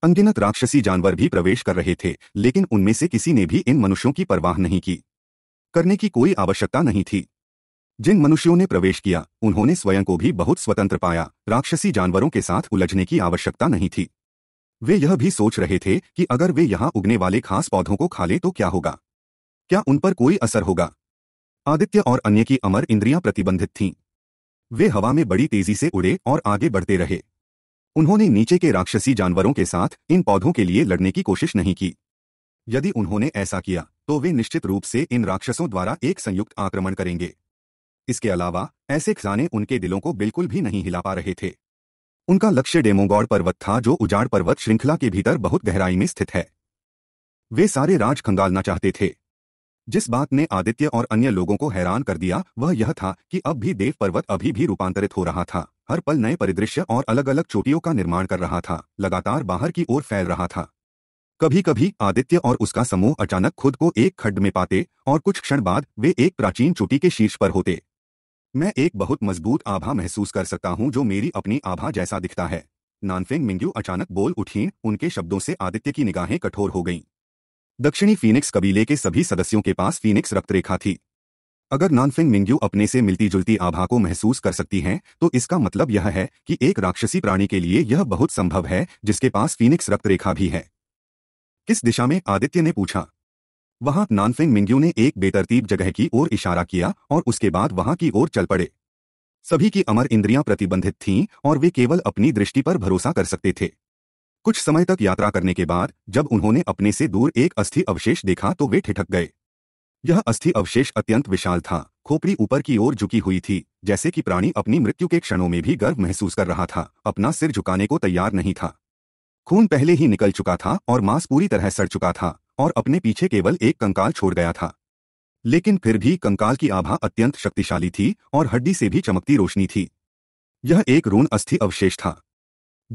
[SPEAKER 1] अनगिनत राक्षसी जानवर भी प्रवेश कर रहे थे लेकिन उनमें से किसी ने भी इन मनुष्यों की परवाह नहीं की करने की कोई आवश्यकता नहीं थी जिन मनुष्यों ने प्रवेश किया उन्होंने स्वयं को भी बहुत स्वतंत्र पाया राक्षसी जानवरों के साथ उलझने की आवश्यकता नहीं थी वे यह भी सोच रहे थे कि अगर वे यहां उगने वाले खास पौधों को खा ले तो क्या होगा क्या उन पर कोई असर होगा आदित्य और अन्य की अमर इंद्रियां प्रतिबंधित थीं वे हवा में बड़ी तेजी से उड़े और आगे बढ़ते रहे उन्होंने नीचे के राक्षसी जानवरों के साथ इन पौधों के लिए लड़ने की कोशिश नहीं की यदि उन्होंने ऐसा किया तो वे निश्चित रूप से इन राक्षसों द्वारा एक संयुक्त आक्रमण करेंगे इसके अलावा ऐसे खजाने उनके दिलों को बिल्कुल भी नहीं हिला पा रहे थे उनका लक्ष्य डेमोगौड़ पर्वत था जो उजाड़ पर्वत श्रृंखला के भीतर बहुत गहराई में स्थित है वे सारे राज खंगालना चाहते थे जिस बात ने आदित्य और अन्य लोगों को हैरान कर दिया वह यह था कि अब भी देव पर्वत अभी भी रूपांतरित हो रहा था हर पल नए परिदृश्य और अलग अलग चोटियों का निर्माण कर रहा था लगातार बाहर की ओर फैल रहा था कभी कभी आदित्य और उसका समूह अचानक खुद को एक खड्ड में पाते और कुछ क्षण बाद वे एक प्राचीन चोटी के शीर्ष पर होते मैं एक बहुत मजबूत आभा महसूस कर सकता हूँ जो मेरी अपनी आभा जैसा दिखता है नानफेंग मिंग्यू अचानक बोल उठी उनके शब्दों से आदित्य की निगाहें कठोर हो गईं दक्षिणी फीनिक्स कबीले के सभी सदस्यों के पास फीनिक्स रक्तरेखा थी अगर नॉनफिंग मिंग्यू अपने से मिलती जुलती आभा को महसूस कर सकती हैं तो इसका मतलब यह है कि एक राक्षसी प्राणी के लिए यह बहुत संभव है जिसके पास फीनिक्स रक्तरेखा भी है किस दिशा में आदित्य ने पूछा वहां नॉनफिंग मिंग्यू ने एक बेतरतीब जगह की ओर इशारा किया और उसके बाद वहां की ओर चल पड़े सभी की अमर इंद्रियां प्रतिबंधित थीं और वे केवल अपनी दृष्टि पर भरोसा कर सकते थे कुछ समय तक यात्रा करने के बाद जब उन्होंने अपने से दूर एक अस्थि अवशेष देखा तो वे ठिठक गए यह अस्थि अवशेष अत्यंत विशाल था खोपड़ी ऊपर की ओर झुकी हुई थी जैसे कि प्राणी अपनी मृत्यु के क्षणों में भी गर्व महसूस कर रहा था अपना सिर झुकाने को तैयार नहीं था खून पहले ही निकल चुका था और मांस पूरी तरह सड़ चुका था और अपने पीछे केवल एक कंकाल छोड़ गया था लेकिन फिर भी कंकाल की आभा अत्यंत शक्तिशाली थी और हड्डी से भी चमकती रोशनी थी यह एक रूण अस्थि अवशेष था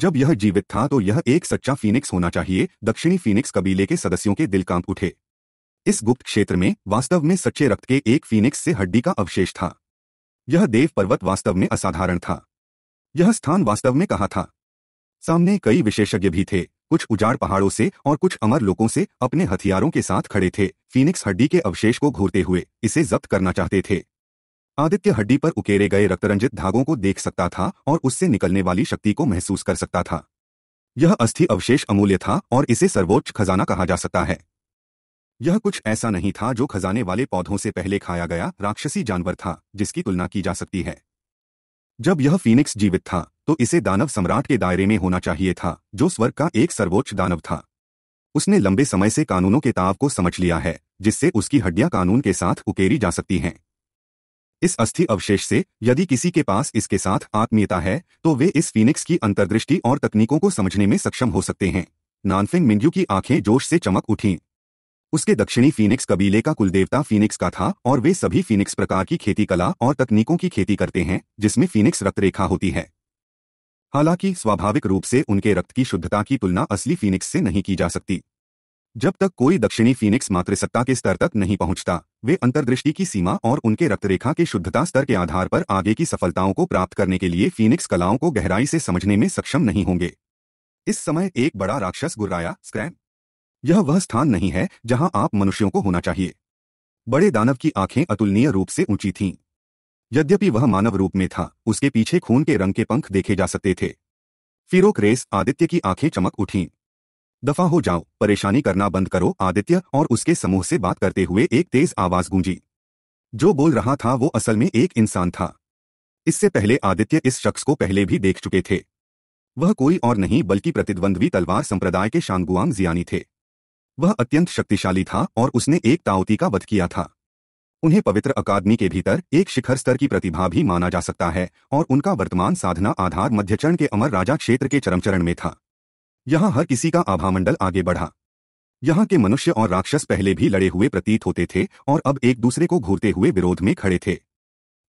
[SPEAKER 1] जब यह जीवित था तो यह एक सच्चा फीनिक्स होना चाहिए दक्षिणी फीनिक्स कबीले के सदस्यों के दिल कांप उठे इस गुप्त क्षेत्र में वास्तव में सच्चे रक्त के एक फीनिक्स से हड्डी का अवशेष था यह देव पर्वत वास्तव में असाधारण था यह स्थान वास्तव में कहा था सामने कई विशेषज्ञ भी थे कुछ उजाड़ पहाड़ों से और कुछ अमर लोगों से अपने हथियारों के साथ खड़े थे फीनिक्स हड्डी के अवशेष को घूरते हुए इसे जब्त करना चाहते थे आदित्य हड्डी पर उकेरे गए रक्तरंजित धागों को देख सकता था और उससे निकलने वाली शक्ति को महसूस कर सकता था यह अस्थि अवशेष अमूल्य था और इसे सर्वोच्च खजाना कहा जा सकता है यह कुछ ऐसा नहीं था जो खजाने वाले पौधों से पहले खाया गया राक्षसी जानवर था जिसकी तुलना की जा सकती है जब यह फीनिक्स जीवित था तो इसे दानव सम्राट के दायरे में होना चाहिए था जो स्वर्ग का एक सर्वोच्च दानव था उसने लंबे समय से कानूनों के ताव को समझ लिया है जिससे उसकी हड्डियां कानून के साथ उकेरी जा सकती हैं इस अस्थि अवशेष से यदि किसी के पास इसके साथ आत्मीयता है तो वे इस फीनिक्स की अंतर्दृष्टि और तकनीकों को समझने में सक्षम हो सकते हैं नानफिंग मिंजू की आंखें जोश से चमक उठीं उसके दक्षिणी फीनिक्स कबीले का कुलदेवता फीनिक्स का था और वे सभी फीनिक्स प्रकार की खेती कला और तकनीकों की खेती करते हैं जिसमें फीनिक्स रक्तरेखा होती है हालांकि स्वाभाविक रूप से उनके रक्त की शुद्धता की तुलना असली फीनिक्स से नहीं की जा सकती जब तक कोई दक्षिणी फीनिक्स मातृसत्ता के स्तर तक नहीं पहुंचता वे अंतर्दृष्टि की सीमा और उनके रक्तरेखा के शुद्धता स्तर के आधार पर आगे की सफलताओं को प्राप्त करने के लिए फीनिक्स कलाओं को गहराई से समझने में सक्षम नहीं होंगे इस समय एक बड़ा राक्षस गुर्राया स्क्रैम यह वह स्थान नहीं है जहां आप मनुष्यों को होना चाहिए बड़े दानव की आंखें अतुलनीय रूप से ऊंची थीं यद्यपि वह मानव रूप में था उसके पीछे खून के रंग के पंख देखे जा सकते थे फिरोक रेस आदित्य की आंखें चमक उठीं दफा हो जाओ परेशानी करना बंद करो आदित्य और उसके समूह से बात करते हुए एक तेज आवाज गूंजी जो बोल रहा था वो असल में एक इंसान था इससे पहले आदित्य इस शख्स को पहले भी देख चुके थे वह कोई और नहीं बल्कि प्रतिद्वंद्वी तलवार संप्रदाय के शांगुआंग जियानी थे वह अत्यंत शक्तिशाली था और उसने एक तावती का वध किया था उन्हें पवित्र अकादमी के भीतर एक शिखर स्तर की प्रतिभा भी माना जा सकता है और उनका वर्तमान साधना आधार मध्यचरण के अमर राजा क्षेत्र के चरमचरण में था यहाँ हर किसी का आभामंडल आगे बढ़ा यहाँ के मनुष्य और राक्षस पहले भी लड़े हुए प्रतीत होते थे और अब एक दूसरे को घूरते हुए विरोध में खड़े थे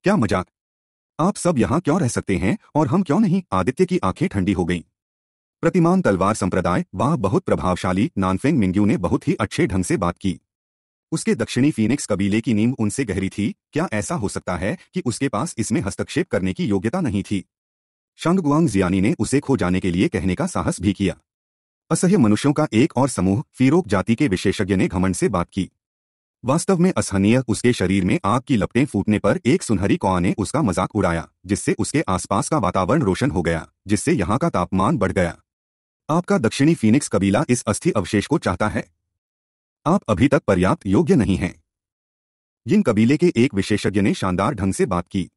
[SPEAKER 1] क्या मजाक आप सब यहाँ क्यों रह सकते हैं और हम क्यों नहीं आदित्य की आंखें ठंडी हो गईं प्रतिमान तलवार संप्रदाय वह बहुत प्रभावशाली नानफेंग मिंग्यू ने बहुत ही अच्छे ढंग से बात की उसके दक्षिणी फीनिक्स कबीले की नींव उनसे गहरी थी क्या ऐसा हो सकता है कि उसके पास इसमें हस्तक्षेप करने की योग्यता नहीं थी शंग गुआंग जियानी ने उसे खो जाने के लिए कहने का साहस भी किया असह्य मनुष्यों का एक और समूह फिरोक जाति के विशेषज्ञ ने घमंड से बात की वास्तव में असहनीय उसके शरीर में आग की लपटें फूटने पर एक सुनहरी कौआ ने उसका मजाक उड़ाया जिससे उसके आसपास का वातावरण रोशन हो गया जिससे यहाँ का तापमान बढ़ गया आपका दक्षिणी फीनिक्स कबीला इस अस्थि अवशेष को चाहता है आप अभी तक पर्याप्त योग्य नहीं हैं जिन कबीले के एक विशेषज्ञ ने शानदार ढंग से बात की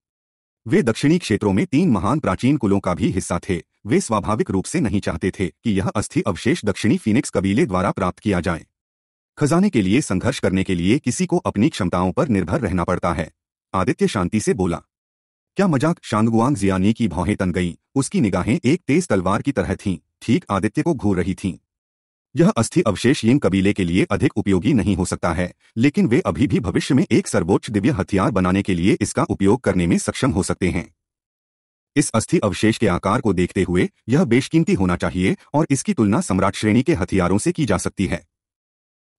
[SPEAKER 1] वे दक्षिणी क्षेत्रों में तीन महान प्राचीन कुलों का भी हिस्सा थे वे स्वाभाविक रूप से नहीं चाहते थे कि यह अस्थि अवशेष दक्षिणी फीनिक्स कबीले द्वारा प्राप्त किया जाए खजाने के लिए संघर्ष करने के लिए किसी को अपनी क्षमताओं पर निर्भर रहना पड़ता है आदित्य शांति से बोला क्या मजाक शांगुआंग जियानी की भौहें तन गईं उसकी निगाहें एक तेज तलवार की तरह थीं ठीक आदित्य को घूर रही थीं यह अस्थि अवशेष यिंग कबीले के लिए अधिक उपयोगी नहीं हो सकता है लेकिन वे अभी भी भविष्य में एक सर्वोच्च दिव्य हथियार बनाने के लिए इसका उपयोग करने में सक्षम हो सकते हैं इस अस्थि अवशेष के आकार को देखते हुए यह बेशकीमती होना चाहिए और इसकी तुलना सम्राट श्रेणी के हथियारों से की जा सकती है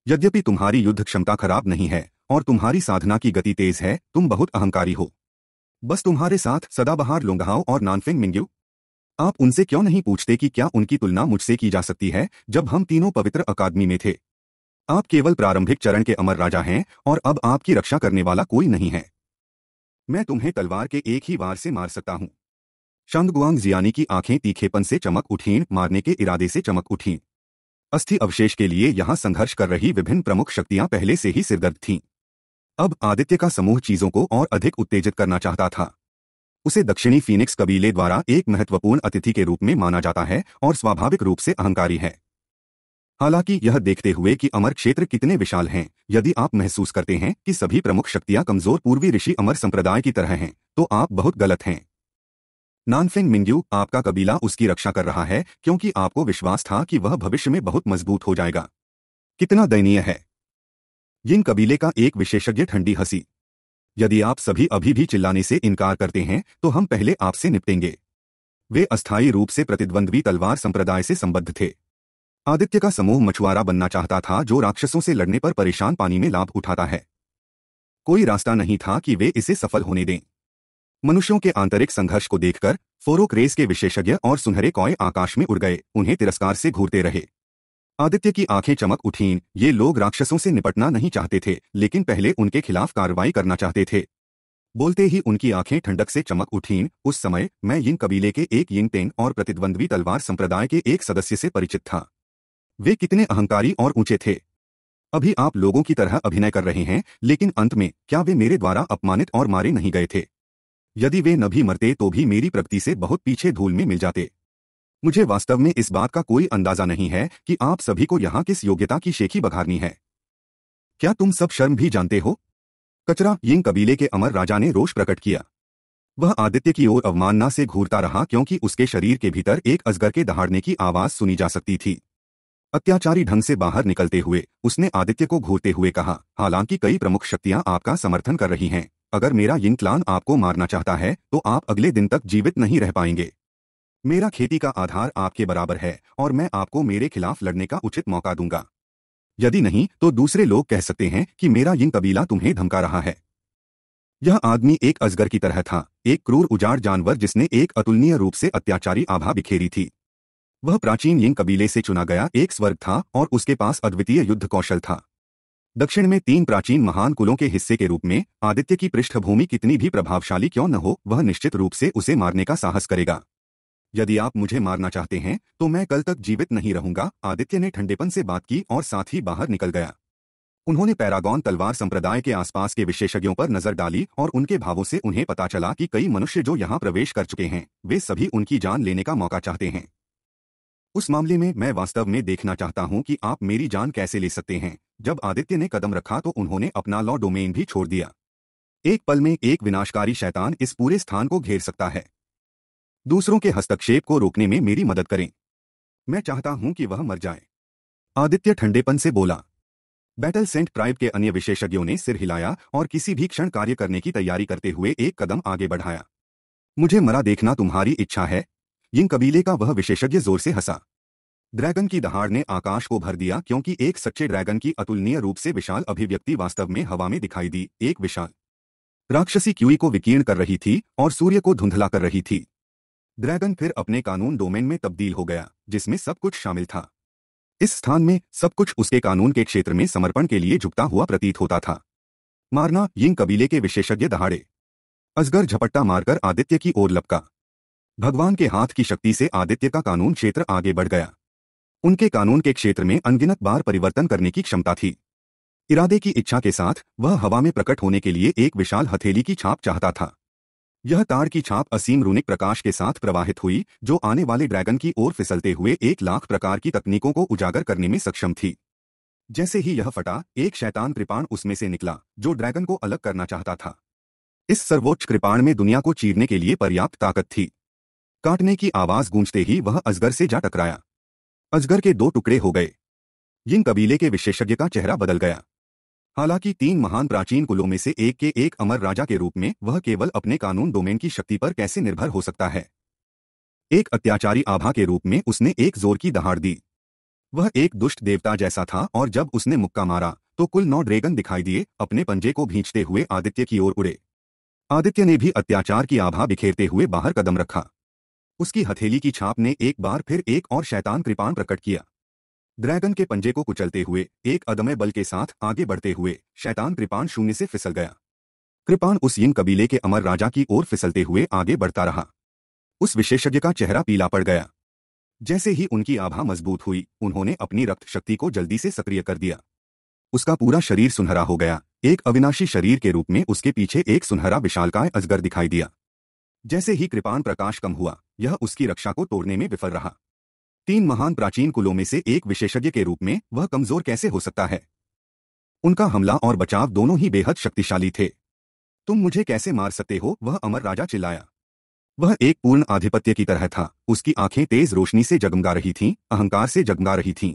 [SPEAKER 1] यद्यपि तुम्हारी युद्ध क्षमता खराब नहीं है और तुम्हारी साधना की गति तेज है तुम बहुत अहंकारी हो बस तुम्हारे साथ सदाबहार लोंगहाओ और नानफिंग मिंग्यू आप उनसे क्यों नहीं पूछते कि क्या उनकी तुलना मुझसे की जा सकती है जब हम तीनों पवित्र अकादमी में थे आप केवल प्रारंभिक चरण के अमर राजा हैं और अब आपकी रक्षा करने वाला कोई नहीं है मैं तुम्हें तलवार के एक ही वार से मार सकता हूं शांग जियानी की आंखें तीखेपन से चमक उठीं मारने के इरादे से चमक उठीं अस्थि अवशेष के लिए यहां संघर्ष कर रही विभिन्न प्रमुख शक्तियां पहले से ही सिरदर्द थीं अब आदित्य का समूह चीजों को और अधिक उत्तेजित करना चाहता था उसे दक्षिणी फीनिक्स कबीले द्वारा एक महत्वपूर्ण अतिथि के रूप में माना जाता है और स्वाभाविक रूप से अहंकारी है हालांकि यह देखते हुए कि अमर क्षेत्र कितने विशाल हैं यदि आप महसूस करते हैं कि सभी प्रमुख शक्तियां कमजोर पूर्वी ऋषि अमर संप्रदाय की तरह हैं तो आप बहुत गलत हैं नानफिंग मिंग्यू आपका कबीला उसकी रक्षा कर रहा है क्योंकि आपको विश्वास था कि वह भविष्य में बहुत मजबूत हो जाएगा कितना दयनीय है यिन कबीले का एक विशेषज्ञ ठंडी हंसी यदि आप सभी अभी भी चिल्लाने से इनकार करते हैं तो हम पहले आपसे निपटेंगे वे अस्थायी रूप से प्रतिद्वंद्वी तलवार संप्रदाय से संबद्ध थे आदित्य का समूह मछुआरा बनना चाहता था जो राक्षसों से लड़ने पर परेशान पानी में लाभ उठाता है कोई रास्ता नहीं था कि वे इसे सफल होने दें मनुष्यों के आंतरिक संघर्ष को देखकर फोरोक रेस के विशेषज्ञ और सुनहरे कौए आकाश में उड़ गए उन्हें तिरस्कार से घूरते रहे आदित्य की आंखें चमक उठीं ये लोग राक्षसों से निपटना नहीं चाहते थे लेकिन पहले उनके खिलाफ कार्रवाई करना चाहते थे बोलते ही उनकी आंखें ठंडक से चमक उठीं उस समय मैं यिन कबीले के एक यिन तेन और प्रतिद्वंद्वी तलवार संप्रदाय के एक सदस्य से परिचित था वे कितने अहंकारी और ऊंचे थे अभी आप लोगों की तरह अभिनय कर रहे हैं लेकिन अंत में क्या वे मेरे द्वारा अपमानित और मारे नहीं गए थे यदि वे न भी मरते तो भी मेरी प्रगति से बहुत पीछे धूल में मिल जाते मुझे वास्तव में इस बात का कोई अंदाजा नहीं है कि आप सभी को यहाँ किस योग्यता की शेखी बघारनी है क्या तुम सब शर्म भी जानते हो कचरा यिंग कबीले के अमर राजा ने रोष प्रकट किया वह आदित्य की ओर अवमानना से घूरता रहा क्योंकि उसके शरीर के भीतर एक अजगर के दहाड़ने की आवाज सुनी जा सकती थी अत्याचारी ढंग से बाहर निकलते हुए उसने आदित्य को घूरते हुए कहा हालांकि कई प्रमुख शक्तियां आपका समर्थन कर रही हैं अगर मेरा यिन क्लान आपको मारना चाहता है तो आप अगले दिन तक जीवित नहीं रह पाएंगे मेरा खेती का आधार आपके बराबर है और मैं आपको मेरे खिलाफ लड़ने का उचित मौका दूंगा यदि नहीं तो दूसरे लोग कह सकते हैं कि मेरा यिन कबीला तुम्हें धमका रहा है यह आदमी एक अजगर की तरह था एक क्रूर उजाड़ जानवर जिसने एक अतुलनीय रूप से अत्याचारी आभा बिखेरी थी वह प्राचीन यिंग कबीले से चुना गया एक स्वर्ग था और उसके पास अद्वितीय युद्ध कौशल था दक्षिण में तीन प्राचीन महान कुलों के हिस्से के रूप में आदित्य की पृष्ठभूमि कितनी भी प्रभावशाली क्यों न हो वह निश्चित रूप से उसे मारने का साहस करेगा यदि आप मुझे मारना चाहते हैं तो मैं कल तक जीवित नहीं रहूंगा आदित्य ने ठंडेपन से बात की और साथ ही बाहर निकल गया उन्होंने पैरागॉन तलवार संप्रदाय के आसपास के विशेषज्ञों पर नजर डाली और उनके भावों से उन्हें पता चला कि कई मनुष्य जो यहां प्रवेश कर चुके हैं वे सभी उनकी जान लेने का मौका चाहते हैं उस मामले में मैं वास्तव में देखना चाहता हूं कि आप मेरी जान कैसे ले सकते हैं जब आदित्य ने कदम रखा तो उन्होंने अपना लॉ डोमेन भी छोड़ दिया एक पल में एक विनाशकारी शैतान इस पूरे स्थान को घेर सकता है दूसरों के हस्तक्षेप को रोकने में मेरी मदद करें मैं चाहता हूं कि वह मर जाए आदित्य ठंडेपन से बोला बैटल सेंट ट्राइब के अन्य विशेषज्ञों ने सिर हिलाया और किसी भी क्षण कार्य करने की तैयारी करते हुए एक कदम आगे बढ़ाया मुझे मरा देखना तुम्हारी इच्छा है यिंग कबीले का वह विशेषज्ञ जोर से हंसा ड्रैगन की दहाड़ ने आकाश को भर दिया क्योंकि एक सच्चे ड्रैगन की अतुलनीय रूप से विशाल अभिव्यक्ति वास्तव में हवा में दिखाई दी एक विशाल राक्षसी क्यूई को विकीर्ण कर रही थी और सूर्य को धुंधला कर रही थी ड्रैगन फिर अपने कानून डोमेन में तब्दील हो गया जिसमें सब कुछ शामिल था इस स्थान में सब कुछ उसके कानून के क्षेत्र में समर्पण के लिए झुकता हुआ प्रतीत होता था मारना यिंग कबीले के विशेषज्ञ दहाड़े असगर झपट्टा मारकर आदित्य की ओर लपका भगवान के हाथ की शक्ति से आदित्य का कानून क्षेत्र आगे बढ़ गया उनके कानून के क्षेत्र में अनगिनत बार परिवर्तन करने की क्षमता थी इरादे की इच्छा के साथ वह हवा में प्रकट होने के लिए एक विशाल हथेली की छाप चाहता था यह तार की छाप असीम रूनिक प्रकाश के साथ प्रवाहित हुई जो आने वाले ड्रैगन की ओर फिसलते हुए एक लाख प्रकार की तकनीकों को उजागर करने में सक्षम थी जैसे ही यह फटा एक शैतान कृपाण उसमें से निकला जो ड्रैगन को अलग करना चाहता था इस सर्वोच्च कृपाण में दुनिया को चीरने के लिए पर्याप्त ताकत थी काटने की आवाज गूंजते ही वह अजगर से जा टकराया अजगर के दो टुकड़े हो गए इन कबीले के विशेषज्ञ का चेहरा बदल गया हालांकि तीन महान प्राचीन कुलों में से एक के एक अमर राजा के रूप में वह केवल अपने कानून डोमेन की शक्ति पर कैसे निर्भर हो सकता है एक अत्याचारी आभा के रूप में उसने एक जोर की दहाड़ दी वह एक दुष्ट देवता जैसा था और जब उसने मुक्का मारा तो कुल नौ ड्रैगन दिखाई दिए अपने पंजे को भींचते हुए आदित्य की ओर उड़े आदित्य ने भी अत्याचार की आभा बिखेरते हुए बाहर कदम रखा उसकी हथेली की छाप ने एक बार फिर एक और शैतान कृपान प्रकट किया ड्रैगन के पंजे को कुचलते हुए एक अदमय बल के साथ आगे बढ़ते हुए शैतान कृपान शून्य से फिसल गया कृपाण उस यिन कबीले के अमर राजा की ओर फिसलते हुए आगे बढ़ता रहा उस विशेषज्ञ का चेहरा पीला पड़ गया जैसे ही उनकी आभा मजबूत हुई उन्होंने अपनी रक्त शक्ति को जल्दी से सक्रिय कर दिया उसका पूरा शरीर सुनहरा हो गया एक अविनाशी शरीर के रूप में उसके पीछे एक सुनहरा विशालकाय अजगर दिखाई दिया जैसे ही कृपान प्रकाश कम हुआ यह उसकी रक्षा को तोड़ने में विफल रहा तीन महान प्राचीन कुलों में से एक विशेषज्ञ के रूप में वह कमजोर कैसे हो सकता है उनका हमला और बचाव दोनों ही बेहद शक्तिशाली थे तुम मुझे कैसे मार सकते हो वह अमर राजा चिल्लाया वह एक पूर्ण आधिपत्य की तरह था उसकी आंखें तेज रोशनी से जगमगा रही थीं, अहंकार से जगमगा रही थीं।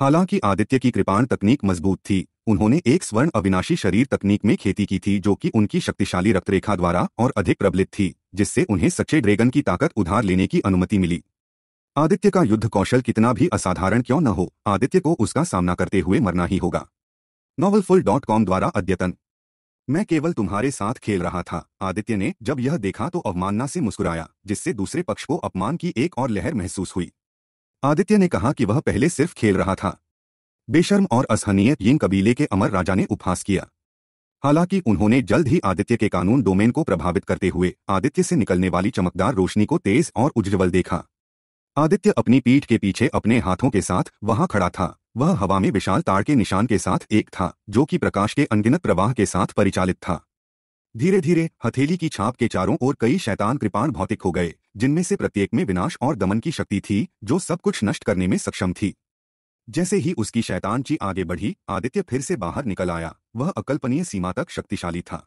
[SPEAKER 1] हालांकि आदित्य की कृपाण तकनीक मजबूत थी उन्होंने एक स्वर्ण अविनाशी शरीर तकनीक में खेती की थी जो कि उनकी शक्तिशाली रक्तरेखा द्वारा और अधिक प्रबलित थी जिससे उन्हें सच्चे ड्रैगन की ताकत उधार लेने की अनुमति मिली आदित्य का युद्ध कौशल कितना भी असाधारण क्यों न हो आदित्य को उसका सामना करते हुए मरना ही होगा नॉवलफुल डॉट कॉम द्वारा अद्यतन मैं केवल तुम्हारे साथ खेल रहा था आदित्य ने जब यह देखा तो अवमानना से मुस्कुराया जिससे दूसरे पक्ष को अपमान की एक और लहर महसूस हुई आदित्य ने कहा कि वह पहले सिर्फ खेल रहा था बेशर्म और असहनीय यिन कबीले के अमर राजा ने उपहास किया हालांकि उन्होंने जल्द ही आदित्य के कानून डोमेन को प्रभावित करते हुए आदित्य से निकलने वाली चमकदार रोशनी को तेज और उज्ज्वल देखा आदित्य अपनी पीठ के पीछे अपने हाथों के साथ वहां खड़ा था वह हवा में विशाल तार के निशान के साथ एक था जो कि प्रकाश के अनगिनत प्रवाह के साथ परिचालित था धीरे धीरे हथेली की छाप के चारों ओर कई शैतान कृपाण भौतिक हो गए जिनमें से प्रत्येक में विनाश और दमन की शक्ति थी जो सब कुछ नष्ट करने में सक्षम थी जैसे ही उसकी शैतान ची आगे बढ़ी आदित्य फिर से बाहर निकल आया वह अकल्पनीय सीमा तक शक्तिशाली था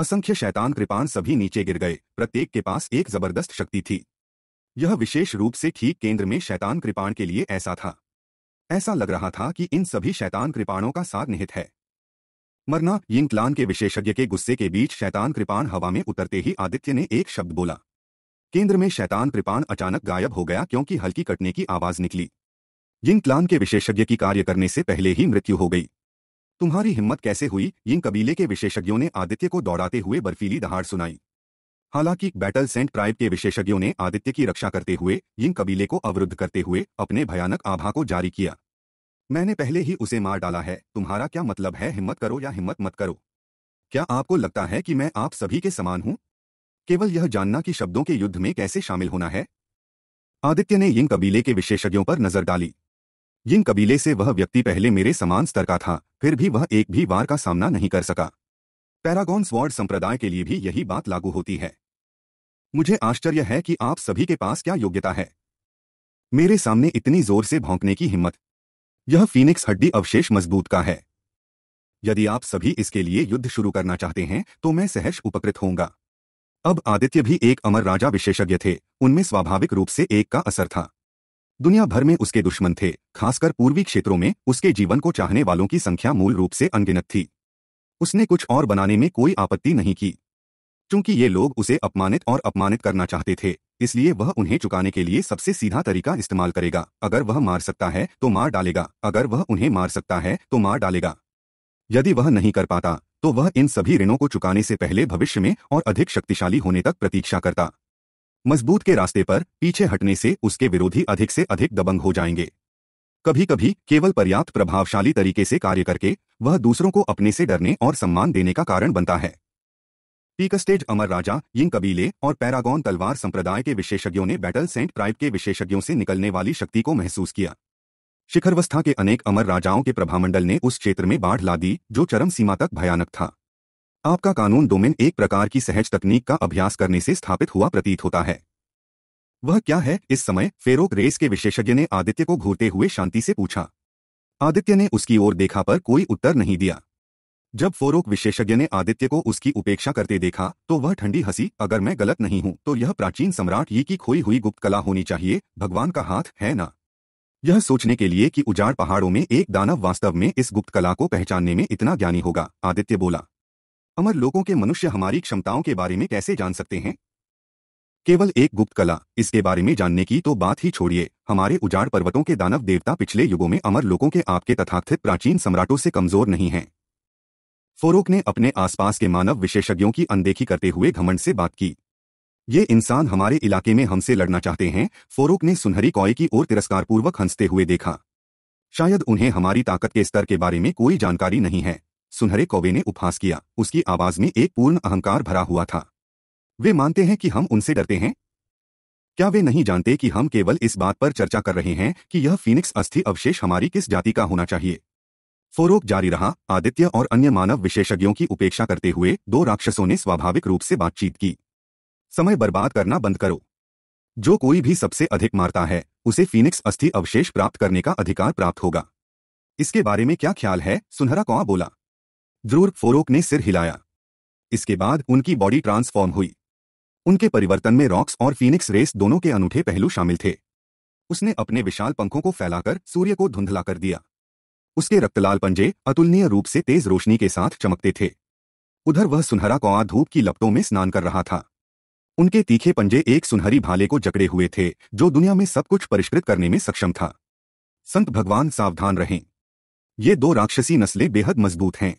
[SPEAKER 1] असंख्य शैतान कृपाण सभी नीचे गिर गए प्रत्येक के पास एक जबरदस्त शक्ति थी यह विशेष रूप से ठीक केंद्र में शैतान कृपाण के लिए ऐसा था ऐसा लग रहा था कि इन सभी शैतान कृपाणों का सार निहित है मरना यिंग के विशेषज्ञ के गुस्से के बीच शैतान कृपाण हवा में उतरते ही आदित्य ने एक शब्द बोला केंद्र में शैतान कृपाण अचानक गायब हो गया क्योंकि हल्की कटने की आवाज निकली यिंग क्लान के विशेषज्ञ की कार्य करने से पहले ही मृत्यु हो गई तुम्हारी हिम्मत कैसे हुई यिंग कबीले के विशेषज्ञों ने आदित्य को दौड़ाते हुए बर्फीली दहाड़ सुनाई हालांकि बैटल सेंट ट्राइब के विशेषज्ञों ने आदित्य की रक्षा करते हुए यिंग कबीले को अवरुद्ध करते हुए अपने भयानक आभा को जारी किया मैंने पहले ही उसे मार डाला है तुम्हारा क्या मतलब है हिम्मत करो या हिम्मत मत करो क्या आपको लगता है कि मैं आप सभी के समान हूं केवल यह जानना कि शब्दों के युद्ध में कैसे शामिल होना है आदित्य ने यिंग कबीले के विशेषज्ञों पर नजर डाली यिंग कबीले से वह व्यक्ति पहले मेरे समान स्तर का था फिर भी वह एक भी वार का सामना नहीं कर सका पैरागॉन स्वॉर्ड संप्रदाय के लिए भी यही बात लागू होती है मुझे आश्चर्य है कि आप सभी के पास क्या योग्यता है मेरे सामने इतनी जोर से भौंकने की हिम्मत यह फीनिक्स हड्डी अवशेष मजबूत का है यदि आप सभी इसके लिए युद्ध शुरू करना चाहते हैं तो मैं सहर्ष उपकृत होऊंगा अब आदित्य भी एक अमर राजा विशेषज्ञ थे उनमें स्वाभाविक रूप से एक का असर था दुनिया भर में उसके दुश्मन थे खासकर पूर्वी क्षेत्रों में उसके जीवन को चाहने वालों की संख्या मूल रूप से अनगिनत थी उसने कुछ और बनाने में कोई आपत्ति नहीं की चूंकि ये लोग उसे अपमानित और अपमानित करना चाहते थे इसलिए वह उन्हें चुकाने के लिए सबसे सीधा तरीका इस्तेमाल करेगा अगर वह मार सकता है तो मार डालेगा अगर वह उन्हें मार सकता है तो मार डालेगा यदि वह नहीं कर पाता तो वह इन सभी ऋणों को चुकाने से पहले भविष्य में और अधिक शक्तिशाली होने तक प्रतीक्षा करता मजबूत के रास्ते पर पीछे हटने से उसके विरोधी अधिक से अधिक दबंग हो जाएंगे कभी कभी केवल पर्याप्त प्रभावशाली तरीके से कार्य करके वह दूसरों को अपने से डरने और सम्मान देने का कारण बनता है पीकस्टेज अमर राजा यिंग कबीले और पैरागॉन तलवार संप्रदाय के विशेषज्ञों ने बैटल सेंट प्राइव के विशेषज्ञों से निकलने वाली शक्ति को महसूस किया शिखरवस्था के अनेक अमर राजाओं के प्रभामंडल ने उस क्षेत्र में बाढ़ ला दी जो चरम सीमा तक भयानक था आपका कानून डोमेन एक प्रकार की सहज तकनीक का अभ्यास करने से स्थापित हुआ प्रतीत होता है वह क्या है इस समय फेरोक रेस के विशेषज्ञ ने आदित्य को घूरते हुए शांति से पूछा आदित्य ने उसकी ओर देखा पर कोई उत्तर नहीं दिया जब फोरोक विशेषज्ञ ने आदित्य को उसकी उपेक्षा करते देखा तो वह ठंडी हंसी अगर मैं गलत नहीं हूं तो यह प्राचीन सम्राट ये की खोई हुई गुप्त कला होनी चाहिए भगवान का हाथ है ना यह सोचने के लिए कि उजाड़ पहाड़ों में एक दानव वास्तव में इस गुप्त कला को पहचानने में इतना ज्ञानी होगा आदित्य बोला अमर लोगों के मनुष्य हमारी क्षमताओं के बारे में कैसे जान सकते हैं केवल एक गुप्त कला इसके बारे में जानने की तो बात ही छोड़िए हमारे उजाड़ पर्वतों के दानव देवता पिछले युगों में अमर लोगों के आपके तथाकथित प्राचीन सम्राटों से कमजोर नहीं हैं फोरोक ने अपने आसपास के मानव विशेषज्ञों की अनदेखी करते हुए घमंड से बात की ये इंसान हमारे इलाके में हमसे लड़ना चाहते हैं फोरूक ने सुनहरी कॉय की ओर तिरस्कारपूर्वक हंसते हुए देखा शायद उन्हें हमारी ताकत के स्तर के बारे में कोई जानकारी नहीं है सुनहरे कौवे ने उपहास किया उसकी आवाज में एक पूर्ण अहंकार भरा हुआ था वे मानते हैं कि हम उनसे डरते हैं क्या वे नहीं जानते कि हम केवल इस बात पर चर्चा कर रहे हैं कि यह फीनिक्स अस्थि अवशेष हमारी किस जाति का होना चाहिए फोरोक जारी रहा आदित्य और अन्य मानव विशेषज्ञों की उपेक्षा करते हुए दो राक्षसों ने स्वाभाविक रूप से बातचीत की समय बर्बाद करना बंद करो जो कोई भी सबसे अधिक मारता है उसे फीनिक्स अस्थि अवशेष प्राप्त करने का अधिकार प्राप्त होगा इसके बारे में क्या ख्याल है सुनहरा कौआ बोला ध्रुव फोरोक ने सिर हिलाया इसके बाद उनकी बॉडी ट्रांसफॉर्म हुई उनके परिवर्तन में रॉक्स और फीनिक्स रेस दोनों के अनूठे पहलू शामिल थे उसने अपने विशाल पंखों को फैलाकर सूर्य को धुंधला कर दिया उसके रक्तलाल पंजे अतुलनीय रूप से तेज रोशनी के साथ चमकते थे उधर वह सुनहरा कौआ धूप की लपटों में स्नान कर रहा था उनके तीखे पंजे एक सुनहरी भाले को जकड़े हुए थे जो दुनिया में सब कुछ परिष्कृत करने में सक्षम था संत भगवान सावधान रहें ये दो राक्षसी नस्लें बेहद मजबूत हैं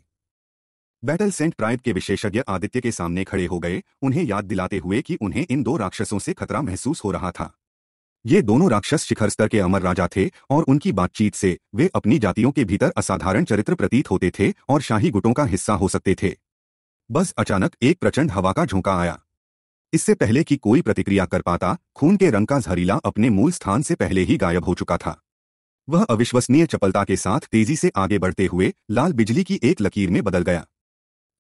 [SPEAKER 1] बैटल सेंट ट्राइब के विशेषज्ञ आदित्य के सामने खड़े हो गए उन्हें याद दिलाते हुए कि उन्हें इन दो राक्षसों से खतरा महसूस हो रहा था ये दोनों राक्षस शिखर स्तर के अमर राजा थे और उनकी बातचीत से वे अपनी जातियों के भीतर असाधारण चरित्र प्रतीत होते थे और शाही गुटों का हिस्सा हो सकते थे बस अचानक एक प्रचंड हवा का झोंका आया इससे पहले कि कोई प्रतिक्रिया कर पाता खून के रंग का जहरीला अपने मूल स्थान से पहले ही गायब हो चुका था वह अविश्वसनीय चपलता के साथ तेजी से आगे बढ़ते हुए लाल बिजली की एक लकीर में बदल गया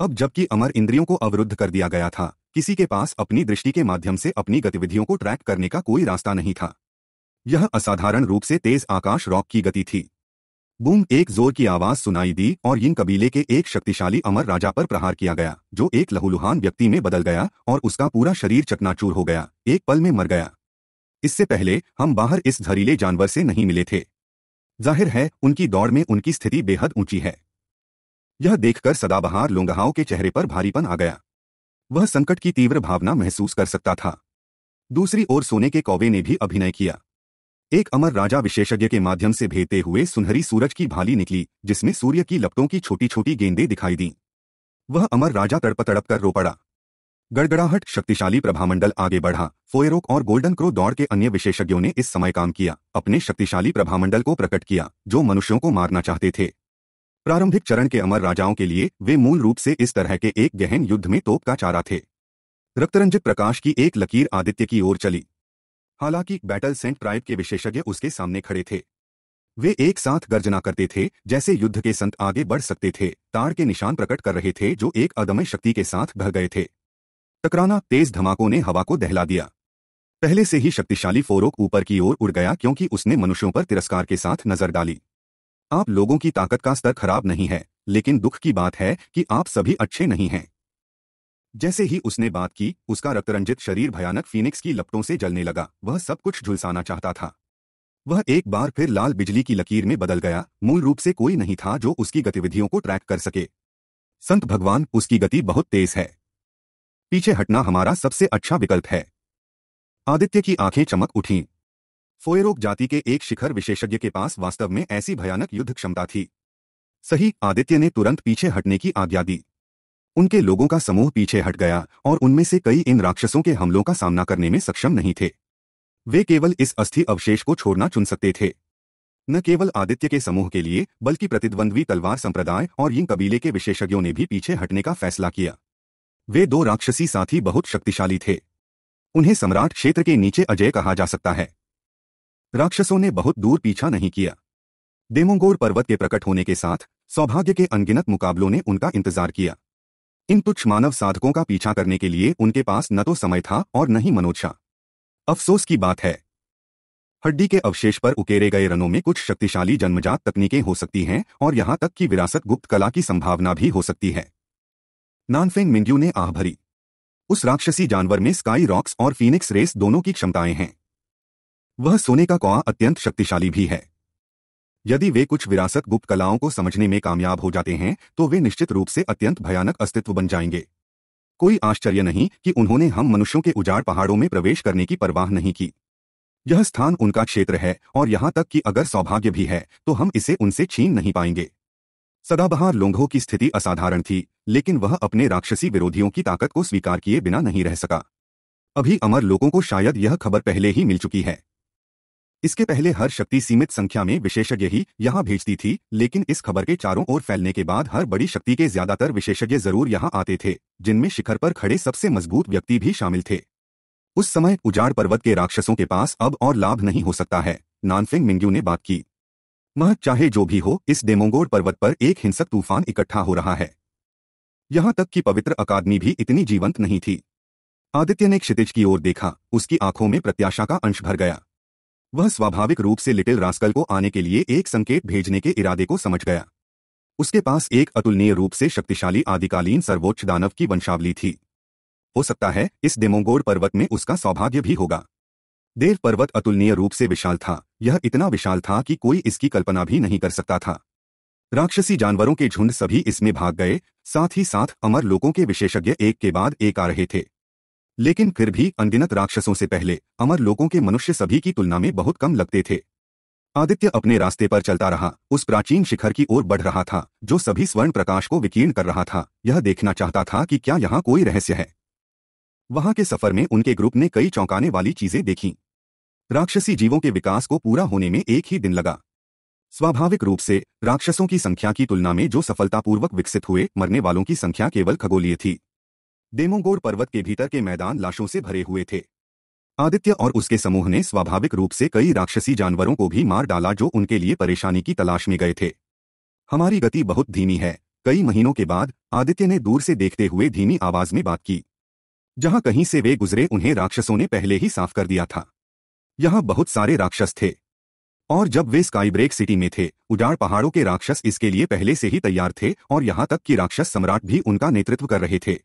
[SPEAKER 1] अब जबकि अमर इंद्रियों को अवरुद्ध कर दिया गया था किसी के पास अपनी दृष्टि के माध्यम से अपनी गतिविधियों को ट्रैक करने का कोई रास्ता नहीं था यह असाधारण रूप से तेज आकाश रॉक की गति थी बूम एक जोर की आवाज सुनाई दी और इन कबीले के एक शक्तिशाली अमर राजा पर प्रहार किया गया जो एक लहूलुहान व्यक्ति में बदल गया और उसका पूरा शरीर चकनाचूर हो गया एक पल में मर गया इससे पहले हम बाहर इस झरीले जानवर से नहीं मिले थे जाहिर है उनकी दौड़ में उनकी स्थिति बेहद ऊंची है यह देखकर सदाबहार लोंगहाओं के चेहरे पर भारीपन आ गया वह संकट की तीव्र भावना महसूस कर सकता था दूसरी ओर सोने के कौवे ने भी अभिनय किया एक अमर राजा विशेषज्ञ के माध्यम से भेजते हुए सुनहरी सूरज की भाली निकली जिसमें सूर्य की लपटों की छोटी छोटी गेंदें दिखाई दी वह अमर राजा तड़प तड़प कर रो पड़ा गड़गड़ाहट शक्तिशाली प्रभामंडल आगे बढ़ा फोयरोक और गोल्डन क्रो दौड़ के अन्य विशेषज्ञों ने इस समय काम किया अपने शक्तिशाली प्रभामंडल को प्रकट किया जो मनुष्यों को मारना चाहते थे प्रारंभिक चरण के अमर राजाओं के लिए वे मूल रूप से इस तरह के एक गहन युद्ध में तोप का चारा थे रक्तरंजित प्रकाश की एक लकीर आदित्य की ओर चली हालांकि बैटल सेंट प्राइव के विशेषज्ञ उसके सामने खड़े थे वे एक साथ गर्जना करते थे जैसे युद्ध के संत आगे बढ़ सकते थे तार के निशान प्रकट कर रहे थे जो एक अदम्य शक्ति के साथ बह गए थे टकराना तेज धमाकों ने हवा को दहला दिया पहले से ही शक्तिशाली फोरोक ऊपर की ओर उड़ गया क्योंकि उसने मनुष्यों पर तिरस्कार के साथ नजर डाली आप लोगों की ताकत का स्तर खराब नहीं है लेकिन दुख की बात है कि आप सभी अच्छे नहीं हैं जैसे ही उसने बात की उसका रक्तरंजित शरीर भयानक फीनिक्स की लपटों से जलने लगा वह सब कुछ झुलसाना चाहता था वह एक बार फिर लाल बिजली की लकीर में बदल गया मूल रूप से कोई नहीं था जो उसकी गतिविधियों को ट्रैक कर सके संत भगवान उसकी गति बहुत तेज है पीछे हटना हमारा सबसे अच्छा विकल्प है आदित्य की आंखें चमक उठीं फोयरोग जाति के एक शिखर विशेषज्ञ के पास वास्तव में ऐसी भयानक युद्ध क्षमता थी सही आदित्य ने तुरंत पीछे हटने की आज्ञा दी उनके लोगों का समूह पीछे हट गया और उनमें से कई इन राक्षसों के हमलों का सामना करने में सक्षम नहीं थे वे केवल इस अस्थि अवशेष को छोड़ना चुन सकते थे न केवल आदित्य के समूह के लिए बल्कि प्रतिद्वंद्वी तलवार संप्रदाय और इन कबीले के विशेषज्ञों ने भी पीछे हटने का फैसला किया वे दो राक्षसी साथी बहुत शक्तिशाली थे उन्हें सम्राट क्षेत्र के नीचे अजय कहा जा सकता है राक्षसों ने बहुत दूर पीछा नहीं किया देमोंगोर पर्वत के प्रकट होने के साथ सौभाग्य के अनगिनत मुकाबलों ने उनका इंतजार किया इन तुच्छ मानव साधकों का पीछा करने के लिए उनके पास न तो समय था और न ही मनोच्छा अफसोस की बात है हड्डी के अवशेष पर उकेरे गए रनों में कुछ शक्तिशाली जन्मजात तकनीकें हो सकती हैं और यहां तक कि विरासत गुप्त कला की संभावना भी हो सकती है नानफेंग मिंग्यू ने आह भरी उस राक्षसी जानवर में स्काई रॉक्स और फीनिक्स रेस दोनों की क्षमताएं हैं वह सोने का कौआ अत्यंत शक्तिशाली भी है यदि वे कुछ विरासत गुप्त कलाओं को समझने में कामयाब हो जाते हैं तो वे निश्चित रूप से अत्यंत भयानक अस्तित्व बन जाएंगे कोई आश्चर्य नहीं कि उन्होंने हम मनुष्यों के उजाड़ पहाड़ों में प्रवेश करने की परवाह नहीं की यह स्थान उनका क्षेत्र है और यहां तक कि अगर सौभाग्य भी है तो हम इसे उनसे छीन नहीं पाएंगे सदाबहार लोंघों की स्थिति असाधारण थी लेकिन वह अपने राक्षसी विरोधियों की ताकत को स्वीकार किए बिना नहीं रह सका अभी अमर लोगों को शायद यह खबर पहले ही मिल चुकी है इसके पहले हर शक्ति सीमित संख्या में विशेषज्ञ ही यहाँ भेजती थी लेकिन इस खबर के चारों ओर फैलने के बाद हर बड़ी शक्ति के ज्यादातर विशेषज्ञ जरूर यहाँ आते थे जिनमें शिखर पर खड़े सबसे मजबूत व्यक्ति भी शामिल थे उस समय उजाड़ पर्वत के राक्षसों के पास अब और लाभ नहीं हो सकता है नानफिंग मिंग्यू ने बात की मह चाहे जो भी हो इस डेमोंगोड पर्वत पर एक हिंसक तूफान इकट्ठा हो रहा है यहां तक कि पवित्र अकादमी भी इतनी जीवंत नहीं थी आदित्य ने क्षितिज की ओर देखा उसकी आंखों में प्रत्याशा का अंश भर गया वह स्वाभाविक रूप से लिटिल रास्कल को आने के लिए एक संकेत भेजने के इरादे को समझ गया उसके पास एक अतुलनीय रूप से शक्तिशाली आदिकालीन सर्वोच्च दानव की वंशावली थी हो सकता है इस डेमोगोड पर्वत में उसका सौभाग्य भी होगा देव पर्वत अतुलनीय रूप से विशाल था यह इतना विशाल था कि कोई इसकी कल्पना भी नहीं कर सकता था राक्षसी जानवरों के झुंड सभी इसमें भाग गए साथ ही साथ अमर लोगों के विशेषज्ञ एक के बाद एक आ रहे थे लेकिन फिर भी अनगिनत राक्षसों से पहले अमर लोगों के मनुष्य सभी की तुलना में बहुत कम लगते थे आदित्य अपने रास्ते पर चलता रहा उस प्राचीन शिखर की ओर बढ़ रहा था जो सभी स्वर्ण प्रकाश को विकीर्ण कर रहा था यह देखना चाहता था कि क्या यहाँ कोई रहस्य है वहां के सफर में उनके ग्रुप ने कई चौंकाने वाली चीजें देखी राक्षसी जीवों के विकास को पूरा होने में एक ही दिन लगा स्वाभाविक रूप से राक्षसों की संख्या की तुलना में जो सफलतापूर्वक विकसित हुए मरने वालों की संख्या केवल खगोलीय थी डेमोगोर पर्वत के भीतर के मैदान लाशों से भरे हुए थे आदित्य और उसके समूह ने स्वाभाविक रूप से कई राक्षसी जानवरों को भी मार डाला जो उनके लिए परेशानी की तलाश में गए थे हमारी गति बहुत धीमी है कई महीनों के बाद आदित्य ने दूर से देखते हुए धीमी आवाज में बात की जहां कहीं से वे गुजरे उन्हें राक्षसों ने पहले ही साफ कर दिया था यहां बहुत सारे राक्षस थे और जब वे स्काई ब्रेक सिटी में थे उजाड़ पहाड़ों के राक्षस इसके लिए पहले से ही तैयार थे और यहां तक कि राक्षस सम्राट भी उनका नेतृत्व कर रहे थे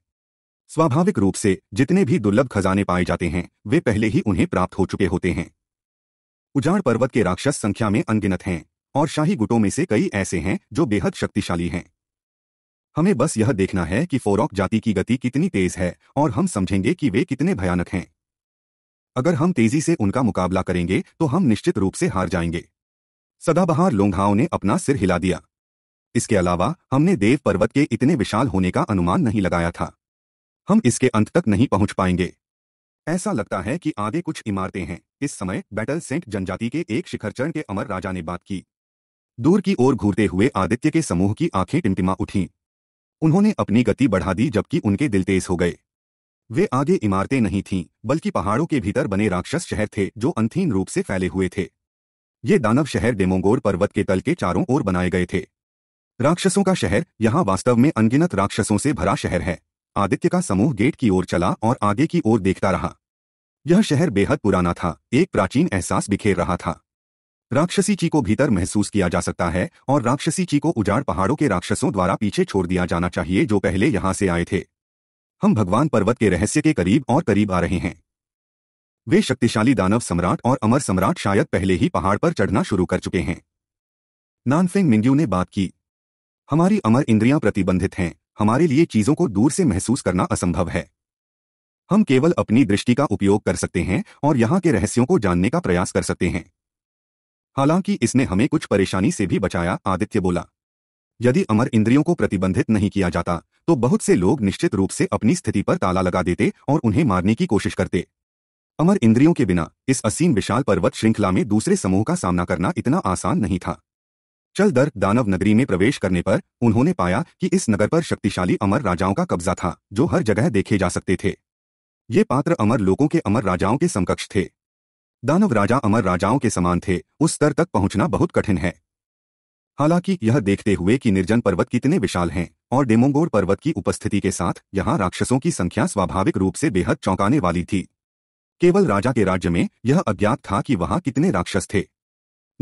[SPEAKER 1] स्वाभाविक रूप से जितने भी दुर्लभ खजाने पाए जाते हैं वे पहले ही उन्हें प्राप्त हो चुके होते हैं उजाड़ पर्वत के राक्षस संख्या में अनगिनत हैं और शाही गुटों में से कई ऐसे हैं जो बेहद शक्तिशाली हैं हमें बस यह देखना है कि फोरॉक जाति की गति कितनी तेज है और हम समझेंगे कि वे कितने भयानक हैं अगर हम तेजी से उनका मुकाबला करेंगे तो हम निश्चित रूप से हार जाएंगे सदाबहार लोंघाओं ने अपना सिर हिला दिया इसके अलावा हमने देव पर्वत के इतने विशाल होने का अनुमान नहीं लगाया था हम इसके अंत तक नहीं पहुंच पाएंगे ऐसा लगता है कि आगे कुछ इमारतें हैं इस समय बैटल सेंट जनजाति के एक शिखरचरण के अमर राजा ने बात की दूर की ओर घूरते हुए आदित्य के समूह की आंखें टिमटिमा उठीं उन्होंने अपनी गति बढ़ा दी जबकि उनके दिल तेज हो गए वे आगे इमारतें नहीं थीं बल्कि पहाड़ों के भीतर बने राक्षस शहर थे जो अंथीन रूप से फैले हुए थे ये दानव शहर डेमोंगोर पर्वत के तल के चारों ओर बनाए गए थे राक्षसों का शहर यहां वास्तव में अनगिनत राक्षसों से भरा शहर है आदित्य का समूह गेट की ओर चला और आगे की ओर देखता रहा यह शहर बेहद पुराना था एक प्राचीन एहसास बिखेर रहा था राक्षसी ची को भीतर महसूस किया जा सकता है और राक्षसी ची को उजाड़ पहाड़ों के राक्षसों द्वारा पीछे छोड़ दिया जाना चाहिए जो पहले यहां से आए थे हम भगवान पर्वत के रहस्य के करीब और करीब आ रहे हैं वे शक्तिशाली दानव सम्राट और अमर सम्राट शायद पहले ही पहाड़ पर चढ़ना शुरू कर चुके हैं नानफेंग मिंग्यू ने बात की हमारी अमर इंद्रियां प्रतिबंधित हैं हमारे लिए चीजों को दूर से महसूस करना असंभव है हम केवल अपनी दृष्टि का उपयोग कर सकते हैं और यहाँ के रहस्यों को जानने का प्रयास कर सकते हैं हालांकि इसने हमें कुछ परेशानी से भी बचाया आदित्य बोला यदि अमर इंद्रियों को प्रतिबंधित नहीं किया जाता तो बहुत से लोग निश्चित रूप से अपनी स्थिति पर ताला लगा देते और उन्हें मारने की कोशिश करते अमर इंद्रियों के बिना इस असीम विशाल पर्वत श्रृंखला में दूसरे समूह का सामना करना इतना आसान नहीं था चल दर्क दानव नगरी में प्रवेश करने पर उन्होंने पाया कि इस नगर पर शक्तिशाली अमर राजाओं का कब्जा था जो हर जगह देखे जा सकते थे ये पात्र अमर लोगों के अमर राजाओं के समकक्ष थे दानव राजा अमर राजाओं के समान थे उस स्तर तक पहुंचना बहुत कठिन है हालांकि यह देखते हुए कि निर्जन पर्वत कितने विशाल हैं और डेमोंगोर पर्वत की उपस्थिति के साथ यहां राक्षसों की संख्या स्वाभाविक रूप से बेहद चौंकाने वाली थी केवल राजा के राज्य में यह अज्ञात था कि वहां कितने राक्षस थे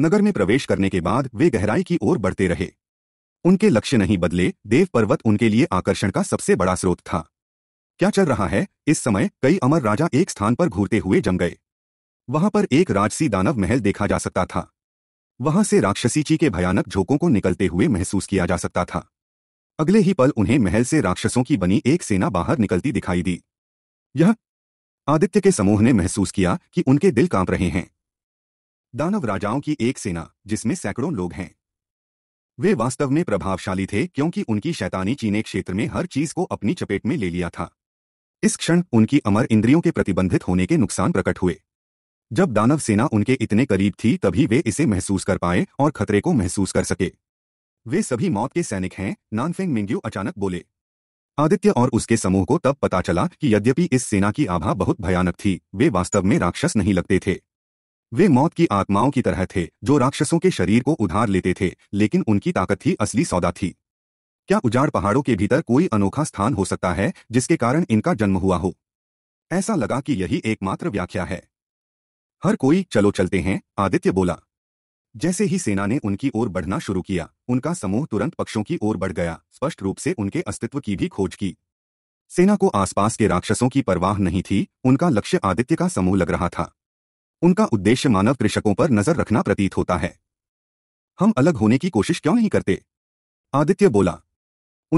[SPEAKER 1] नगर में प्रवेश करने के बाद वे गहराई की ओर बढ़ते रहे उनके लक्ष्य नहीं बदले देव पर्वत उनके लिए आकर्षण का सबसे बड़ा स्रोत था क्या चल रहा है इस समय कई अमर राजा एक स्थान पर घूरते हुए जम गए वहां पर एक राजसी दानव महल देखा जा सकता था वहां से राक्षसी जी के भयानक झोंकों को निकलते हुए महसूस किया जा सकता था अगले ही पल उन्हें महल से राक्षसों की बनी एक सेना बाहर निकलती दिखाई दी यह आदित्य के समूह ने महसूस किया कि उनके दिल कांप रहे हैं दानव राजाओं की एक सेना जिसमें सैकड़ों लोग हैं वे वास्तव में प्रभावशाली थे क्योंकि उनकी शैतानी चीने क्षेत्र में हर चीज को अपनी चपेट में ले लिया था इस क्षण उनकी अमर इंद्रियों के प्रतिबंधित होने के नुकसान प्रकट हुए जब दानव सेना उनके इतने करीब थी तभी वे इसे महसूस कर पाए और खतरे को महसूस कर सके वे सभी मौत के सैनिक हैं नानफेंग मिंग्यू अचानक बोले आदित्य और उसके समूह को तब पता चला कि यद्यपि इस सेना की आभा बहुत भयानक थी वे वास्तव में राक्षस नहीं लगते थे वे मौत की आत्माओं की तरह थे जो राक्षसों के शरीर को उधार लेते थे लेकिन उनकी ताकत ही असली सौदा थी क्या उजाड़ पहाड़ों के भीतर कोई अनोखा स्थान हो सकता है जिसके कारण इनका जन्म हुआ हो ऐसा लगा कि यही एकमात्र व्याख्या है हर कोई चलो चलते हैं आदित्य बोला जैसे ही सेना ने उनकी ओर बढ़ना शुरू किया उनका समूह तुरंत पक्षों की ओर बढ़ गया स्पष्ट रूप से उनके अस्तित्व की भी खोज की सेना को आसपास के राक्षसों की परवाह नहीं थी उनका लक्ष्य आदित्य का समूह लग रहा था उनका उद्देश्य मानव कृषकों पर नजर रखना प्रतीत होता है हम अलग होने की कोशिश क्यों नहीं करते आदित्य बोला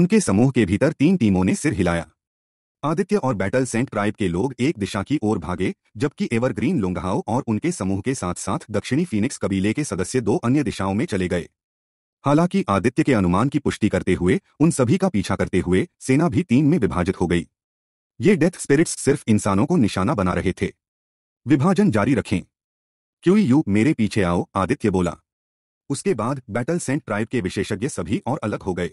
[SPEAKER 1] उनके समूह के भीतर तीन टीमों ने सिर हिलाया आदित्य और बैटल सेंट ट्राइब के लोग एक दिशा की ओर भागे जबकि एवरग्रीन लोंगहाओ और उनके समूह के साथ साथ दक्षिणी फीनिक्स कबीले के सदस्य दो अन्य दिशाओं में चले गए हालांकि आदित्य के अनुमान की पुष्टि करते हुए उन सभी का पीछा करते हुए सेना भी तीन में विभाजित हो गई ये डेथ स्पिरिट्स सिर्फ इंसानों को निशाना बना रहे थे विभाजन जारी रखें क्यों यू मेरे पीछे आओ आदित्य बोला उसके बाद बैटल सेंट ट्राइब के विशेषज्ञ सभी और अलग हो गए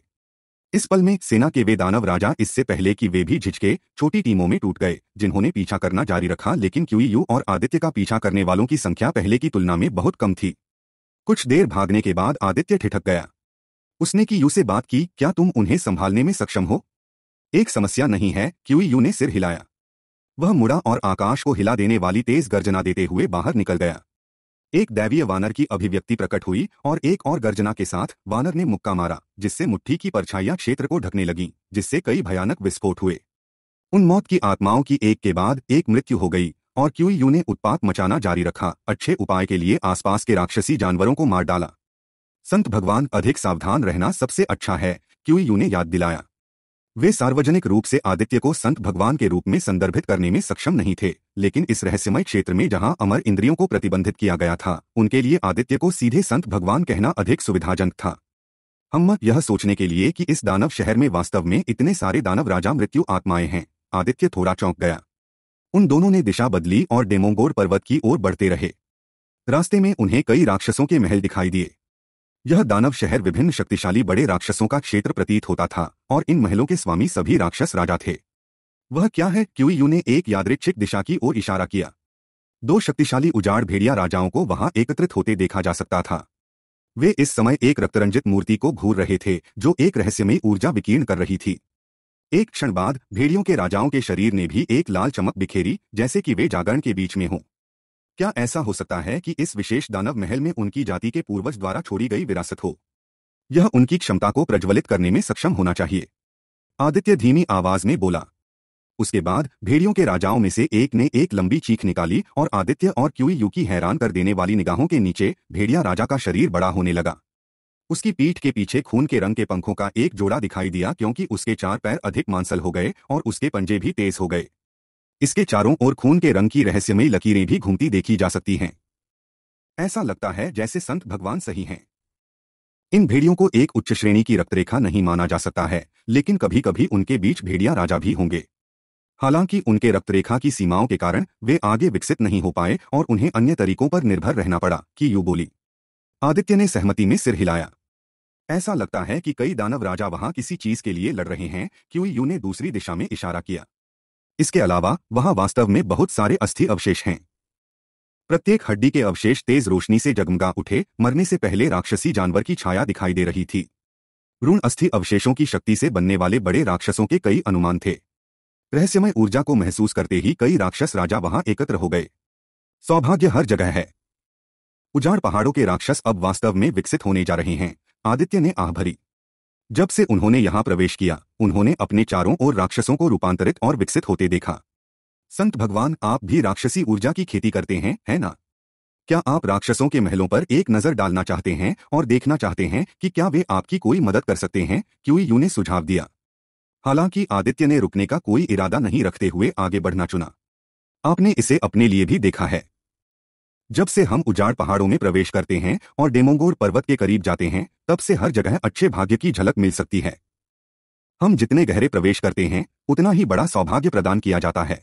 [SPEAKER 1] इस पल में सेना के वे दानव राजा इससे पहले कि वे भी झिझके छोटी टीमों में टूट गए जिन्होंने पीछा करना जारी रखा लेकिन क्यूईयू और आदित्य का पीछा करने वालों की संख्या पहले की तुलना में बहुत कम थी कुछ देर भागने के बाद आदित्य ठिठक गया उसने की यू से बात की क्या तुम उन्हें संभालने में सक्षम हो एक समस्या नहीं है क्यूईयू ने सिर हिलाया वह मुड़ा और आकाश को हिला देने वाली तेज गर्जना देते हुए बाहर निकल गया एक दैवीय वानर की अभिव्यक्ति प्रकट हुई और एक और गर्जना के साथ वानर ने मुक्का मारा जिससे मुट्ठी की परछाइयां क्षेत्र को ढकने लगीं जिससे कई भयानक विस्फोट हुए उन मौत की आत्माओं की एक के बाद एक मृत्यु हो गई और क्यू यू ने उत्पात मचाना जारी रखा अच्छे उपाय के लिए आसपास के राक्षसी जानवरों को मार डाला संत भगवान अधिक सावधान रहना सबसे अच्छा है क्यू यू ने याद दिलाया वे सार्वजनिक रूप से आदित्य को संत भगवान के रूप में संदर्भित करने में सक्षम नहीं थे लेकिन इस रहस्यमय क्षेत्र में जहां अमर इंद्रियों को प्रतिबंधित किया गया था उनके लिए आदित्य को सीधे संत भगवान कहना अधिक सुविधाजनक था हम यह सोचने के लिए कि इस दानव शहर में वास्तव में इतने सारे दानव राजा मृत्यु आत्माएं हैं आदित्य थोड़ा चौंक गया उन दोनों ने दिशा बदली और डेमोंगोर पर्वत की ओर बढ़ते रहे रास्ते में उन्हें कई राक्षसों के महल दिखाई दिए यह दानव शहर विभिन्न शक्तिशाली बड़े राक्षसों का क्षेत्र प्रतीत होता था और इन महलों के स्वामी सभी राक्षस राजा थे वह क्या है यू ने एक यादृच्छिक दिशा की ओर इशारा किया दो शक्तिशाली उजाड़ भेड़िया राजाओं को वहां एकत्रित होते देखा जा सकता था वे इस समय एक रक्तरंजित मूर्ति को घूर रहे थे जो एक रहस्यमय ऊर्जा विकीर्ण कर रही थी एक क्षण बाद भेड़ियों के राजाओं के शरीर ने भी एक लाल चमक बिखेरी जैसे कि वे जागरण के बीच में हों क्या ऐसा हो सकता है कि इस विशेष दानव महल में उनकी जाति के पूर्वज द्वारा छोड़ी गई विरासत हो यह उनकी क्षमता को प्रज्वलित करने में सक्षम होना चाहिए आदित्य धीमी आवाज में बोला उसके बाद भेड़ियों के राजाओं में से एक ने एक लंबी चीख निकाली और आदित्य और क्यूई यू की हैरान कर देने वाली निगाहों के नीचे भेड़िया राजा का शरीर बड़ा होने लगा उसकी पीठ के पीछे खून के रंग के पंखों का एक जोड़ा दिखाई दिया क्योंकि उसके चार पैर अधिक मांसल हो गए और उसके पंजे भी तेज हो गए इसके चारों ओर खून के रंग की रहस्यमयी लकीरें भी घूमती देखी जा सकती हैं ऐसा लगता है जैसे संत भगवान सही हैं इन भेड़ियों को एक उच्च श्रेणी की रक्तरेखा नहीं माना जा सकता है लेकिन कभी कभी उनके बीच भेड़िया राजा भी होंगे हालांकि उनके रक्तरेखा की सीमाओं के कारण वे आगे विकसित नहीं हो पाए और उन्हें अन्य तरीकों पर निर्भर रहना पड़ा कि यू बोली आदित्य ने सहमति में सिर हिलाया ऐसा लगता है कि कई दानव राजा वहां किसी चीज के लिए लड़ रहे हैं क्यों यू ने दूसरी दिशा में इशारा किया इसके अलावा वहां वास्तव में बहुत सारे अस्थि अवशेष हैं प्रत्येक हड्डी के अवशेष तेज रोशनी से जगमगा उठे मरने से पहले राक्षसी जानवर की छाया दिखाई दे रही थी रूण अस्थि अवशेषों की शक्ति से बनने वाले बड़े राक्षसों के कई अनुमान थे रहस्यमय ऊर्जा को महसूस करते ही कई राक्षस राजा वहां एकत्र हो गए सौभाग्य हर जगह है उजाड़ पहाड़ों के राक्षस अब वास्तव में विकसित होने जा रहे हैं आदित्य ने आह भरी जब से उन्होंने यहाँ प्रवेश किया उन्होंने अपने चारों ओर राक्षसों को रूपांतरित और विकसित होते देखा संत भगवान आप भी राक्षसी ऊर्जा की खेती करते हैं है ना क्या आप राक्षसों के महलों पर एक नजर डालना चाहते हैं और देखना चाहते हैं कि क्या वे आपकी कोई मदद कर सकते हैं क्यूई यू ने सुझाव दिया हालांकि आदित्य ने रुकने का कोई इरादा नहीं रखते हुए आगे बढ़ना चुना आपने इसे अपने लिए भी देखा है जब से हम उजाड़ पहाड़ों में प्रवेश करते हैं और डेमोंगोर पर्वत के करीब जाते हैं तब से हर जगह अच्छे भाग्य की झलक मिल सकती है हम जितने गहरे प्रवेश करते हैं उतना ही बड़ा सौभाग्य प्रदान किया जाता है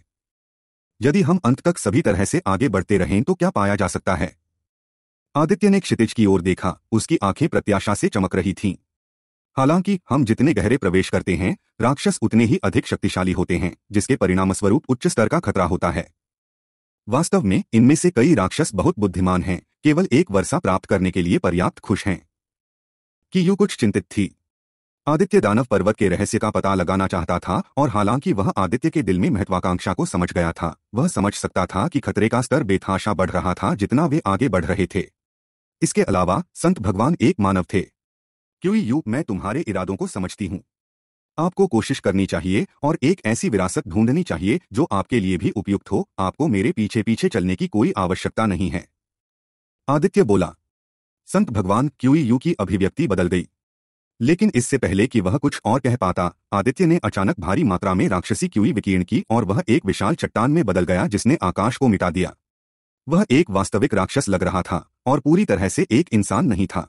[SPEAKER 1] यदि हम अंत तक सभी तरह से आगे बढ़ते रहें तो क्या पाया जा सकता है आदित्य ने क्षितिज की ओर देखा उसकी आंखें प्रत्याशा से चमक रही थीं हालांकि हम जितने गहरे प्रवेश करते हैं राक्षस उतने ही अधिक शक्तिशाली होते हैं जिसके परिणामस्वरूप उच्च स्तर का खतरा होता है वास्तव में इनमें से कई राक्षस बहुत बुद्धिमान हैं केवल एक वर्षा प्राप्त करने के लिए पर्याप्त खुश हैं कि यू कुछ चिंतित थी आदित्य दानव पर्वत के रहस्य का पता लगाना चाहता था और हालांकि वह आदित्य के दिल में महत्वाकांक्षा को समझ गया था वह समझ सकता था कि खतरे का स्तर बेथाशा बढ़ रहा था जितना वे आगे बढ़ रहे थे इसके अलावा संत भगवान एक मानव थे क्यों यू मैं तुम्हारे इरादों को समझती हूँ आपको कोशिश करनी चाहिए और एक ऐसी विरासत ढूंढनी चाहिए जो आपके लिए भी उपयुक्त हो आपको मेरे पीछे पीछे चलने की कोई आवश्यकता नहीं है आदित्य बोला संत भगवान यू की अभिव्यक्ति बदल गई लेकिन इससे पहले कि वह कुछ और कह पाता आदित्य ने अचानक भारी मात्रा में राक्षसी क्यूई विकीर्ण की और वह एक विशाल चट्टान में बदल गया जिसने आकाश को मिटा दिया वह एक वास्तविक राक्षस लग रहा था और पूरी तरह से एक इंसान नहीं था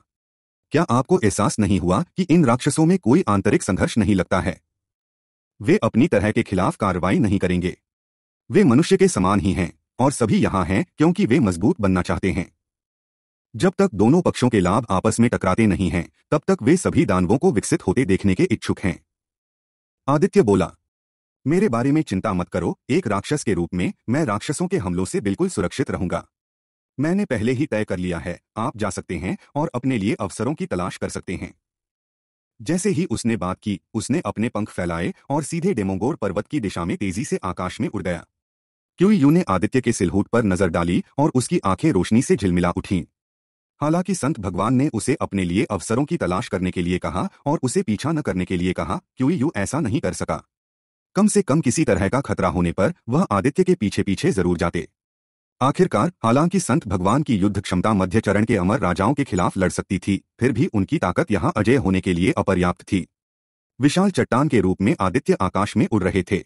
[SPEAKER 1] क्या आपको एहसास नहीं हुआ कि इन राक्षसों में कोई आंतरिक संघर्ष नहीं लगता है वे अपनी तरह के खिलाफ कार्रवाई नहीं करेंगे वे मनुष्य के समान ही हैं और सभी यहां हैं क्योंकि वे मजबूत बनना चाहते हैं जब तक दोनों पक्षों के लाभ आपस में टकराते नहीं हैं तब तक वे सभी दानवों को विकसित होते देखने के इच्छुक हैं आदित्य बोला मेरे बारे में चिंता मत करो एक राक्षस के रूप में मैं राक्षसों के हमलों से बिल्कुल सुरक्षित रहूंगा मैंने पहले ही तय कर लिया है आप जा सकते हैं और अपने लिए अवसरों की तलाश कर सकते हैं जैसे ही उसने बात की उसने अपने पंख फैलाए और सीधे डेमोंगोर पर्वत की दिशा में तेजी से आकाश में उड़ गया क्यों यू ने आदित्य के सिलहूट पर नजर डाली और उसकी आंखें रोशनी से झिलमिला उठीं हालांकि संत भगवान ने उसे अपने लिए अवसरों की तलाश करने के लिए कहा और उसे पीछा न करने के लिए कहा क्यों यू ऐसा नहीं कर सका कम से कम किसी तरह का खतरा होने पर वह आदित्य के पीछे पीछे जरूर जाते आखिरकार हालांकि संत भगवान की युद्ध क्षमता मध्य चरण के अमर राजाओं के खिलाफ लड़ सकती थी फिर भी उनकी ताकत यहाँ अजय होने के लिए अपर्याप्त थी विशाल चट्टान के रूप में आदित्य आकाश में उड़ रहे थे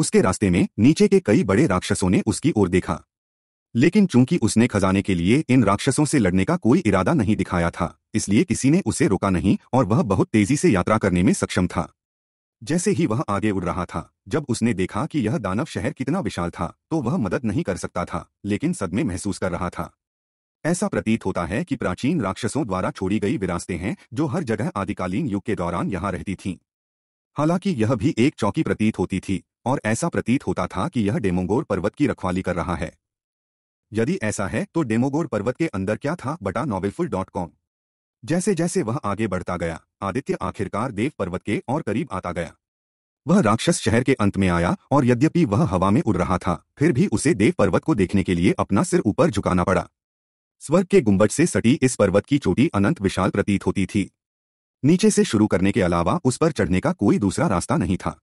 [SPEAKER 1] उसके रास्ते में नीचे के कई बड़े राक्षसों ने उसकी ओर देखा लेकिन चूंकि उसने खजाने के लिए इन राक्षसों से लड़ने का कोई इरादा नहीं दिखाया था इसलिए किसी ने उसे रोका नहीं और वह बहुत तेजी से यात्रा करने में सक्षम था जैसे ही वह आगे उड़ रहा था जब उसने देखा कि यह दानव शहर कितना विशाल था तो वह मदद नहीं कर सकता था लेकिन सदमे महसूस कर रहा था ऐसा प्रतीत होता है कि प्राचीन राक्षसों द्वारा छोड़ी गई विरासतें हैं जो हर जगह आदिकालीन युग के दौरान यहां रहती थीं हालांकि यह भी एक चौकी प्रतीत होती थी और ऐसा प्रतीत होता था कि यह डेमोगोर पर्वत की रखवाली कर रहा है यदि ऐसा है तो डेमोगोर पर्वत के अंदर क्या था बटा नॉवेलफुल डॉट कॉम जैसे जैसे वह आगे बढ़ता गया आदित्य आखिरकार देव पर्वत के और करीब आता गया वह राक्षस शहर के अंत में आया और यद्यपि वह हवा में उड़ रहा था फिर भी उसे देव पर्वत को देखने के लिए अपना सिर ऊपर झुकाना पड़ा स्वर्ग के गुंबज से सटी इस पर्वत की चोटी अनंत विशाल प्रतीत होती थी नीचे से शुरू करने के अलावा उस पर चढ़ने का कोई दूसरा रास्ता नहीं था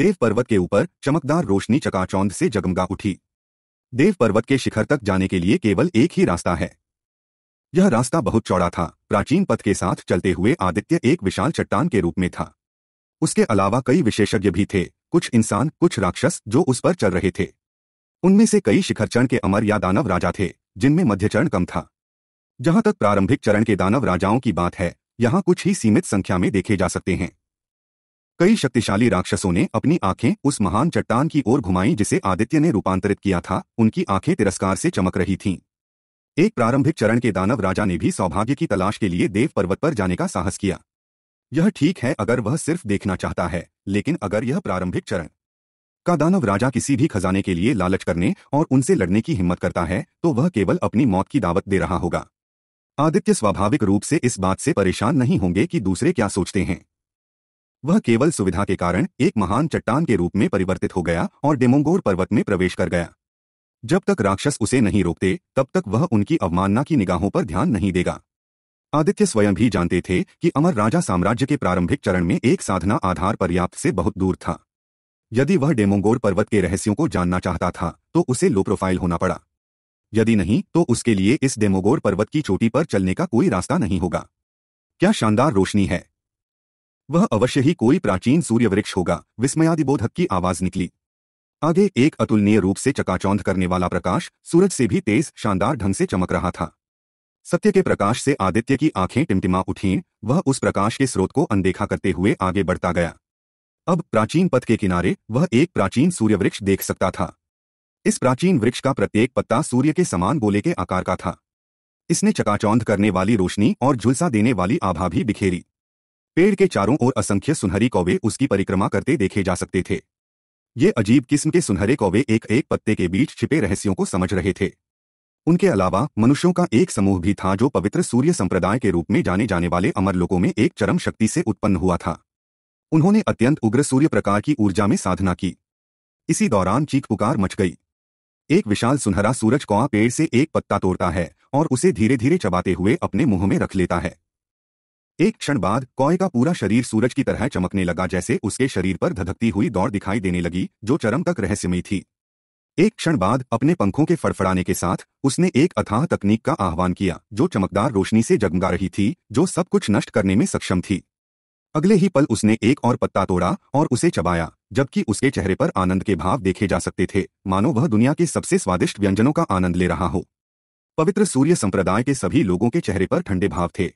[SPEAKER 1] देव पर्वत के ऊपर चमकदार रोशनी चकाचौंध से जगमगा उठी देव पर्वत के शिखर तक जाने के लिए केवल एक ही रास्ता है यह रास्ता बहुत चौड़ा था प्राचीन पथ के साथ चलते हुए आदित्य एक विशाल चट्टान के रूप में था उसके अलावा कई विशेषज्ञ भी थे कुछ इंसान कुछ राक्षस जो उस पर चल रहे थे उनमें से कई शिखर चरण के अमर या दानव राजा थे जिनमें मध्य चरण कम था जहां तक प्रारंभिक चरण के दानव राजाओं की बात है यहां कुछ ही सीमित संख्या में देखे जा सकते हैं कई शक्तिशाली राक्षसों ने अपनी आंखें उस महान चट्टान की ओर घुमाई जिसे आदित्य ने रूपांतरित किया था उनकी आंखें तिरस्कार से चमक रही थीं एक प्रारंभिक चरण के दानव राजा ने भी सौभाग्य की तलाश के लिए देव पर्वत पर जाने का साहस किया यह ठीक है अगर वह सिर्फ देखना चाहता है लेकिन अगर यह प्रारंभिक चरण का दानव राजा किसी भी खजाने के लिए लालच करने और उनसे लड़ने की हिम्मत करता है तो वह केवल अपनी मौत की दावत दे रहा होगा आदित्य स्वाभाविक रूप से इस बात से परेशान नहीं होंगे कि दूसरे क्या सोचते हैं वह केवल सुविधा के कारण एक महान चट्टान के रूप में परिवर्तित हो गया और डेमोंगोर पर्वत में प्रवेश कर गया जब तक राक्षस उसे नहीं रोकते तब तक वह उनकी अवमानना की निगाहों पर ध्यान नहीं देगा आदित्य स्वयं भी जानते थे कि अमर राजा साम्राज्य के प्रारंभिक चरण में एक साधना आधार पर्याप्त से बहुत दूर था यदि वह डेमोंगोर पर्वत के रहस्यों को जानना चाहता था तो उसे लो प्रोफाइल होना पड़ा यदि नहीं तो उसके लिए इस डेमोगोर पर्वत की चोटी पर चलने का कोई रास्ता नहीं होगा क्या शानदार रोशनी है वह अवश्य ही कोई प्राचीन सूर्य वृक्ष होगा विस्मयादिबोधक की आवाज निकली आगे एक अतुलनीय रूप से चकाचौंध करने वाला प्रकाश सूरज से भी तेज शानदार ढंग से चमक रहा था सत्य के प्रकाश से आदित्य की आंखें टिमटिमा उठी वह उस प्रकाश के स्रोत को अनदेखा करते हुए आगे बढ़ता गया अब प्राचीन पथ के किनारे वह एक प्राचीन सूर्यवृक्ष देख सकता था इस प्राचीन वृक्ष का प्रत्येक पत्ता सूर्य के समान गोले के आकार का था इसने चकाचौंध करने वाली रोशनी और झुलसा देने वाली आभा भी बिखेरी पेड़ के चारों ओर असंख्य सुनहरी कौवे उसकी परिक्रमा करते देखे जा सकते थे ये अजीब किस्म के सुनहरे कौवे एक एक पत्ते के बीच छिपे रहस्यों को समझ रहे थे उनके अलावा मनुष्यों का एक समूह भी था जो पवित्र सूर्य संप्रदाय के रूप में जाने जाने वाले अमर लोगों में एक चरम शक्ति से उत्पन्न हुआ था उन्होंने अत्यंत उग्र सूर्य प्रकार की ऊर्जा में साधना की इसी दौरान चीख पुकार मच गई एक विशाल सुनहरा सूरज कौआ पेड़ से एक पत्ता तोड़ता है और उसे धीरे धीरे चबाते हुए अपने मुंह में रख लेता है एक क्षण बाद कॉय का पूरा शरीर सूरज की तरह चमकने लगा जैसे उसके शरीर पर धधकती हुई दौड़ दिखाई देने लगी जो चरम तक रहस्यमयी थी एक क्षण बाद अपने पंखों के फड़फड़ाने के साथ उसने एक अथाह तकनीक का आह्वान किया जो चमकदार रोशनी से जगमगा रही थी जो सब कुछ नष्ट करने में सक्षम थी अगले ही पल उसने एक और पत्ता तोड़ा और उसे चबाया जबकि उसके चेहरे पर आनंद के भाव देखे जा सकते थे मानो वह दुनिया के सबसे स्वादिष्ट व्यंजनों का आनंद ले रहा हो पवित्र सूर्य संप्रदाय के सभी लोगों के चेहरे पर ठंडे भाव थे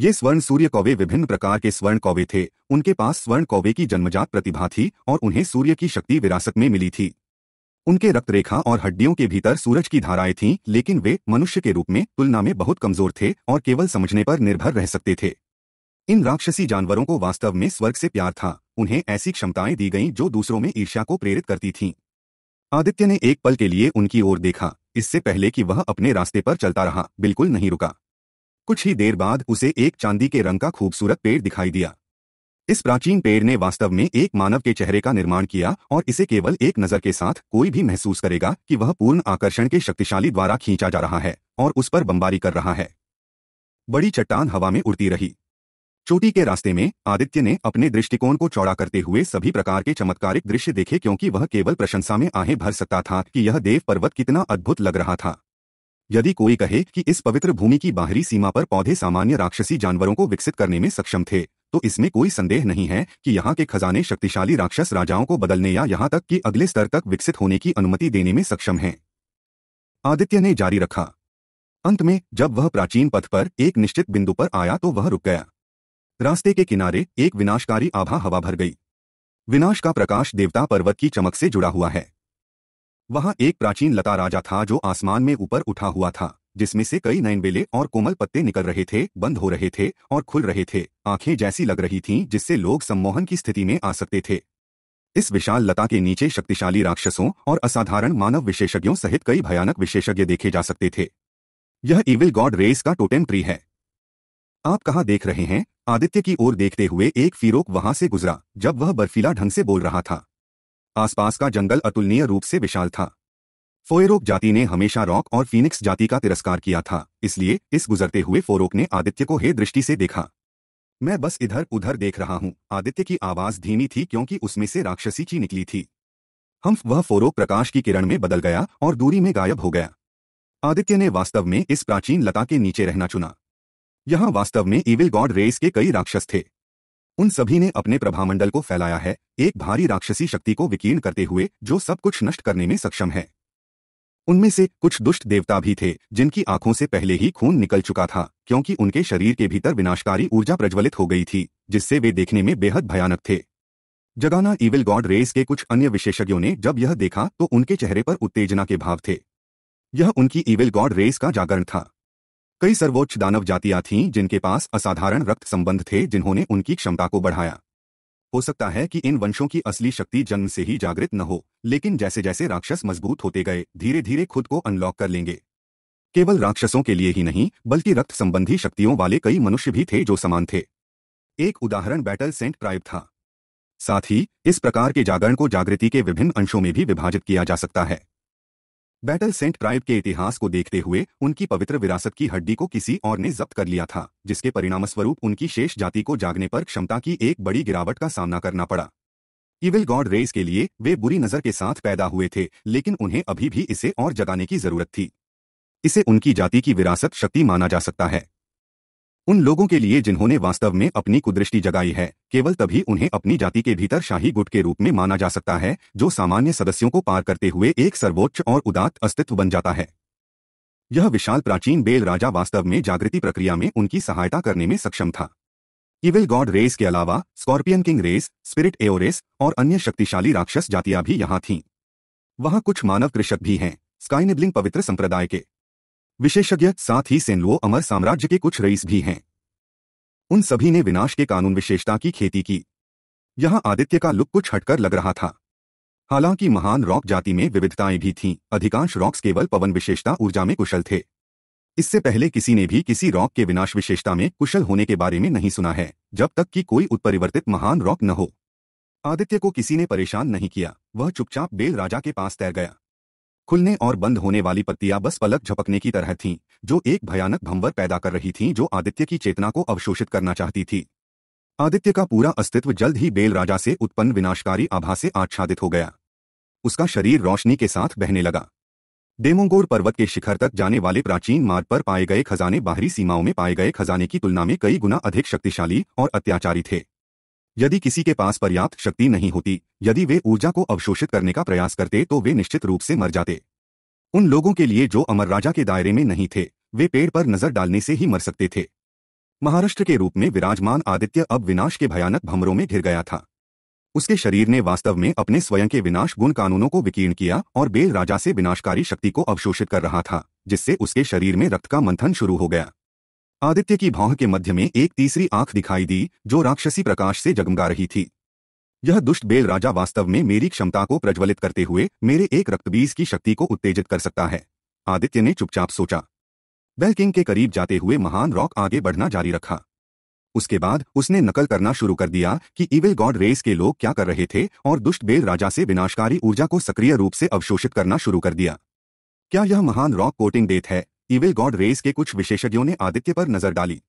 [SPEAKER 1] ये स्वर्ण सूर्य कौवे विभिन्न प्रकार के स्वर्ण कौवे थे उनके पास स्वर्ण कौवे की जन्मजात प्रतिभा थी और उन्हें सूर्य की शक्ति विरासत में मिली थी उनके रक्त रेखा और हड्डियों के भीतर सूरज की धाराएं थीं लेकिन वे मनुष्य के रूप में तुलना में बहुत कमजोर थे और केवल समझने पर निर्भर रह सकते थे इन राक्षसी जानवरों को वास्तव में स्वर्ग से प्यार था उन्हें ऐसी क्षमताएं दी गईं जो दूसरों में ईर्ष्या को प्रेरित करती थीं आदित्य ने एक पल के लिए उनकी ओर देखा इससे पहले कि वह अपने रास्ते पर चलता रहा बिल्कुल नहीं रुका कुछ ही देर बाद उसे एक चांदी के रंग का खूबसूरत पेड़ दिखाई दिया इस प्राचीन पेड़ ने वास्तव में एक मानव के चेहरे का निर्माण किया और इसे केवल एक नज़र के साथ कोई भी महसूस करेगा कि वह पूर्ण आकर्षण के शक्तिशाली द्वारा खींचा जा रहा है और उस पर बमबारी कर रहा है बड़ी चट्टान हवा में उड़ती रही चोटी के रास्ते में आदित्य ने अपने दृष्टिकोण को चौड़ा करते हुए सभी प्रकार के चमत्कारिक दृश्य देखे क्योंकि वह केवल प्रशंसा में आहें भर सकता था कि यह देव पर्वत कितना अद्भुत लग रहा था यदि कोई कहे कि इस पवित्र भूमि की बाहरी सीमा पर पौधे सामान्य राक्षसी जानवरों को विकसित करने में सक्षम थे तो इसमें कोई संदेह नहीं है कि यहाँ के खजाने शक्तिशाली राक्षस राजाओं को बदलने या यहाँ तक कि अगले स्तर तक विकसित होने की अनुमति देने में सक्षम हैं आदित्य ने जारी रखा अंत में जब वह प्राचीन पथ पर एक निश्चित बिंदु पर आया तो वह रुक गया रास्ते के किनारे एक विनाशकारी आभा हवा भर गई विनाश का प्रकाश देवता पर्वत की चमक से जुड़ा हुआ है वहाँ एक प्राचीन लता राजा था जो आसमान में ऊपर उठा हुआ था जिसमें से कई बेले और कोमल पत्ते निकल रहे थे बंद हो रहे थे और खुल रहे थे आंखें जैसी लग रही थीं जिससे लोग सम्मोहन की स्थिति में आ सकते थे इस विशाल लता के नीचे शक्तिशाली राक्षसों और असाधारण मानव विशेषज्ञों सहित कई भयानक विशेषज्ञ देखे जा सकते थे यह इविल गॉड रेस का टोटेम ट्री है आप कहाँ देख रहे हैं आदित्य की ओर देखते हुए एक फिरोक वहां से गुजरा जब वह बर्फीला ढंग से बोल रहा था आसपास का जंगल अतुलनीय रूप से विशाल था फोयरोक जाति ने हमेशा रॉक और फीनिक्स जाति का तिरस्कार किया था इसलिए इस गुजरते हुए फोरोक ने आदित्य को हे दृष्टि से देखा मैं बस इधर उधर देख रहा हूँ आदित्य की आवाज धीमी थी क्योंकि उसमें से राक्षसी की निकली थी हम वह फोरोक प्रकाश की किरण में बदल गया और दूरी में गायब हो गया आदित्य ने वास्तव में इस प्राचीन लता के नीचे रहना चुना यहाँ वास्तव में इविल गॉड रेस के कई राक्षस थे उन सभी ने अपने प्रभामंडल को फैलाया है एक भारी राक्षसी शक्ति को विकीर्ण करते हुए जो सब कुछ नष्ट करने में सक्षम है उनमें से कुछ दुष्ट देवता भी थे जिनकी आंखों से पहले ही खून निकल चुका था क्योंकि उनके शरीर के भीतर विनाशकारी ऊर्जा प्रज्वलित हो गई थी जिससे वे देखने में बेहद भयानक थे जगाना इविल गॉड रेस के कुछ अन्य विशेषज्ञों ने जब यह देखा तो उनके चेहरे पर उत्तेजना के भाव थे यह उनकी इविल गॉड रेस का जागरण था कई सर्वोच्च दानव जातियां थीं जिनके पास असाधारण रक्त संबंध थे जिन्होंने उनकी क्षमता को बढ़ाया हो सकता है कि इन वंशों की असली शक्ति जन्म से ही जागृत न हो लेकिन जैसे जैसे राक्षस मजबूत होते गए धीरे धीरे खुद को अनलॉक कर लेंगे केवल राक्षसों के लिए ही नहीं बल्कि रक्त संबंधी शक्तियों वाले कई मनुष्य भी थे जो समान थे एक उदाहरण बैटल सेंट प्राइव था साथ ही इस प्रकार के जागरण को जागृति के विभिन्न अंशों में भी विभाजित किया जा सकता है बैटल सेंट ट्राइब के इतिहास को देखते हुए उनकी पवित्र विरासत की हड्डी को किसी और ने जब्त कर लिया था जिसके परिणामस्वरूप उनकी शेष जाति को जागने पर क्षमता की एक बड़ी गिरावट का सामना करना पड़ा इविल गॉड रेस के लिए वे बुरी नजर के साथ पैदा हुए थे लेकिन उन्हें अभी भी इसे और जगाने की जरूरत थी इसे उनकी जाति की विरासत शक्ति माना जा सकता है उन लोगों के लिए जिन्होंने वास्तव में अपनी कुदृष्टि जगाई है केवल तभी उन्हें अपनी जाति के भीतर शाही गुट के रूप में माना जा सकता है जो सामान्य सदस्यों को पार करते हुए एक सर्वोच्च और उदात अस्तित्व बन जाता है यह विशाल प्राचीन बेल राजा वास्तव में जागृति प्रक्रिया में उनकी सहायता करने में सक्षम था इविल गॉड रेस के अलावा स्कॉर्पियन किंग रेस स्पिरिट एओरेस और अन्य शक्तिशाली राक्षस जातियां भी यहाँ थीं वहां कुछ मानव कृषक भी हैं स्काइनिबलिंग पवित्र संप्रदाय के विशेषज्ञ साथ ही सेनलुओ अमर साम्राज्य के कुछ रईस भी हैं उन सभी ने विनाश के कानून विशेषता की खेती की यहां आदित्य का लुक कुछ हटकर लग रहा था हालांकि महान रॉक जाति में विविधताएं भी थीं अधिकांश रॉक्स केवल पवन विशेषता ऊर्जा में कुशल थे इससे पहले किसी ने भी किसी रॉक के विनाश विशेषता में कुशल होने के बारे में नहीं सुना है जब तक कि कोई उत्परिवर्तित महान रॉक न हो आदित्य को किसी ने परेशान नहीं किया वह चुपचाप बेल राजा के पास तैर गया खुलने और बंद होने वाली पत्तियां बस पलक झपकने की तरह थीं, जो एक भयानक भंवर पैदा कर रही थीं जो आदित्य की चेतना को अवशोषित करना चाहती थी आदित्य का पूरा अस्तित्व जल्द ही बेल राजा से उत्पन्न विनाशकारी आभा से आच्छादित हो गया उसका शरीर रोशनी के साथ बहने लगा डेमोंगोर पर्वत के शिखर तक जाने वाले प्राचीन मार्ग पर पाए गए खजाने बाहरी सीमाओं में पाए गए खजाने की तुलना में कई गुना अधिक शक्तिशाली और अत्याचारी थे यदि किसी के पास पर्याप्त शक्ति नहीं होती यदि वे ऊर्जा को अवशोषित करने का प्रयास करते तो वे निश्चित रूप से मर जाते उन लोगों के लिए जो अमर राजा के दायरे में नहीं थे वे पेड़ पर नजर डालने से ही मर सकते थे महाराष्ट्र के रूप में विराजमान आदित्य अब विनाश के भयानक भमरों में घिर गया था उसके शरीर ने वास्तव में अपने स्वयं के विनाश गुण कानूनों को विकीर्ण किया और बेल राजा से विनाशकारी शक्ति को अवशोषित कर रहा था जिससे उसके शरीर में रक्त का मंथन शुरू हो गया आदित्य की भौह के मध्य में एक तीसरी आंख दिखाई दी जो राक्षसी प्रकाश से जगमगा रही थी यह दुष्ट बेल राजा वास्तव में मेरी क्षमता को प्रज्वलित करते हुए मेरे एक रक्तबीज की शक्ति को उत्तेजित कर सकता है आदित्य ने चुपचाप सोचा बेलकिंग के करीब जाते हुए महान रॉक आगे बढ़ना जारी रखा उसके बाद उसने नकल करना शुरू कर दिया कि इविल गॉड रेस के लोग क्या कर रहे थे और दुष्ट बेल राजा से विनाशकारी ऊर्जा को सक्रिय रूप से अवशोषित करना शुरू कर दिया क्या यह महान रॉक कोटिंग डेथ है इविल गॉड रेस के कुछ विशेषज्ञों ने आदित्य पर नजर डाली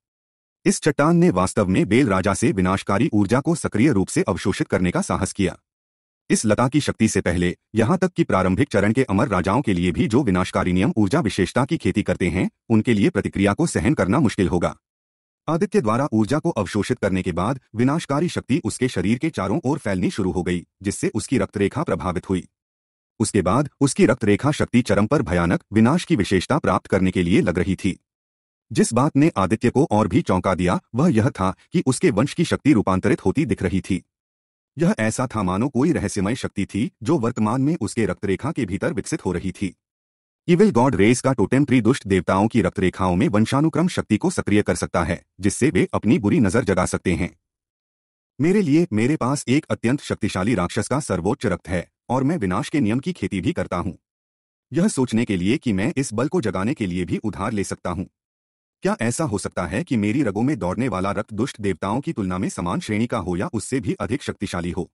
[SPEAKER 1] इस चट्टान ने वास्तव में बेल राजा से विनाशकारी ऊर्जा को सक्रिय रूप से अवशोषित करने का साहस किया इस लता की शक्ति से पहले यहां तक कि प्रारंभिक चरण के अमर राजाओं के लिए भी जो विनाशकारी नियम ऊर्जा विशेषता की खेती करते हैं उनके लिए प्रतिक्रिया को सहन करना मुश्किल होगा आदित्य द्वारा ऊर्जा को अवशोषित करने के बाद विनाशकारी शक्ति उसके शरीर के चारों ओर फैलनी शुरू हो गई जिससे उसकी रक्तरेखा प्रभावित हुई उसके बाद उसकी रक्त रेखा शक्ति चरम पर भयानक विनाश की विशेषता प्राप्त करने के लिए लग रही थी जिस बात ने आदित्य को और भी चौंका दिया वह यह था कि उसके वंश की शक्ति रूपांतरित होती दिख रही थी यह ऐसा था मानो कोई रहस्यमय शक्ति थी जो वर्तमान में उसके रक्तरेखा के भीतर विकसित हो रही थी इविल गॉड रेस का टोटेम प्री दुष्ट देवताओं की रक्तरेखाओं में वंशानुक्रम शक्ति को सक्रिय कर सकता है जिससे वे अपनी बुरी नजर जगा सकते हैं मेरे लिए मेरे पास एक अत्यंत शक्तिशाली राक्षस का सर्वोच्च रक्त है और मैं विनाश के नियम की खेती भी करता हूं यह सोचने के लिए कि मैं इस बल को जगाने के लिए भी उधार ले सकता हूं क्या ऐसा हो सकता है कि मेरी रगों में दौड़ने वाला रक्त दुष्ट देवताओं की तुलना में समान श्रेणी का हो या उससे भी अधिक शक्तिशाली हो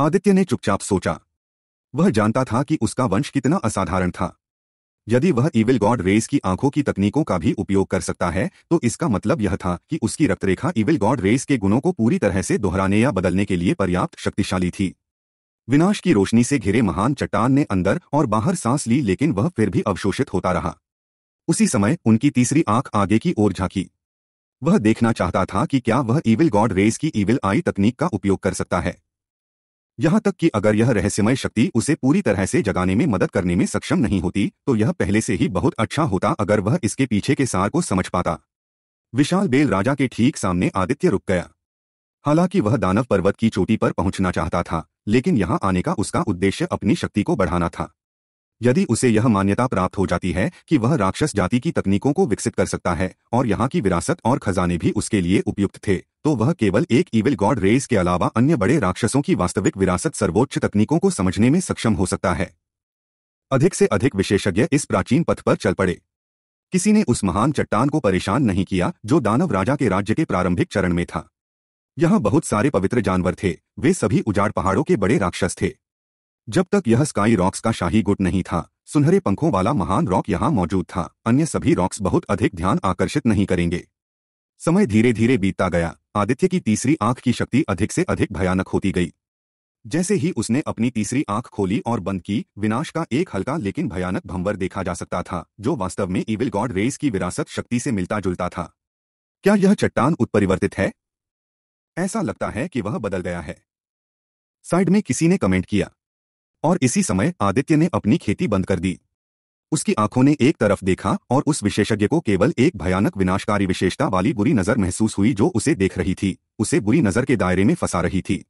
[SPEAKER 1] आदित्य ने चुपचाप सोचा वह जानता था कि उसका वंश कितना असाधारण था यदि वह इविल गॉड रेस की आंखों की तकनीकों का भी उपयोग कर सकता है तो इसका मतलब यह था कि उसकी रक्तरेखा इविल गॉड रेस के गुणों को पूरी तरह से दोहराने या बदलने के लिए पर्याप्त शक्तिशाली थी विनाश की रोशनी से घिरे महान चट्टान ने अंदर और बाहर सांस ली लेकिन वह फिर भी अवशोषित होता रहा उसी समय उनकी तीसरी आंख आगे की ओर झांकी वह देखना चाहता था कि क्या वह इविल गॉड रेस की इविल आई तकनीक का उपयोग कर सकता है यहां तक कि अगर यह रहस्यमय शक्ति उसे पूरी तरह से जगाने में मदद करने में सक्षम नहीं होती तो यह पहले से ही बहुत अच्छा होता अगर वह इसके पीछे के सार को समझ पाता विशाल बेल राजा के ठीक सामने आदित्य रुक गया हालांकि वह दानव पर्वत की चोटी पर पहुंचना चाहता था लेकिन यहां आने का उसका उद्देश्य अपनी शक्ति को बढ़ाना था यदि उसे यह मान्यता प्राप्त हो जाती है कि वह राक्षस जाति की तकनीकों को विकसित कर सकता है और यहाँ की विरासत और खजाने भी उसके लिए उपयुक्त थे तो वह केवल एक ईविल गॉड रेस के अलावा अन्य बड़े राक्षसों की वास्तविक विरासत सर्वोच्च तकनीकों को समझने में सक्षम हो सकता है अधिक से अधिक विशेषज्ञ इस प्राचीन पथ पर चल पड़े किसी ने उस महान चट्टान को परेशान नहीं किया जो दानव राजा के राज्य के प्रारंभिक चरण में था यहाँ बहुत सारे पवित्र जानवर थे वे सभी उजाड़ पहाड़ों के बड़े राक्षस थे जब तक यह स्काई रॉक्स का शाही गुट नहीं था सुनहरे पंखों वाला महान रॉक यहाँ मौजूद था अन्य सभी रॉक्स बहुत अधिक ध्यान आकर्षित नहीं करेंगे समय धीरे धीरे बीतता गया आदित्य की तीसरी आंख की शक्ति अधिक से अधिक भयानक होती गई जैसे ही उसने अपनी तीसरी आंख खोली और बंद की विनाश का एक हल्का लेकिन भयानक भंवर देखा जा सकता था जो वास्तव में इविल गॉड रेस की विरासत शक्ति से मिलता जुलता था क्या यह चट्टान उत्परिवर्तित है ऐसा लगता है कि वह बदल गया है साइड में किसी ने कमेंट किया और इसी समय आदित्य ने अपनी खेती बंद कर दी उसकी आंखों ने एक तरफ देखा और उस विशेषज्ञ को केवल एक भयानक विनाशकारी विशेषता वाली बुरी नजर महसूस हुई जो उसे देख रही थी उसे बुरी नजर के दायरे में फंसा रही थी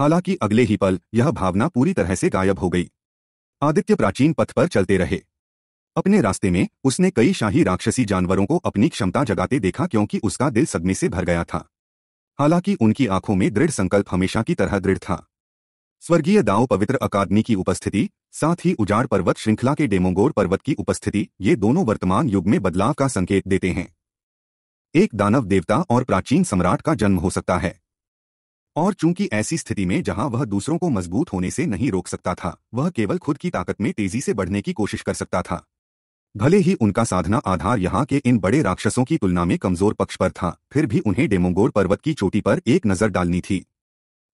[SPEAKER 1] हालांकि अगले ही पल यह भावना पूरी तरह से गायब हो गई आदित्य प्राचीन पथ पर चलते रहे अपने रास्ते में उसने कई शाही राक्षसी जानवरों को अपनी क्षमता जगाते देखा क्योंकि उसका दिल सदमे से भर गया था हालांकि उनकी आंखों में दृढ़ संकल्प हमेशा की तरह दृढ़ था स्वर्गीय दाओ पवित्र अकादमी की उपस्थिति साथ ही उजाड़ पर्वत श्रृंखला के डेमोगोर पर्वत की उपस्थिति ये दोनों वर्तमान युग में बदलाव का संकेत देते हैं एक दानव देवता और प्राचीन सम्राट का जन्म हो सकता है और चूंकि ऐसी स्थिति में जहां वह दूसरों को मजबूत होने से नहीं रोक सकता था वह केवल खुद की ताकत में तेजी से बढ़ने की कोशिश कर सकता था भले ही उनका साधना आधार यहाँ के इन बड़े राक्षसों की तुलना में कमजोर पक्ष पर था फिर भी उन्हें डेमोगोर पर्वत की चोटी पर एक नजर डालनी थी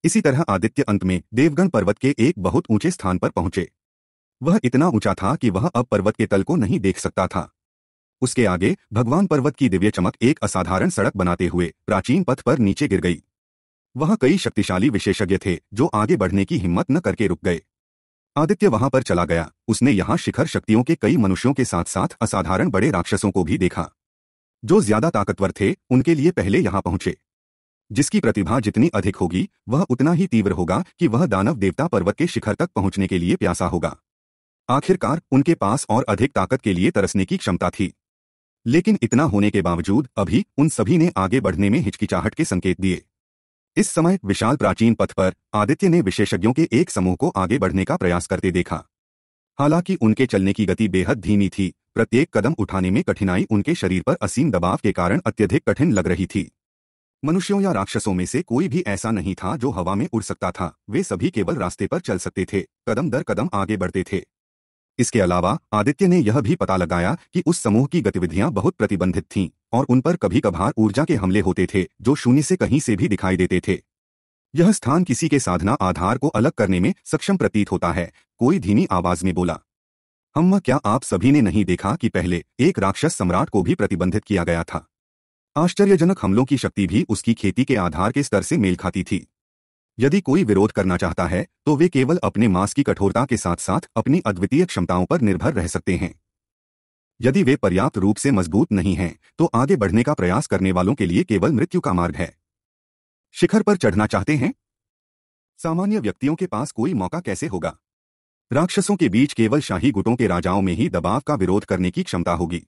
[SPEAKER 1] इसी तरह आदित्य अंत में देवगन पर्वत के एक बहुत ऊंचे स्थान पर पहुंचे वह इतना ऊंचा था कि वह अब पर्वत के तल को नहीं देख सकता था उसके आगे भगवान पर्वत की दिव्य चमक एक असाधारण सड़क बनाते हुए प्राचीन पथ पर नीचे गिर गई वहां कई शक्तिशाली विशेषज्ञ थे जो आगे बढ़ने की हिम्मत न करके रुक गए आदित्य वहां पर चला गया उसने यहां शिखर शक्तियों के कई मनुष्यों के साथ साथ असाधारण बड़े राक्षसों को भी देखा जो ज्यादा ताकतवर थे उनके लिए पहले यहां पहुंचे जिसकी प्रतिभा जितनी अधिक होगी वह उतना ही तीव्र होगा कि वह दानव देवता पर्वत के शिखर तक पहुंचने के लिए प्यासा होगा आखिरकार उनके पास और अधिक ताकत के लिए तरसने की क्षमता थी लेकिन इतना होने के बावजूद अभी उन सभी ने आगे बढ़ने में हिचकिचाहट के संकेत दिए इस समय विशाल प्राचीन पथ पर आदित्य ने विशेषज्ञों के एक समूह को आगे बढ़ने का प्रयास करते देखा हालांकि उनके चलने की गति बेहद धीमी थी प्रत्येक कदम उठाने में कठिनाई उनके शरीर पर असीम दबाव के कारण अत्यधिक कठिन लग रही थी मनुष्यों या राक्षसों में से कोई भी ऐसा नहीं था जो हवा में उड़ सकता था वे सभी केवल रास्ते पर चल सकते थे कदम दर कदम आगे बढ़ते थे इसके अलावा आदित्य ने यह भी पता लगाया कि उस समूह की गतिविधियां बहुत प्रतिबंधित थीं और उन पर कभी कभार ऊर्जा के हमले होते थे जो शून्य से कहीं से भी दिखाई देते थे यह स्थान किसी के साधना आधार को अलग करने में सक्षम प्रतीत होता है कोई धीमी आवाज में बोला हम क्या आप सभी ने नहीं देखा कि पहले एक राक्षस सम्राट को भी प्रतिबंधित किया गया था आश्चर्यजनक हमलों की शक्ति भी उसकी खेती के आधार के स्तर से मेल खाती थी यदि कोई विरोध करना चाहता है तो वे केवल अपने मांस की कठोरता के साथ साथ अपनी अद्वितीय क्षमताओं पर निर्भर रह सकते हैं यदि वे पर्याप्त रूप से मजबूत नहीं हैं तो आगे बढ़ने का प्रयास करने वालों के लिए केवल मृत्यु का मार्ग है शिखर पर चढ़ना चाहते हैं सामान्य व्यक्तियों के पास कोई मौका कैसे होगा राक्षसों के बीच केवल शाही गुटों के राजाओं में ही दबाव का विरोध करने की क्षमता होगी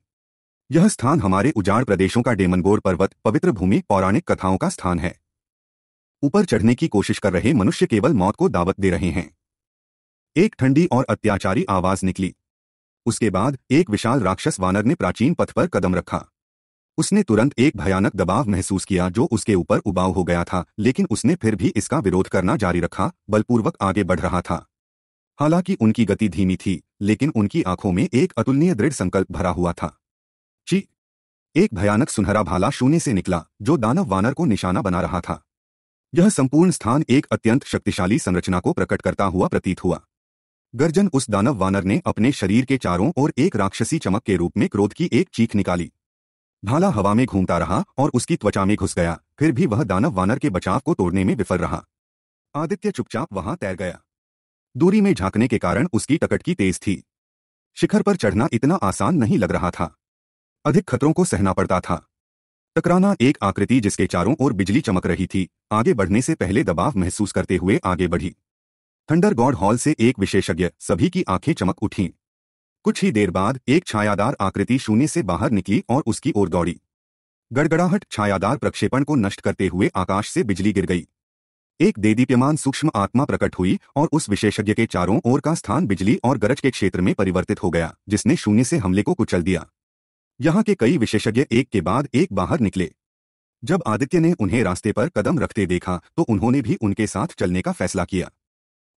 [SPEAKER 1] यह स्थान हमारे उजाड़ प्रदेशों का डेमनगोर पर्वत पवित्र भूमि पौराणिक कथाओं का स्थान है ऊपर चढ़ने की कोशिश कर रहे मनुष्य केवल मौत को दावत दे रहे हैं एक ठंडी और अत्याचारी आवाज निकली उसके बाद एक विशाल राक्षस वानर ने प्राचीन पथ पर कदम रखा उसने तुरंत एक भयानक दबाव महसूस किया जो उसके ऊपर उबाव हो गया था लेकिन उसने फिर भी इसका विरोध करना जारी रखा बलपूर्वक आगे बढ़ रहा था हालांकि उनकी गति धीमी थी लेकिन उनकी आंखों में एक अतुलनीय दृढ़ संकल्प भरा हुआ था ची एक भयानक सुनहरा भाला शून्य से निकला जो दानव वानर को निशाना बना रहा था यह संपूर्ण स्थान एक अत्यंत शक्तिशाली संरचना को प्रकट करता हुआ प्रतीत हुआ गर्जन उस दानव वानर ने अपने शरीर के चारों ओर एक राक्षसी चमक के रूप में क्रोध की एक चीख निकाली भाला हवा में घूमता रहा और उसकी त्वचा में घुस गया फिर भी वह दानव वानर के बचाव को तोड़ने में विफल रहा आदित्य चुपचाप वहां तैर गया दूरी में झांकने के कारण उसकी टकट की तेज थी शिखर पर चढ़ना इतना आसान नहीं लग रहा था अधिक खतरों को सहना पड़ता था टकराना एक आकृति जिसके चारों ओर बिजली चमक रही थी आगे बढ़ने से पहले दबाव महसूस करते हुए आगे बढ़ी थंडर गॉड हॉल से एक विशेषज्ञ सभी की आंखें चमक उठीं कुछ ही देर बाद एक छायादार आकृति शून्य से बाहर निकली और उसकी ओर दौड़ी गड़गड़ाहट छायादार प्रक्षेपण को नष्ट करते हुए आकाश से बिजली गिर गई एक देदीप्यमान सूक्ष्म आत्मा प्रकट हुई और उस विशेषज्ञ के चारों ओर का स्थान बिजली और गरज के क्षेत्र में परिवर्तित हो गया जिसने शून्य से हमले को कुचल दिया यहां के कई विशेषज्ञ एक के बाद एक बाहर निकले जब आदित्य ने उन्हें रास्ते पर कदम रखते देखा तो उन्होंने भी उनके साथ चलने का फैसला किया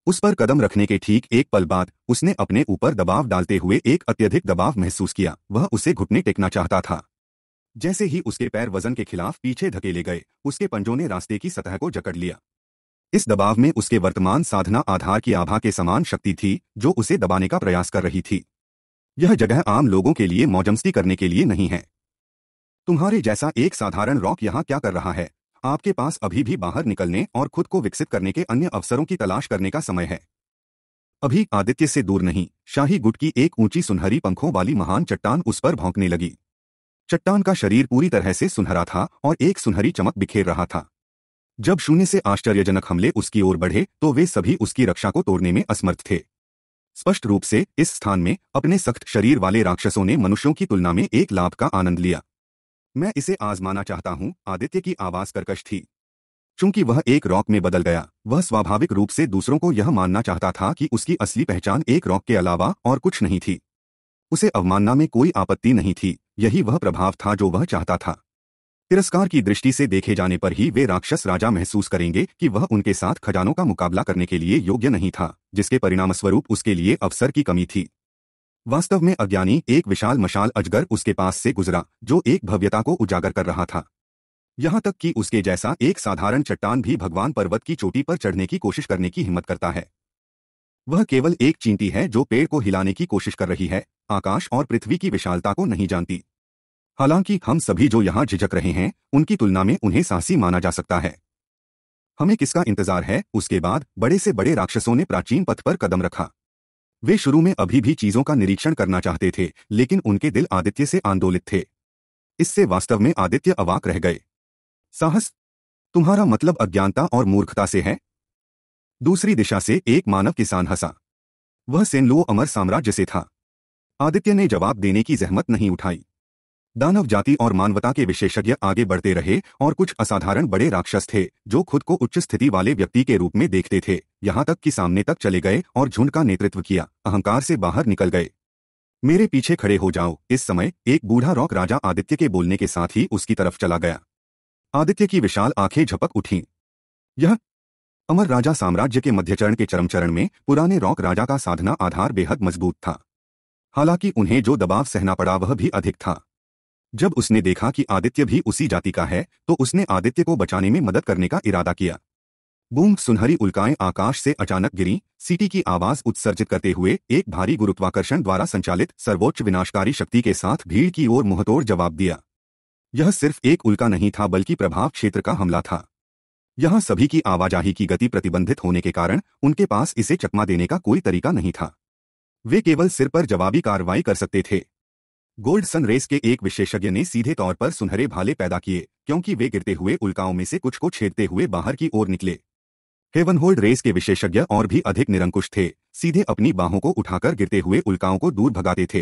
[SPEAKER 1] उस पर कदम रखने के ठीक एक पल बाद उसने अपने ऊपर दबाव डालते हुए एक अत्यधिक दबाव महसूस किया वह उसे घुटने टेकना चाहता था जैसे ही उसके पैर वजन के खिलाफ पीछे धकेले गए उसके पंजों ने रास्ते की सतह को जकड़ लिया इस दबाव में उसके वर्तमान साधना आधार की आभा के समान शक्ति थी जो उसे दबाने का प्रयास कर रही थी यह जगह आम लोगों के लिए मौजमस्ती करने के लिए नहीं है तुम्हारे जैसा एक साधारण रॉक यहाँ क्या कर रहा है आपके पास अभी भी बाहर निकलने और खुद को विकसित करने के अन्य अवसरों की तलाश करने का समय है अभी आदित्य से दूर नहीं शाही गुट की एक ऊंची सुनहरी पंखों वाली महान चट्टान उस पर भौंकने लगी चट्टान का शरीर पूरी तरह से सुनहरा था और एक सुनहरी चमक बिखेर रहा था जब शून्य से आश्चर्यजनक हमले उसकी ओर बढ़े तो वे सभी उसकी रक्षा को तोड़ने में असमर्थ थे स्पष्ट रूप से इस स्थान में अपने सख्त शरीर वाले राक्षसों ने मनुष्यों की तुलना में एक लाभ का आनंद लिया मैं इसे आजमाना चाहता हूं आदित्य की आवाज कर्कश थी चूंकि वह एक रॉक में बदल गया वह स्वाभाविक रूप से दूसरों को यह मानना चाहता था कि उसकी असली पहचान एक रॉक के अलावा और कुछ नहीं थी उसे अवमानना में कोई आपत्ति नहीं थी यही वह प्रभाव था जो वह चाहता था तिरस्कार की दृष्टि से देखे जाने पर ही वे राक्षस राजा महसूस करेंगे कि वह उनके साथ खजानों का मुकाबला करने के लिए योग्य नहीं था जिसके परिणामस्वरूप उसके लिए अवसर की कमी थी वास्तव में अज्ञानी एक विशाल मशाल अजगर उसके पास से गुजरा जो एक भव्यता को उजागर कर रहा था यहां तक कि उसके जैसा एक साधारण चट्टान भी भगवान पर्वत की चोटी पर चढ़ने की कोशिश करने की हिम्मत करता है वह केवल एक चींटी है जो पेड़ को हिलाने की कोशिश कर रही है आकाश और पृथ्वी की विशालता को नहीं जानती हालांकि हम सभी जो यहां झिझक रहे हैं उनकी तुलना में उन्हें साहसी माना जा सकता है हमें किसका इंतजार है उसके बाद बड़े से बड़े राक्षसों ने प्राचीन पथ पर कदम रखा वे शुरू में अभी भी चीजों का निरीक्षण करना चाहते थे लेकिन उनके दिल आदित्य से आंदोलित थे इससे वास्तव में आदित्य अवाक रह गए साहस तुम्हारा मतलब अज्ञानता और मूर्खता से है दूसरी दिशा से एक मानव किसान हंसा वह सेनलो अमर साम्राज्य से था आदित्य ने जवाब देने की जहमत नहीं उठाई दानव जाति और मानवता के विशेषज्ञ आगे बढ़ते रहे और कुछ असाधारण बड़े राक्षस थे जो खुद को उच्च स्थिति वाले व्यक्ति के रूप में देखते थे यहाँ तक कि सामने तक चले गए और झुंड का नेतृत्व किया अहंकार से बाहर निकल गए मेरे पीछे खड़े हो जाओ इस समय एक बूढ़ा रॉक राजा आदित्य के बोलने के साथ ही उसकी तरफ चला गया आदित्य की विशाल आंखें झपक उठी यह अमर राजा साम्राज्य के मध्यचरण के चरमचरण में पुराने रॉक राजा का साधना आधार बेहद मजबूत था हालांकि उन्हें जो दबाव सहना पड़ा वह भी अधिक था जब उसने देखा कि आदित्य भी उसी जाति का है तो उसने आदित्य को बचाने में मदद करने का इरादा किया बूम सुनहरी उल्काएं आकाश से अचानक गिरी सीटी की आवाज उत्सर्जित करते हुए एक भारी गुरुत्वाकर्षण द्वारा संचालित सर्वोच्च विनाशकारी शक्ति के साथ भीड़ की ओर मुहतोड़ जवाब दिया यह सिर्फ एक उल्का नहीं था बल्कि प्रभाव क्षेत्र का हमला था यहां सभी की आवाजाही की गति प्रतिबंधित होने के कारण उनके पास इसे चकमा देने का कोई तरीका नहीं था वे केवल सिर पर जवाबी कार्रवाई कर सकते थे गोल्ड सन रेस के एक विशेषज्ञ ने सीधे तौर पर सुनहरे भाले पैदा किए क्योंकि वे गिरते हुए उल्काओं में से कुछ को छेदते हुए बाहर की ओर निकले हेवनहोल्ड रेस के विशेषज्ञ और भी अधिक निरंकुश थे सीधे अपनी बाहों को उठाकर गिरते हुए उल्काओं को दूर भगाते थे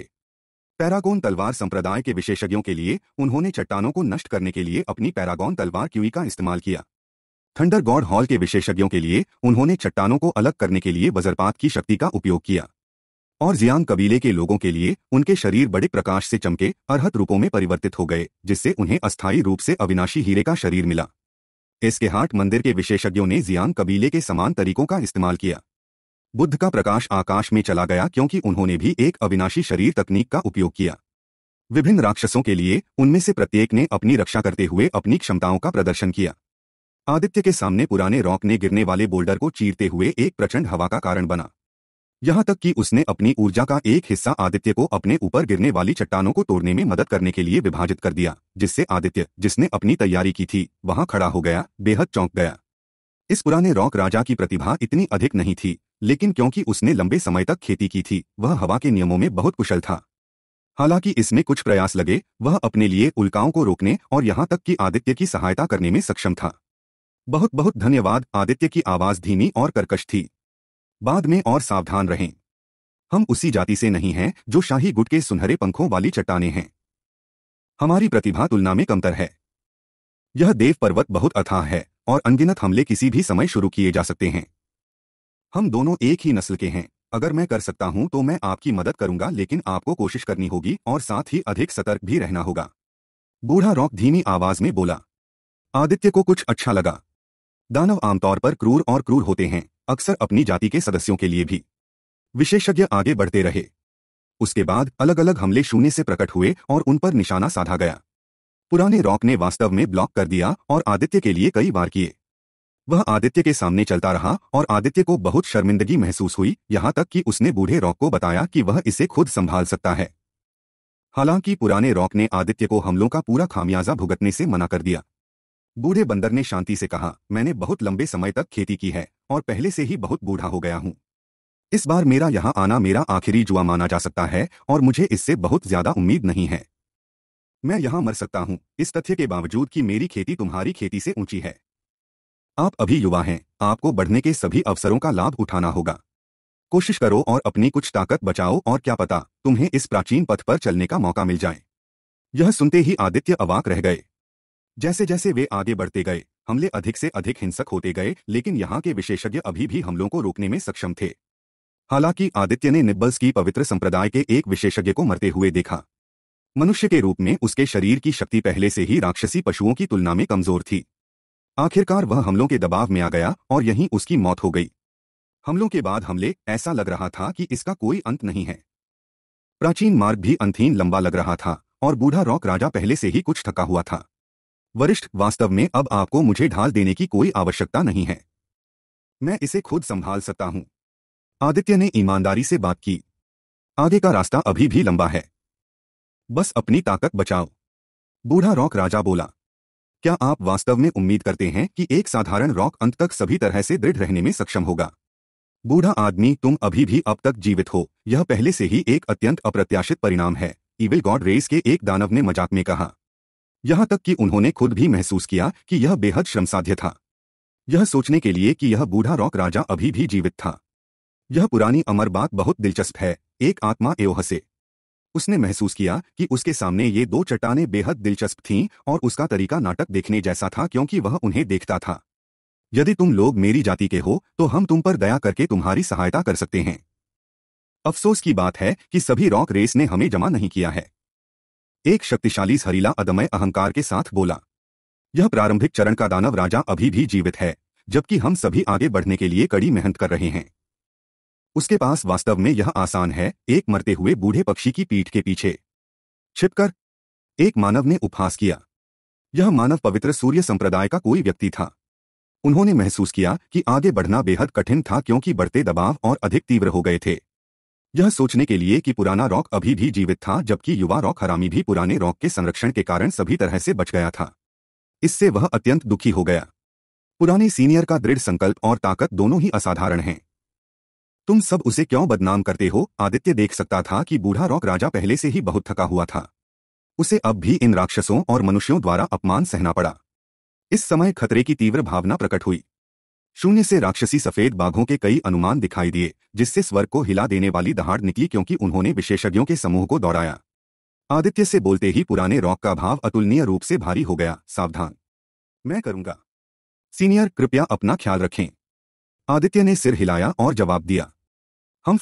[SPEAKER 1] पैरागोन तलवार संप्रदाय के विशेषज्ञों के लिए उन्होंने चट्टानों को नष्ट करने के लिए अपनी पैरागोन तलवार क्यूई का इस्तेमाल किया थंडर गॉड हॉल के विशेषज्ञों के लिए उन्होंने चट्टानों को अलग करने के लिए वज्रपात की शक्ति का उपयोग किया और जियांग कबीले के लोगों के लिए उनके शरीर बड़े प्रकाश से चमके अरहत रूपों में परिवर्तित हो गए जिससे उन्हें अस्थायी रूप से अविनाशी हीरे का शरीर मिला इसके हाट मंदिर के विशेषज्ञों ने जियांग कबीले के समान तरीकों का इस्तेमाल किया बुद्ध का प्रकाश आकाश में चला गया क्योंकि उन्होंने भी एक अविनाशी शरीर तकनीक का उपयोग किया विभिन्न राक्षसों के लिए उनमें से प्रत्येक ने अपनी रक्षा करते हुए अपनी क्षमताओं का प्रदर्शन किया आदित्य के सामने पुराने रॉक ने गिरने वाले बोल्डर को चीरते हुए एक प्रचंड हवा का कारण बना यहाँ तक कि उसने अपनी ऊर्जा का एक हिस्सा आदित्य को अपने ऊपर गिरने वाली चट्टानों को तोड़ने में मदद करने के लिए विभाजित कर दिया जिससे आदित्य जिसने अपनी तैयारी की थी वहां खड़ा हो गया बेहद चौंक गया इस पुराने रॉक राजा की प्रतिभा इतनी अधिक नहीं थी लेकिन क्योंकि उसने लंबे समय तक खेती की थी वह हवा के नियमों में बहुत कुशल था हालांकि इसमें कुछ प्रयास लगे वह अपने लिए उल्काओं को रोकने और यहाँ तक कि आदित्य की सहायता करने में सक्षम था बहुत बहुत धन्यवाद आदित्य की आवाज धीमी और कर्कश थी बाद में और सावधान रहें हम उसी जाति से नहीं हैं जो शाही गुट के सुनहरे पंखों वाली चट्टाने हैं हमारी प्रतिभा तुलना में कमतर है यह देव पर्वत बहुत अथाह है और अनगिनत हमले किसी भी समय शुरू किए जा सकते हैं हम दोनों एक ही नस्ल के हैं अगर मैं कर सकता हूं तो मैं आपकी मदद करूंगा लेकिन आपको कोशिश करनी होगी और साथ ही अधिक सतर्क भी रहना होगा बूढ़ा रॉक धीमी आवाज में बोला आदित्य को कुछ अच्छा लगा दानव आमतौर पर क्रूर और क्रूर होते हैं अक्सर अपनी जाति के सदस्यों के लिए भी विशेषज्ञ आगे बढ़ते रहे उसके बाद अलग अलग हमले शून्य से प्रकट हुए और उन पर निशाना साधा गया पुराने रॉक ने वास्तव में ब्लॉक कर दिया और आदित्य के लिए कई बार किए वह आदित्य के सामने चलता रहा और आदित्य को बहुत शर्मिंदगी महसूस हुई यहां तक कि उसने बूढ़े रॉक को बताया कि वह इसे खुद संभाल सकता है हालांकि पुराने रॉक ने आदित्य को हमलों का पूरा खामियाजा भुगतने से मना कर दिया बूढ़े बंदर ने शांति से कहा मैंने बहुत लंबे समय तक खेती की है और पहले से ही बहुत बूढ़ा हो गया हूँ इस बार मेरा यहाँ आना मेरा आखिरी जुआ माना जा सकता है और मुझे इससे बहुत ज्यादा उम्मीद नहीं है मैं यहाँ मर सकता हूँ इस तथ्य के बावजूद कि मेरी खेती तुम्हारी खेती से ऊंची है आप अभी युवा हैं आपको बढ़ने के सभी अवसरों का लाभ उठाना होगा कोशिश करो और अपनी कुछ ताकत बचाओ और क्या पता तुम्हें इस प्राचीन पथ पर चलने का मौका मिल जाए यह सुनते ही आदित्य अवाक रह गए जैसे जैसे वे आगे बढ़ते गए हमले अधिक से अधिक हिंसक होते गए लेकिन यहाँ के विशेषज्ञ अभी भी हमलों को रोकने में सक्षम थे हालांकि आदित्य ने निब्बल्स की पवित्र संप्रदाय के एक विशेषज्ञ को मरते हुए देखा मनुष्य के रूप में उसके शरीर की शक्ति पहले से ही राक्षसी पशुओं की तुलना में कमजोर थी आखिरकार वह हमलों के दबाव में आ गया और यहीं उसकी मौत हो गई हमलों के बाद हमले ऐसा लग रहा था कि इसका कोई अंत नहीं है प्राचीन मार्ग भी अंतहीन लंबा लग रहा था और बूढ़ा रॉक राजा पहले से ही कुछ थका हुआ था वरिष्ठ वास्तव में अब आपको मुझे ढाल देने की कोई आवश्यकता नहीं है मैं इसे खुद संभाल सकता हूं आदित्य ने ईमानदारी से बात की आगे का रास्ता अभी भी लंबा है बस अपनी ताकत बचाओ बूढ़ा रॉक राजा बोला क्या आप वास्तव में उम्मीद करते हैं कि एक साधारण रॉक अंत तक सभी तरह से दृढ़ रहने में सक्षम होगा बूढ़ा आदमी तुम अभी भी अब तक जीवित हो यह पहले से ही एक अत्यंत अप्रत्याशित परिणाम है इविल गॉड रेस के एक दानव ने मजाक में कहा यहां तक कि उन्होंने खुद भी महसूस किया कि यह बेहद श्रमसाध्य था यह सोचने के लिए कि यह बूढ़ा रॉक राजा अभी भी जीवित था यह पुरानी अमर बात बहुत दिलचस्प है एक आत्मा एओह से उसने महसूस किया कि उसके सामने ये दो चट्टाने बेहद दिलचस्प थीं और उसका तरीका नाटक देखने जैसा था क्योंकि वह उन्हें देखता था यदि तुम लोग मेरी जाति के हो तो हम तुम पर दया करके तुम्हारी सहायता कर सकते हैं अफसोस की बात है कि सभी रॉक रेस ने हमें जमा नहीं किया है एक शक्तिशाली हरीला अदमय अहंकार के साथ बोला यह प्रारंभिक चरण का दानव राजा अभी भी जीवित है जबकि हम सभी आगे बढ़ने के लिए कड़ी मेहनत कर रहे हैं उसके पास वास्तव में यह आसान है एक मरते हुए बूढ़े पक्षी की पीठ के पीछे छिपकर एक मानव ने उपहास किया यह मानव पवित्र सूर्य संप्रदाय का कोई व्यक्ति था उन्होंने महसूस किया कि आगे बढ़ना बेहद कठिन था क्योंकि बढ़ते दबाव और अधिक तीव्र हो गए थे यह सोचने के लिए कि पुराना रॉक अभी भी जीवित था जबकि युवा रॉक हरामी भी पुराने रॉक के संरक्षण के कारण सभी तरह से बच गया था इससे वह अत्यंत दुखी हो गया पुराने सीनियर का दृढ़ संकल्प और ताकत दोनों ही असाधारण हैं तुम सब उसे क्यों बदनाम करते हो आदित्य देख सकता था कि बूढ़ा रॉक राजा पहले से ही बहुत थका हुआ था उसे अब भी इन राक्षसों और मनुष्यों द्वारा अपमान सहना पड़ा इस समय खतरे की तीव्र भावना प्रकट हुई शून्य से राक्षसी सफेद बाघों के कई अनुमान दिखाई दिए जिससे स्वर्ग को हिला देने वाली दहाड़ निकली क्योंकि उन्होंने विशेषज्ञों के समूह को दौड़ाया आदित्य से बोलते ही पुराने रॉक का भाव अतुलनीय रूप से भारी हो गया सावधान मैं करूंगा सीनियर कृपया अपना ख्याल रखें आदित्य ने सिर हिलाया और जवाब दिया हम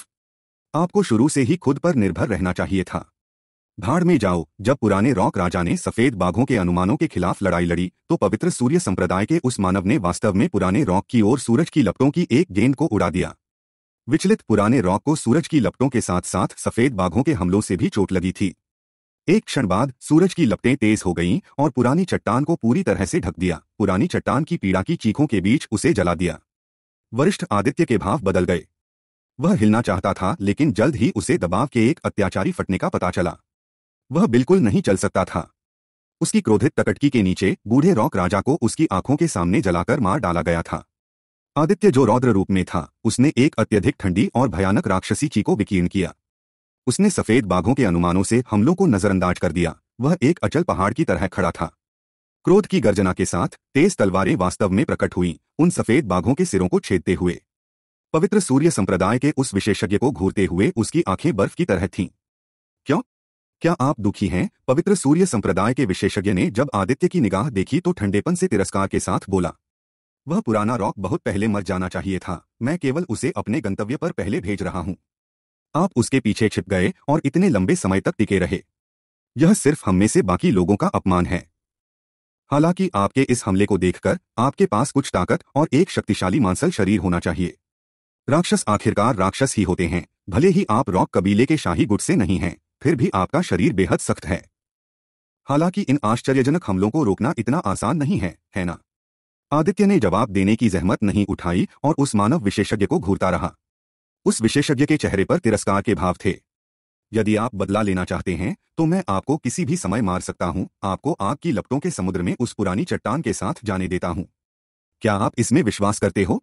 [SPEAKER 1] आपको शुरू से ही खुद पर निर्भर रहना चाहिए था भाड़ में जाओ जब पुराने रॉक राजा ने सफेद बाघों के अनुमानों के खिलाफ लड़ाई लड़ी तो पवित्र सूर्य संप्रदाय के उस मानव ने वास्तव में पुराने रॉक की ओर सूरज की लपटों की एक गेंद को उड़ा दिया विचलित पुराने रॉक को सूरज की लपटों के साथ साथ सफेद बाघों के हमलों से भी चोट लगी थी एक क्षण बाद सूरज की लपटें तेज हो गईं और पुरानी चट्टान को पूरी तरह से ढक दिया पुरानी चट्टान की पीड़ा की चीखों के बीच उसे जला दिया वरिष्ठ आदित्य के भाव बदल गए वह हिलना चाहता था लेकिन जल्द ही उसे दबाव के एक अत्याचारी फटने का पता चला वह बिल्कुल नहीं चल सकता था उसकी क्रोधित तकटकी के नीचे बूढ़े रॉक राजा को उसकी आंखों के सामने जलाकर मार डाला गया था आदित्य जो रौद्र रूप में था उसने एक अत्यधिक ठंडी और भयानक राक्षसी ची को विकीर्ण किया उसने सफेद बाघों के अनुमानों से हमलों को नजरअंदाज कर दिया वह एक अचल पहाड़ की तरह खड़ा था क्रोध की गर्जना के साथ तेज तलवारें वास्तव में प्रकट हुई उन सफेद बाघों के सिरों को छेदते हुए पवित्र सूर्य संप्रदाय के उस विशेषज्ञ को घूरते हुए उसकी आंखें बर्फ की तरह थीं क्या आप दुखी हैं पवित्र सूर्य संप्रदाय के विशेषज्ञ ने जब आदित्य की निगाह देखी तो ठंडेपन से तिरस्कार के साथ बोला वह पुराना रॉक बहुत पहले मर जाना चाहिए था मैं केवल उसे अपने गंतव्य पर पहले भेज रहा हूं आप उसके पीछे छिप गए और इतने लंबे समय तक टिके रहे यह सिर्फ हम में से बाकी लोगों का अपमान है हालांकि आपके इस हमले को देखकर आपके पास कुछ ताकत और एक शक्तिशाली मांसल शरीर होना चाहिए राक्षस आखिरकार राक्षस ही होते हैं भले ही आप रॉक कबीले के शाही गुट से नहीं हैं फिर भी आपका शरीर बेहद सख्त है हालांकि इन आश्चर्यजनक हमलों को रोकना इतना आसान नहीं है है ना आदित्य ने जवाब देने की जहमत नहीं उठाई और उस मानव विशेषज्ञ को घूरता रहा उस विशेषज्ञ के चेहरे पर तिरस्कार के भाव थे यदि आप बदला लेना चाहते हैं तो मैं आपको किसी भी समय मार सकता हूं आपको आग की लपटों के समुद्र में उस पुरानी चट्टान के साथ जाने देता हूं क्या आप इसमें विश्वास करते हो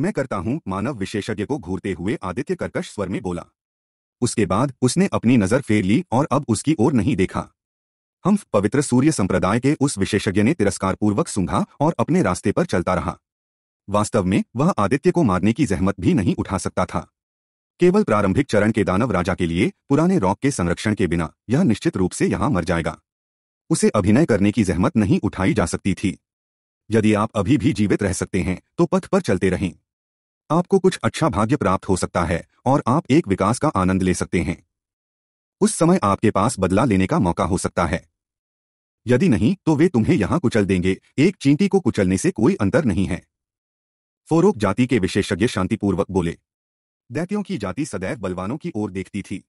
[SPEAKER 1] मैं करता हूं मानव विशेषज्ञ को घूरते हुए आदित्य कर्कश स्वर में बोला उसके बाद उसने अपनी नजर फेर ली और अब उसकी ओर नहीं देखा हम पवित्र सूर्य संप्रदाय के उस विशेषज्ञ ने तिरस्कारपूर्वक सूंघा और अपने रास्ते पर चलता रहा वास्तव में वह आदित्य को मारने की जहमत भी नहीं उठा सकता था केवल प्रारंभिक चरण के दानव राजा के लिए पुराने रॉक के संरक्षण के बिना यह निश्चित रूप से यहां मर जाएगा उसे अभिनय करने की जहमत नहीं उठाई जा सकती थी यदि आप अभी भी जीवित रह सकते हैं तो पथ पर चलते रहें आपको कुछ अच्छा भाग्य प्राप्त हो सकता है और आप एक विकास का आनंद ले सकते हैं उस समय आपके पास बदला लेने का मौका हो सकता है यदि नहीं तो वे तुम्हें यहां कुचल देंगे एक चींटी को कुचलने से कोई अंतर नहीं है फोरोक जाति के विशेषज्ञ शांतिपूर्वक बोले दैत्यों की जाति सदैव बलवानों की ओर देखती थी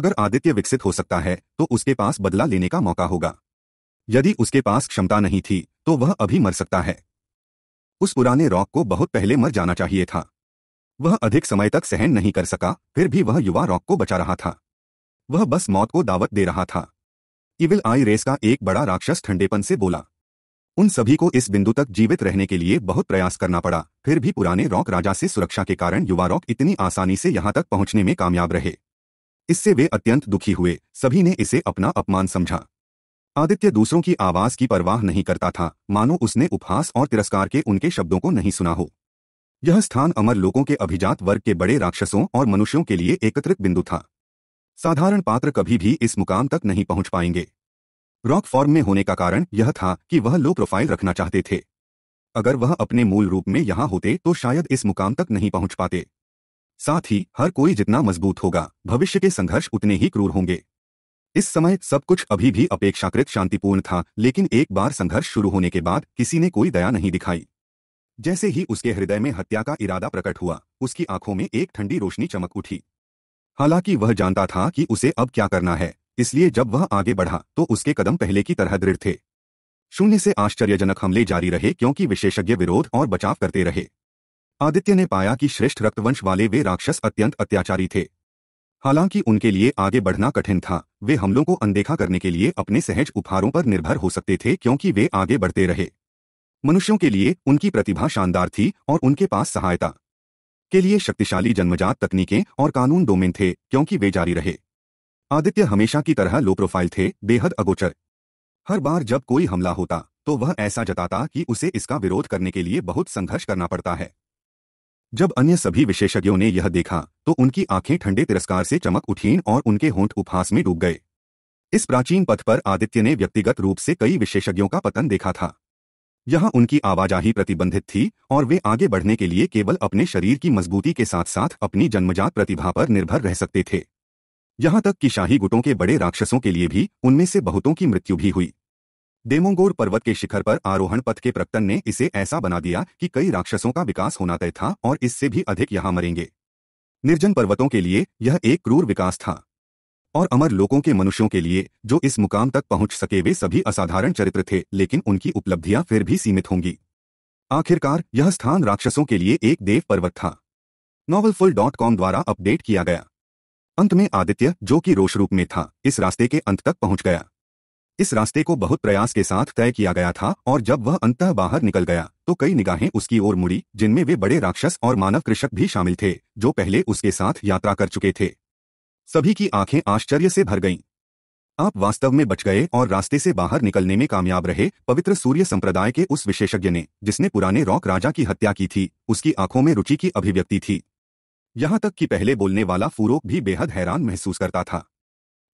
[SPEAKER 1] अगर आदित्य विकसित हो सकता है तो उसके पास बदला लेने का मौका होगा यदि उसके पास क्षमता नहीं थी तो वह अभी मर सकता है उस पुराने रॉक को बहुत पहले मर जाना चाहिए था वह अधिक समय तक सहन नहीं कर सका फिर भी वह युवा रॉक को बचा रहा था वह बस मौत को दावत दे रहा था इविल आई रेस का एक बड़ा राक्षस ठंडेपन से बोला उन सभी को इस बिंदु तक जीवित रहने के लिए बहुत प्रयास करना पड़ा फिर भी पुराने रॉक राजा से सुरक्षा के कारण युवा रॉक इतनी आसानी से यहां तक पहुंचने में कामयाब रहे इससे वे अत्यंत दुखी हुए सभी ने इसे अपना अपमान समझा आदित्य दूसरों की आवाज की परवाह नहीं करता था मानो उसने उपहास और तिरस्कार के उनके शब्दों को नहीं सुना हो यह स्थान अमर लोगों के अभिजात वर्ग के बड़े राक्षसों और मनुष्यों के लिए एकत्रित बिंदु था साधारण पात्र कभी भी इस मुकाम तक नहीं पहुंच पाएंगे रॉक फॉर्म में होने का कारण यह था कि वह लो प्रोफाइल रखना चाहते थे अगर वह अपने मूल रूप में यहां होते तो शायद इस मुकाम तक नहीं पहुंच पाते साथ ही हर कोई जितना मजबूत होगा भविष्य के संघर्ष उतने ही क्रूर होंगे इस समय सब कुछ अभी भी अपेक्षाकृत शांतिपूर्ण था लेकिन एक बार संघर्ष शुरू होने के बाद किसी ने कोई दया नहीं दिखाई जैसे ही उसके हृदय में हत्या का इरादा प्रकट हुआ उसकी आंखों में एक ठंडी रोशनी चमक उठी हालांकि वह जानता था कि उसे अब क्या करना है इसलिए जब वह आगे बढ़ा तो उसके कदम पहले की तरह दृढ़ थे शून्य से आश्चर्यजनक हमले जारी रहे क्योंकि विशेषज्ञ विरोध और बचाव करते रहे आदित्य ने पाया कि श्रेष्ठ रक्तवंश वाले वे राक्षस अत्यंत अत्याचारी थे हालांकि उनके लिए आगे बढ़ना कठिन था वे हमलों को अनदेखा करने के लिए अपने सहज उपहारों पर निर्भर हो सकते थे क्योंकि वे आगे बढ़ते रहे मनुष्यों के लिए उनकी प्रतिभा शानदार थी और उनके पास सहायता के लिए शक्तिशाली जन्मजात तकनीकें और कानून डोमेन थे क्योंकि वे जारी रहे आदित्य हमेशा की तरह लो प्रोफाइल थे बेहद अगोचर हर बार जब कोई हमला होता तो वह ऐसा जताता कि उसे इसका विरोध करने के लिए बहुत संघर्ष करना पड़ता है जब अन्य सभी विशेषज्ञों ने यह देखा तो उनकी आंखें ठंडे तिरस्कार से चमक उठीं और उनके होंठ उपहास में डूब गए इस प्राचीन पथ पर आदित्य ने व्यक्तिगत रूप से कई विशेषज्ञों का पतन देखा था यहां उनकी आवाजाही प्रतिबंधित थी और वे आगे बढ़ने के लिए केवल अपने शरीर की मजबूती के साथ साथ अपनी जन्मजात प्रतिभा पर निर्भर रह सकते थे यहां तक कि शाही गुटों के बड़े राक्षसों के लिए भी उनमें से बहुतों की मृत्यु भी हुई डेमोंगोर पर्वत के शिखर पर आरोहण पथ के प्रकटन ने इसे ऐसा बना दिया कि कई राक्षसों का विकास होना तय था और इससे भी अधिक यहां मरेंगे निर्जन पर्वतों के लिए यह एक क्रूर विकास था और अमर लोगों के मनुष्यों के लिए जो इस मुकाम तक पहुंच सके वे सभी असाधारण चरित्र थे लेकिन उनकी उपलब्धियां फिर भी सीमित होंगी आखिरकार यह स्थान राक्षसों के लिए एक देव पर्वत था नॉवलफुल डॉट कॉम द्वारा अपडेट किया गया अंत में आदित्य जो कि रोष रूप में था इस रास्ते के अंत तक पहुंच गया इस रास्ते को बहुत प्रयास के साथ तय किया गया था और जब वह अंतः बाहर निकल गया तो कई निगाहें उसकी ओर मुड़ी जिनमें वे बड़े राक्षस और मानव कृषक भी शामिल थे जो पहले उसके साथ यात्रा कर चुके थे सभी की आंखें आश्चर्य से भर गईं आप वास्तव में बच गए और रास्ते से बाहर निकलने में कामयाब रहे पवित्र सूर्य संप्रदाय के उस विशेषज्ञ ने जिसने पुराने रॉक राजा की हत्या की थी उसकी आंखों में रुचि की अभिव्यक्ति थी यहां तक कि पहले बोलने वाला फूरोक भी बेहद हैरान महसूस करता था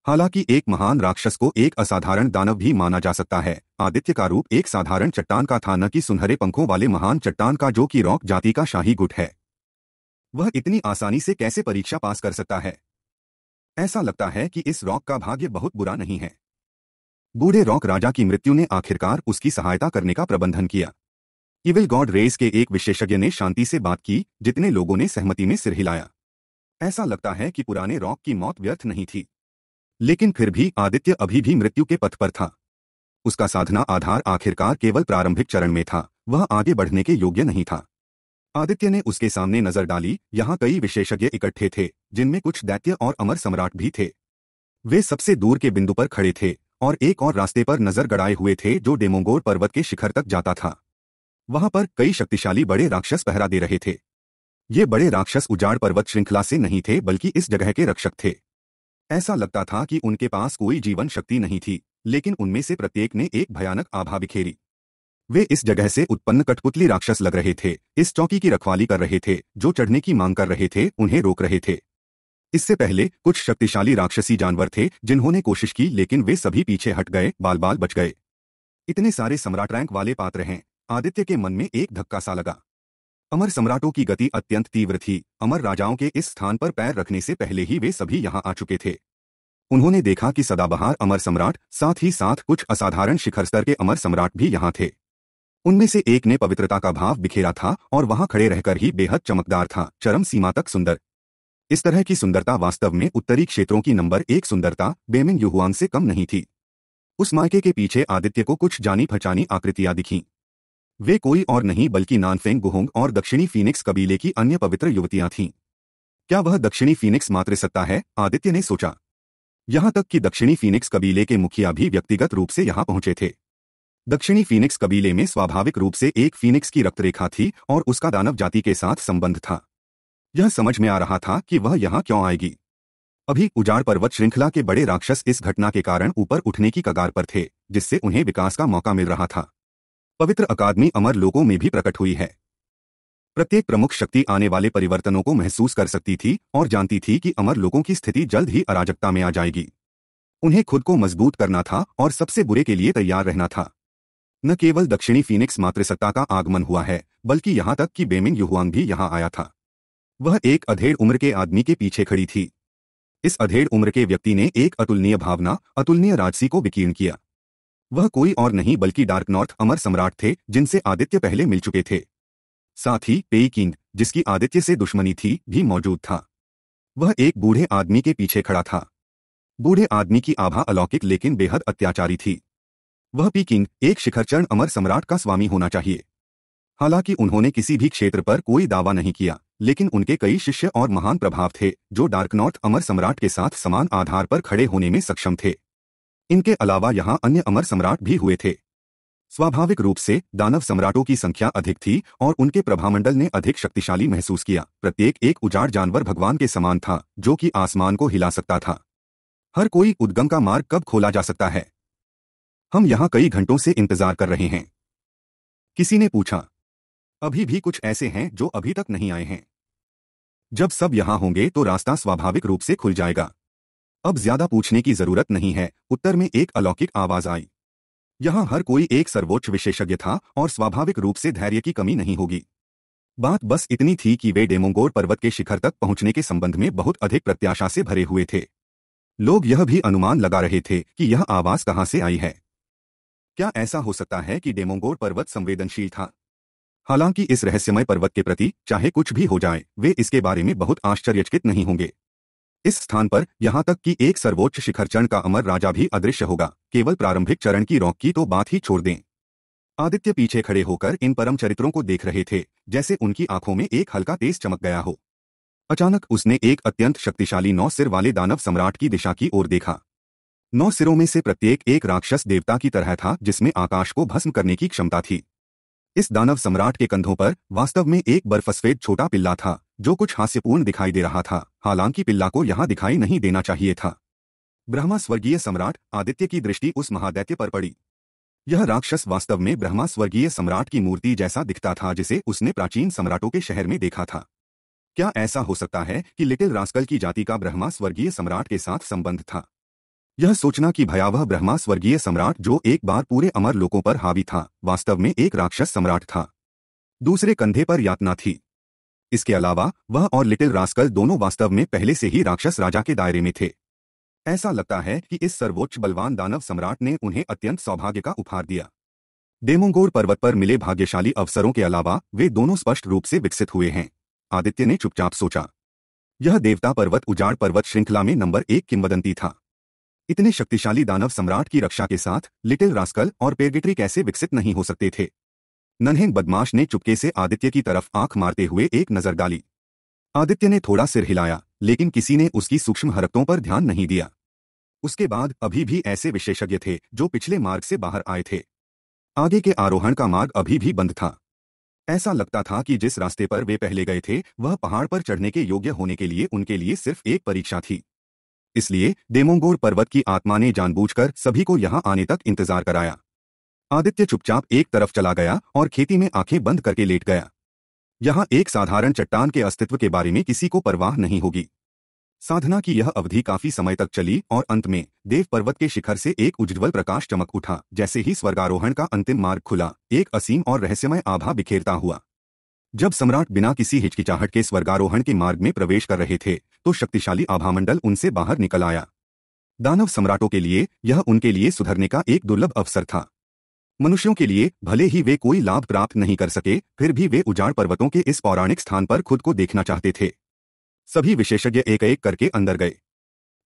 [SPEAKER 1] हालांकि एक महान राक्षस को एक असाधारण दानव भी माना जा सकता है आदित्य का रूप एक साधारण चट्टान का था न कि सुनहरे पंखों वाले महान चट्टान का जो कि रॉक जाति का शाही गुट है वह इतनी आसानी से कैसे परीक्षा पास कर सकता है ऐसा लगता है कि इस रॉक का भाग्य बहुत बुरा नहीं है बूढ़े रॉक राजा की मृत्यु ने आखिरकार उसकी सहायता करने का प्रबंधन किया इविल गॉड रेस के एक विशेषज्ञ ने शांति से बात की जितने लोगों ने सहमति में सिर हिलाया ऐसा लगता है कि पुराने रॉक की मौत व्यर्थ नहीं थी लेकिन फिर भी आदित्य अभी भी मृत्यु के पथ पर था उसका साधना आधार आखिरकार केवल प्रारंभिक चरण में था वह आगे बढ़ने के योग्य नहीं था आदित्य ने उसके सामने नजर डाली यहाँ कई विशेषज्ञ इकट्ठे थे जिनमें कुछ दैत्य और अमर सम्राट भी थे वे सबसे दूर के बिंदु पर खड़े थे और एक और रास्ते पर नजर गड़ाए हुए थे जो डेमोंगोर पर्वत के शिखर तक जाता था वहां पर कई शक्तिशाली बड़े राक्षस पहरा दे रहे थे ये बड़े राक्षस उजाड़ पर्वत श्रृंखला से नहीं थे बल्कि इस जगह के रक्षक थे ऐसा लगता था कि उनके पास कोई जीवन शक्ति नहीं थी लेकिन उनमें से प्रत्येक ने एक भयानक आभा बिखेरी वे इस जगह से उत्पन्न कठपुतली राक्षस लग रहे थे इस चौकी की रखवाली कर रहे थे जो चढ़ने की मांग कर रहे थे उन्हें रोक रहे थे इससे पहले कुछ शक्तिशाली राक्षसी जानवर थे जिन्होंने कोशिश की लेकिन वे सभी पीछे हट गए बाल बाल बच गए इतने सारे सम्राट रैंक वाले पात्र हैं आदित्य के मन में एक धक्का सा लगा अमर सम्राटों की गति अत्यंत तीव्र थी अमर राजाओं के इस स्थान पर पैर रखने से पहले ही वे सभी यहाँ आ चुके थे उन्होंने देखा कि सदाबहार अमर सम्राट साथ ही साथ कुछ असाधारण शिखर स्तर के अमर सम्राट भी यहाँ थे उनमें से एक ने पवित्रता का भाव बिखेरा था और वहां खड़े रहकर ही बेहद चमकदार था चरम सीमा तक सुंदर इस तरह की सुंदरता वास्तव में उत्तरी क्षेत्रों की नंबर एक सुंदरता बेमिंग युहुआन से कम नहीं थी उस मायके के पीछे आदित्य को कुछ जानी पहचानी आकृतियां दिखीं वे कोई और नहीं बल्कि नानफेंग गुहोंग और दक्षिणी फीनिक्स कबीले की अन्य पवित्र युवतियां थीं क्या वह दक्षिणी फीनिक्स मात्र सत्ता है आदित्य ने सोचा यहां तक कि दक्षिणी फीनिक्स कबीले के मुखिया भी व्यक्तिगत रूप से यहां पहुंचे थे दक्षिणी फीनिक्स कबीले में स्वाभाविक रूप से एक फीनिक्स की रक्तरेखा थी और उसका दानव जाति के साथ संबंध था यह समझ में आ रहा था कि वह यहां क्यों आएगी अभी उजाड़ पर्वत श्रृंखला के बड़े राक्षस इस घटना के कारण ऊपर उठने की कगार पर थे जिससे उन्हें विकास का मौका मिल रहा था पवित्र अकादमी अमर लोगों में भी प्रकट हुई है प्रत्येक प्रमुख शक्ति आने वाले परिवर्तनों को महसूस कर सकती थी और जानती थी कि अमर लोगों की स्थिति जल्द ही अराजकता में आ जाएगी उन्हें खुद को मजबूत करना था और सबसे बुरे के लिए तैयार रहना था न केवल दक्षिणी फीनिक्स मातृसत्ता का आगमन हुआ है बल्कि यहां तक कि बेमिन युहुआंग भी यहां आया था वह एक अधेड़ उम्र के आदमी के पीछे खड़ी थी इस अधेड़ उम्र के व्यक्ति ने एक अतुलनीय भावना अतुलनीय राजसी को विकीर्ण किया वह कोई और नहीं बल्कि डार्क नॉर्थ अमर सम्राट थे जिनसे आदित्य पहले मिल चुके थे साथ ही पेई किंग जिसकी आदित्य से दुश्मनी थी भी मौजूद था वह एक बूढ़े आदमी के पीछे खड़ा था बूढ़े आदमी की आभा अलौकिक लेकिन बेहद अत्याचारी थी वह पी किंग एक शिखरचरण अमर सम्राट का स्वामी होना चाहिए हालांकि उन्होंने किसी भी क्षेत्र पर कोई दावा नहीं किया लेकिन उनके कई शिष्य और महान प्रभाव थे जो डार्क नॉर्थ अमर सम्राट के साथ समान आधार पर खड़े होने में सक्षम थे इनके अलावा यहां अन्य अमर सम्राट भी हुए थे स्वाभाविक रूप से दानव सम्राटों की संख्या अधिक थी और उनके प्रभामंडल ने अधिक शक्तिशाली महसूस किया प्रत्येक एक उजाड़ जानवर भगवान के समान था जो कि आसमान को हिला सकता था हर कोई उद्गम का मार्ग कब खोला जा सकता है हम यहाँ कई घंटों से इंतजार कर रहे हैं किसी ने पूछा अभी भी कुछ ऐसे हैं जो अभी तक नहीं आए हैं जब सब यहाँ होंगे तो रास्ता स्वाभाविक रूप से खुल जाएगा अब ज्यादा पूछने की जरूरत नहीं है उत्तर में एक अलौकिक आवाज आई यहां हर कोई एक सर्वोच्च विशेषज्ञ था और स्वाभाविक रूप से धैर्य की कमी नहीं होगी बात बस इतनी थी कि वे डेमोंगोर पर्वत के शिखर तक पहुंचने के संबंध में बहुत अधिक प्रत्याशा से भरे हुए थे लोग यह भी अनुमान लगा रहे थे कि यह आवाज कहां से आई है क्या ऐसा हो सकता है कि डेमोंगोर पर्वत संवेदनशील था हालांकि इस रहस्यमय पर्वत के प्रति चाहे कुछ भी हो जाए वे इसके बारे में बहुत आश्चर्यचकित नहीं होंगे इस स्थान पर यहाँ तक कि एक सर्वोच्च शिखर चरण का अमर राजा भी अदृश्य होगा केवल प्रारंभिक चरण की रोक की तो बात ही छोड़ दें आदित्य पीछे खड़े होकर इन परम चरित्रों को देख रहे थे जैसे उनकी आंखों में एक हल्का तेज चमक गया हो अचानक उसने एक अत्यंत शक्तिशाली नौ सिर वाले दानव सम्राट की दिशा की ओर देखा नौ सिरों में से प्रत्येक एक राक्षस देवता की तरह था जिसमें आकाश को भस्म करने की क्षमता थी इस दानव सम्राट के कंधों पर वास्तव में एक बर्फस्फेद छोटा पिल्ला था जो कुछ हास्यपूर्ण दिखाई दे रहा था हालांकि पिल्ला को यहां दिखाई नहीं देना चाहिए था ब्रह्मा स्वर्गीय सम्राट आदित्य की दृष्टि उस महादैत्य पर पड़ी यह राक्षस वास्तव में ब्रह्मा स्वर्गीय सम्राट की मूर्ति जैसा दिखता था जिसे उसने प्राचीन सम्राटों के शहर में देखा था क्या ऐसा हो सकता है कि लिटिल रास्कल की जाति का ब्रह्मा स्वर्गीय सम्राट के साथ संबंध था यह सोचना कि भयावह ब्रह्मा स्वर्गीय सम्राट जो एक बार पूरे अमर लोगों पर हावी था वास्तव में एक राक्षस सम्राट था दूसरे कंधे पर यातना थी इसके अलावा वह और लिटिल रास्कल दोनों वास्तव में पहले से ही राक्षस राजा के दायरे में थे ऐसा लगता है कि इस सर्वोच्च बलवान दानव सम्राट ने उन्हें अत्यंत सौभाग्य का उपहार दिया डेमोंगोर पर्वत पर मिले भाग्यशाली अवसरों के अलावा वे दोनों स्पष्ट रूप से विकसित हुए हैं आदित्य ने चुपचाप सोचा यह देवता पर्वत उजाड़ पर्वत श्रृंखला में नंबर एक किंवदंती था इतने शक्तिशाली दानव सम्राट की रक्षा के साथ लिटिल रास्कल और पेरगेटरी कैसे विकसित नहीं हो सकते थे नन्हे बदमाश ने चुपके से आदित्य की तरफ आंख मारते हुए एक नजर डाली आदित्य ने थोड़ा सिर हिलाया लेकिन किसी ने उसकी सूक्ष्म हरकतों पर ध्यान नहीं दिया उसके बाद अभी भी ऐसे विशेषज्ञ थे जो पिछले मार्ग से बाहर आए थे आगे के आरोहण का मार्ग अभी भी बंद था ऐसा लगता था कि जिस रास्ते पर वे पहले गए थे वह पहाड़ पर चढ़ने के योग्य होने के लिए उनके लिए सिर्फ एक परीक्षा थी इसलिए देमोंगोर पर्वत की आत्मा ने जानबूझकर सभी को यहां आने तक इंतजार कराया आदित्य चुपचाप एक तरफ चला गया और खेती में आंखें बंद करके लेट गया यहाँ एक साधारण चट्टान के अस्तित्व के बारे में किसी को परवाह नहीं होगी साधना की यह अवधि काफी समय तक चली और अंत में देव पर्वत के शिखर से एक उज्ज्वल प्रकाश चमक उठा जैसे ही स्वर्गारोहण का अंतिम मार्ग खुला एक असीम और रहस्यमय आभा बिखेरता हुआ जब सम्राट बिना किसी हिचकिचाहट के स्वर्गारोहण के मार्ग में प्रवेश कर रहे थे तो शक्तिशाली आभामंडल उनसे बाहर निकल आया दानव सम्राटों के लिए यह उनके लिए सुधरने का एक दुर्लभ अवसर था मनुष्यों के लिए भले ही वे कोई लाभ प्राप्त नहीं कर सके फिर भी वे उजाड़ पर्वतों के इस पौराणिक स्थान पर खुद को देखना चाहते थे सभी विशेषज्ञ एक एक करके अंदर गए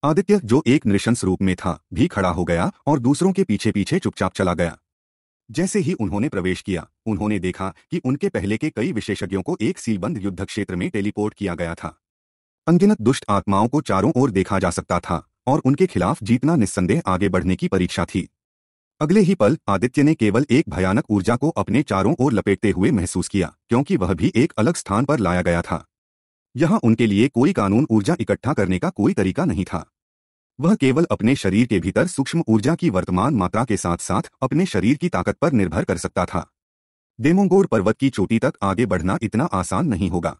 [SPEAKER 1] आदित्य जो एक नृशंस रूप में था भी खड़ा हो गया और दूसरों के पीछे पीछे चुपचाप चला गया जैसे ही उन्होंने प्रवेश किया उन्होंने देखा कि उनके पहले के कई विशेषज्ञों को एक सीलबंद युद्ध क्षेत्र में टेलीपोर्ट किया गया था अनगिनत दुष्ट आत्माओं को चारों ओर देखा जा सकता था और उनके खिलाफ जीतना निस्संदेह आगे बढ़ने की परीक्षा थी अगले ही पल आदित्य ने केवल एक भयानक ऊर्जा को अपने चारों ओर लपेटते हुए महसूस किया क्योंकि वह भी एक अलग स्थान पर लाया गया था यहां उनके लिए कोई कानून ऊर्जा इकट्ठा करने का कोई तरीका नहीं था वह केवल अपने शरीर के भीतर सूक्ष्म ऊर्जा की वर्तमान मात्रा के साथ साथ अपने शरीर की ताकत पर निर्भर कर सकता था देमोंगोर पर्वत की चोटी तक आगे बढ़ना इतना आसान नहीं होगा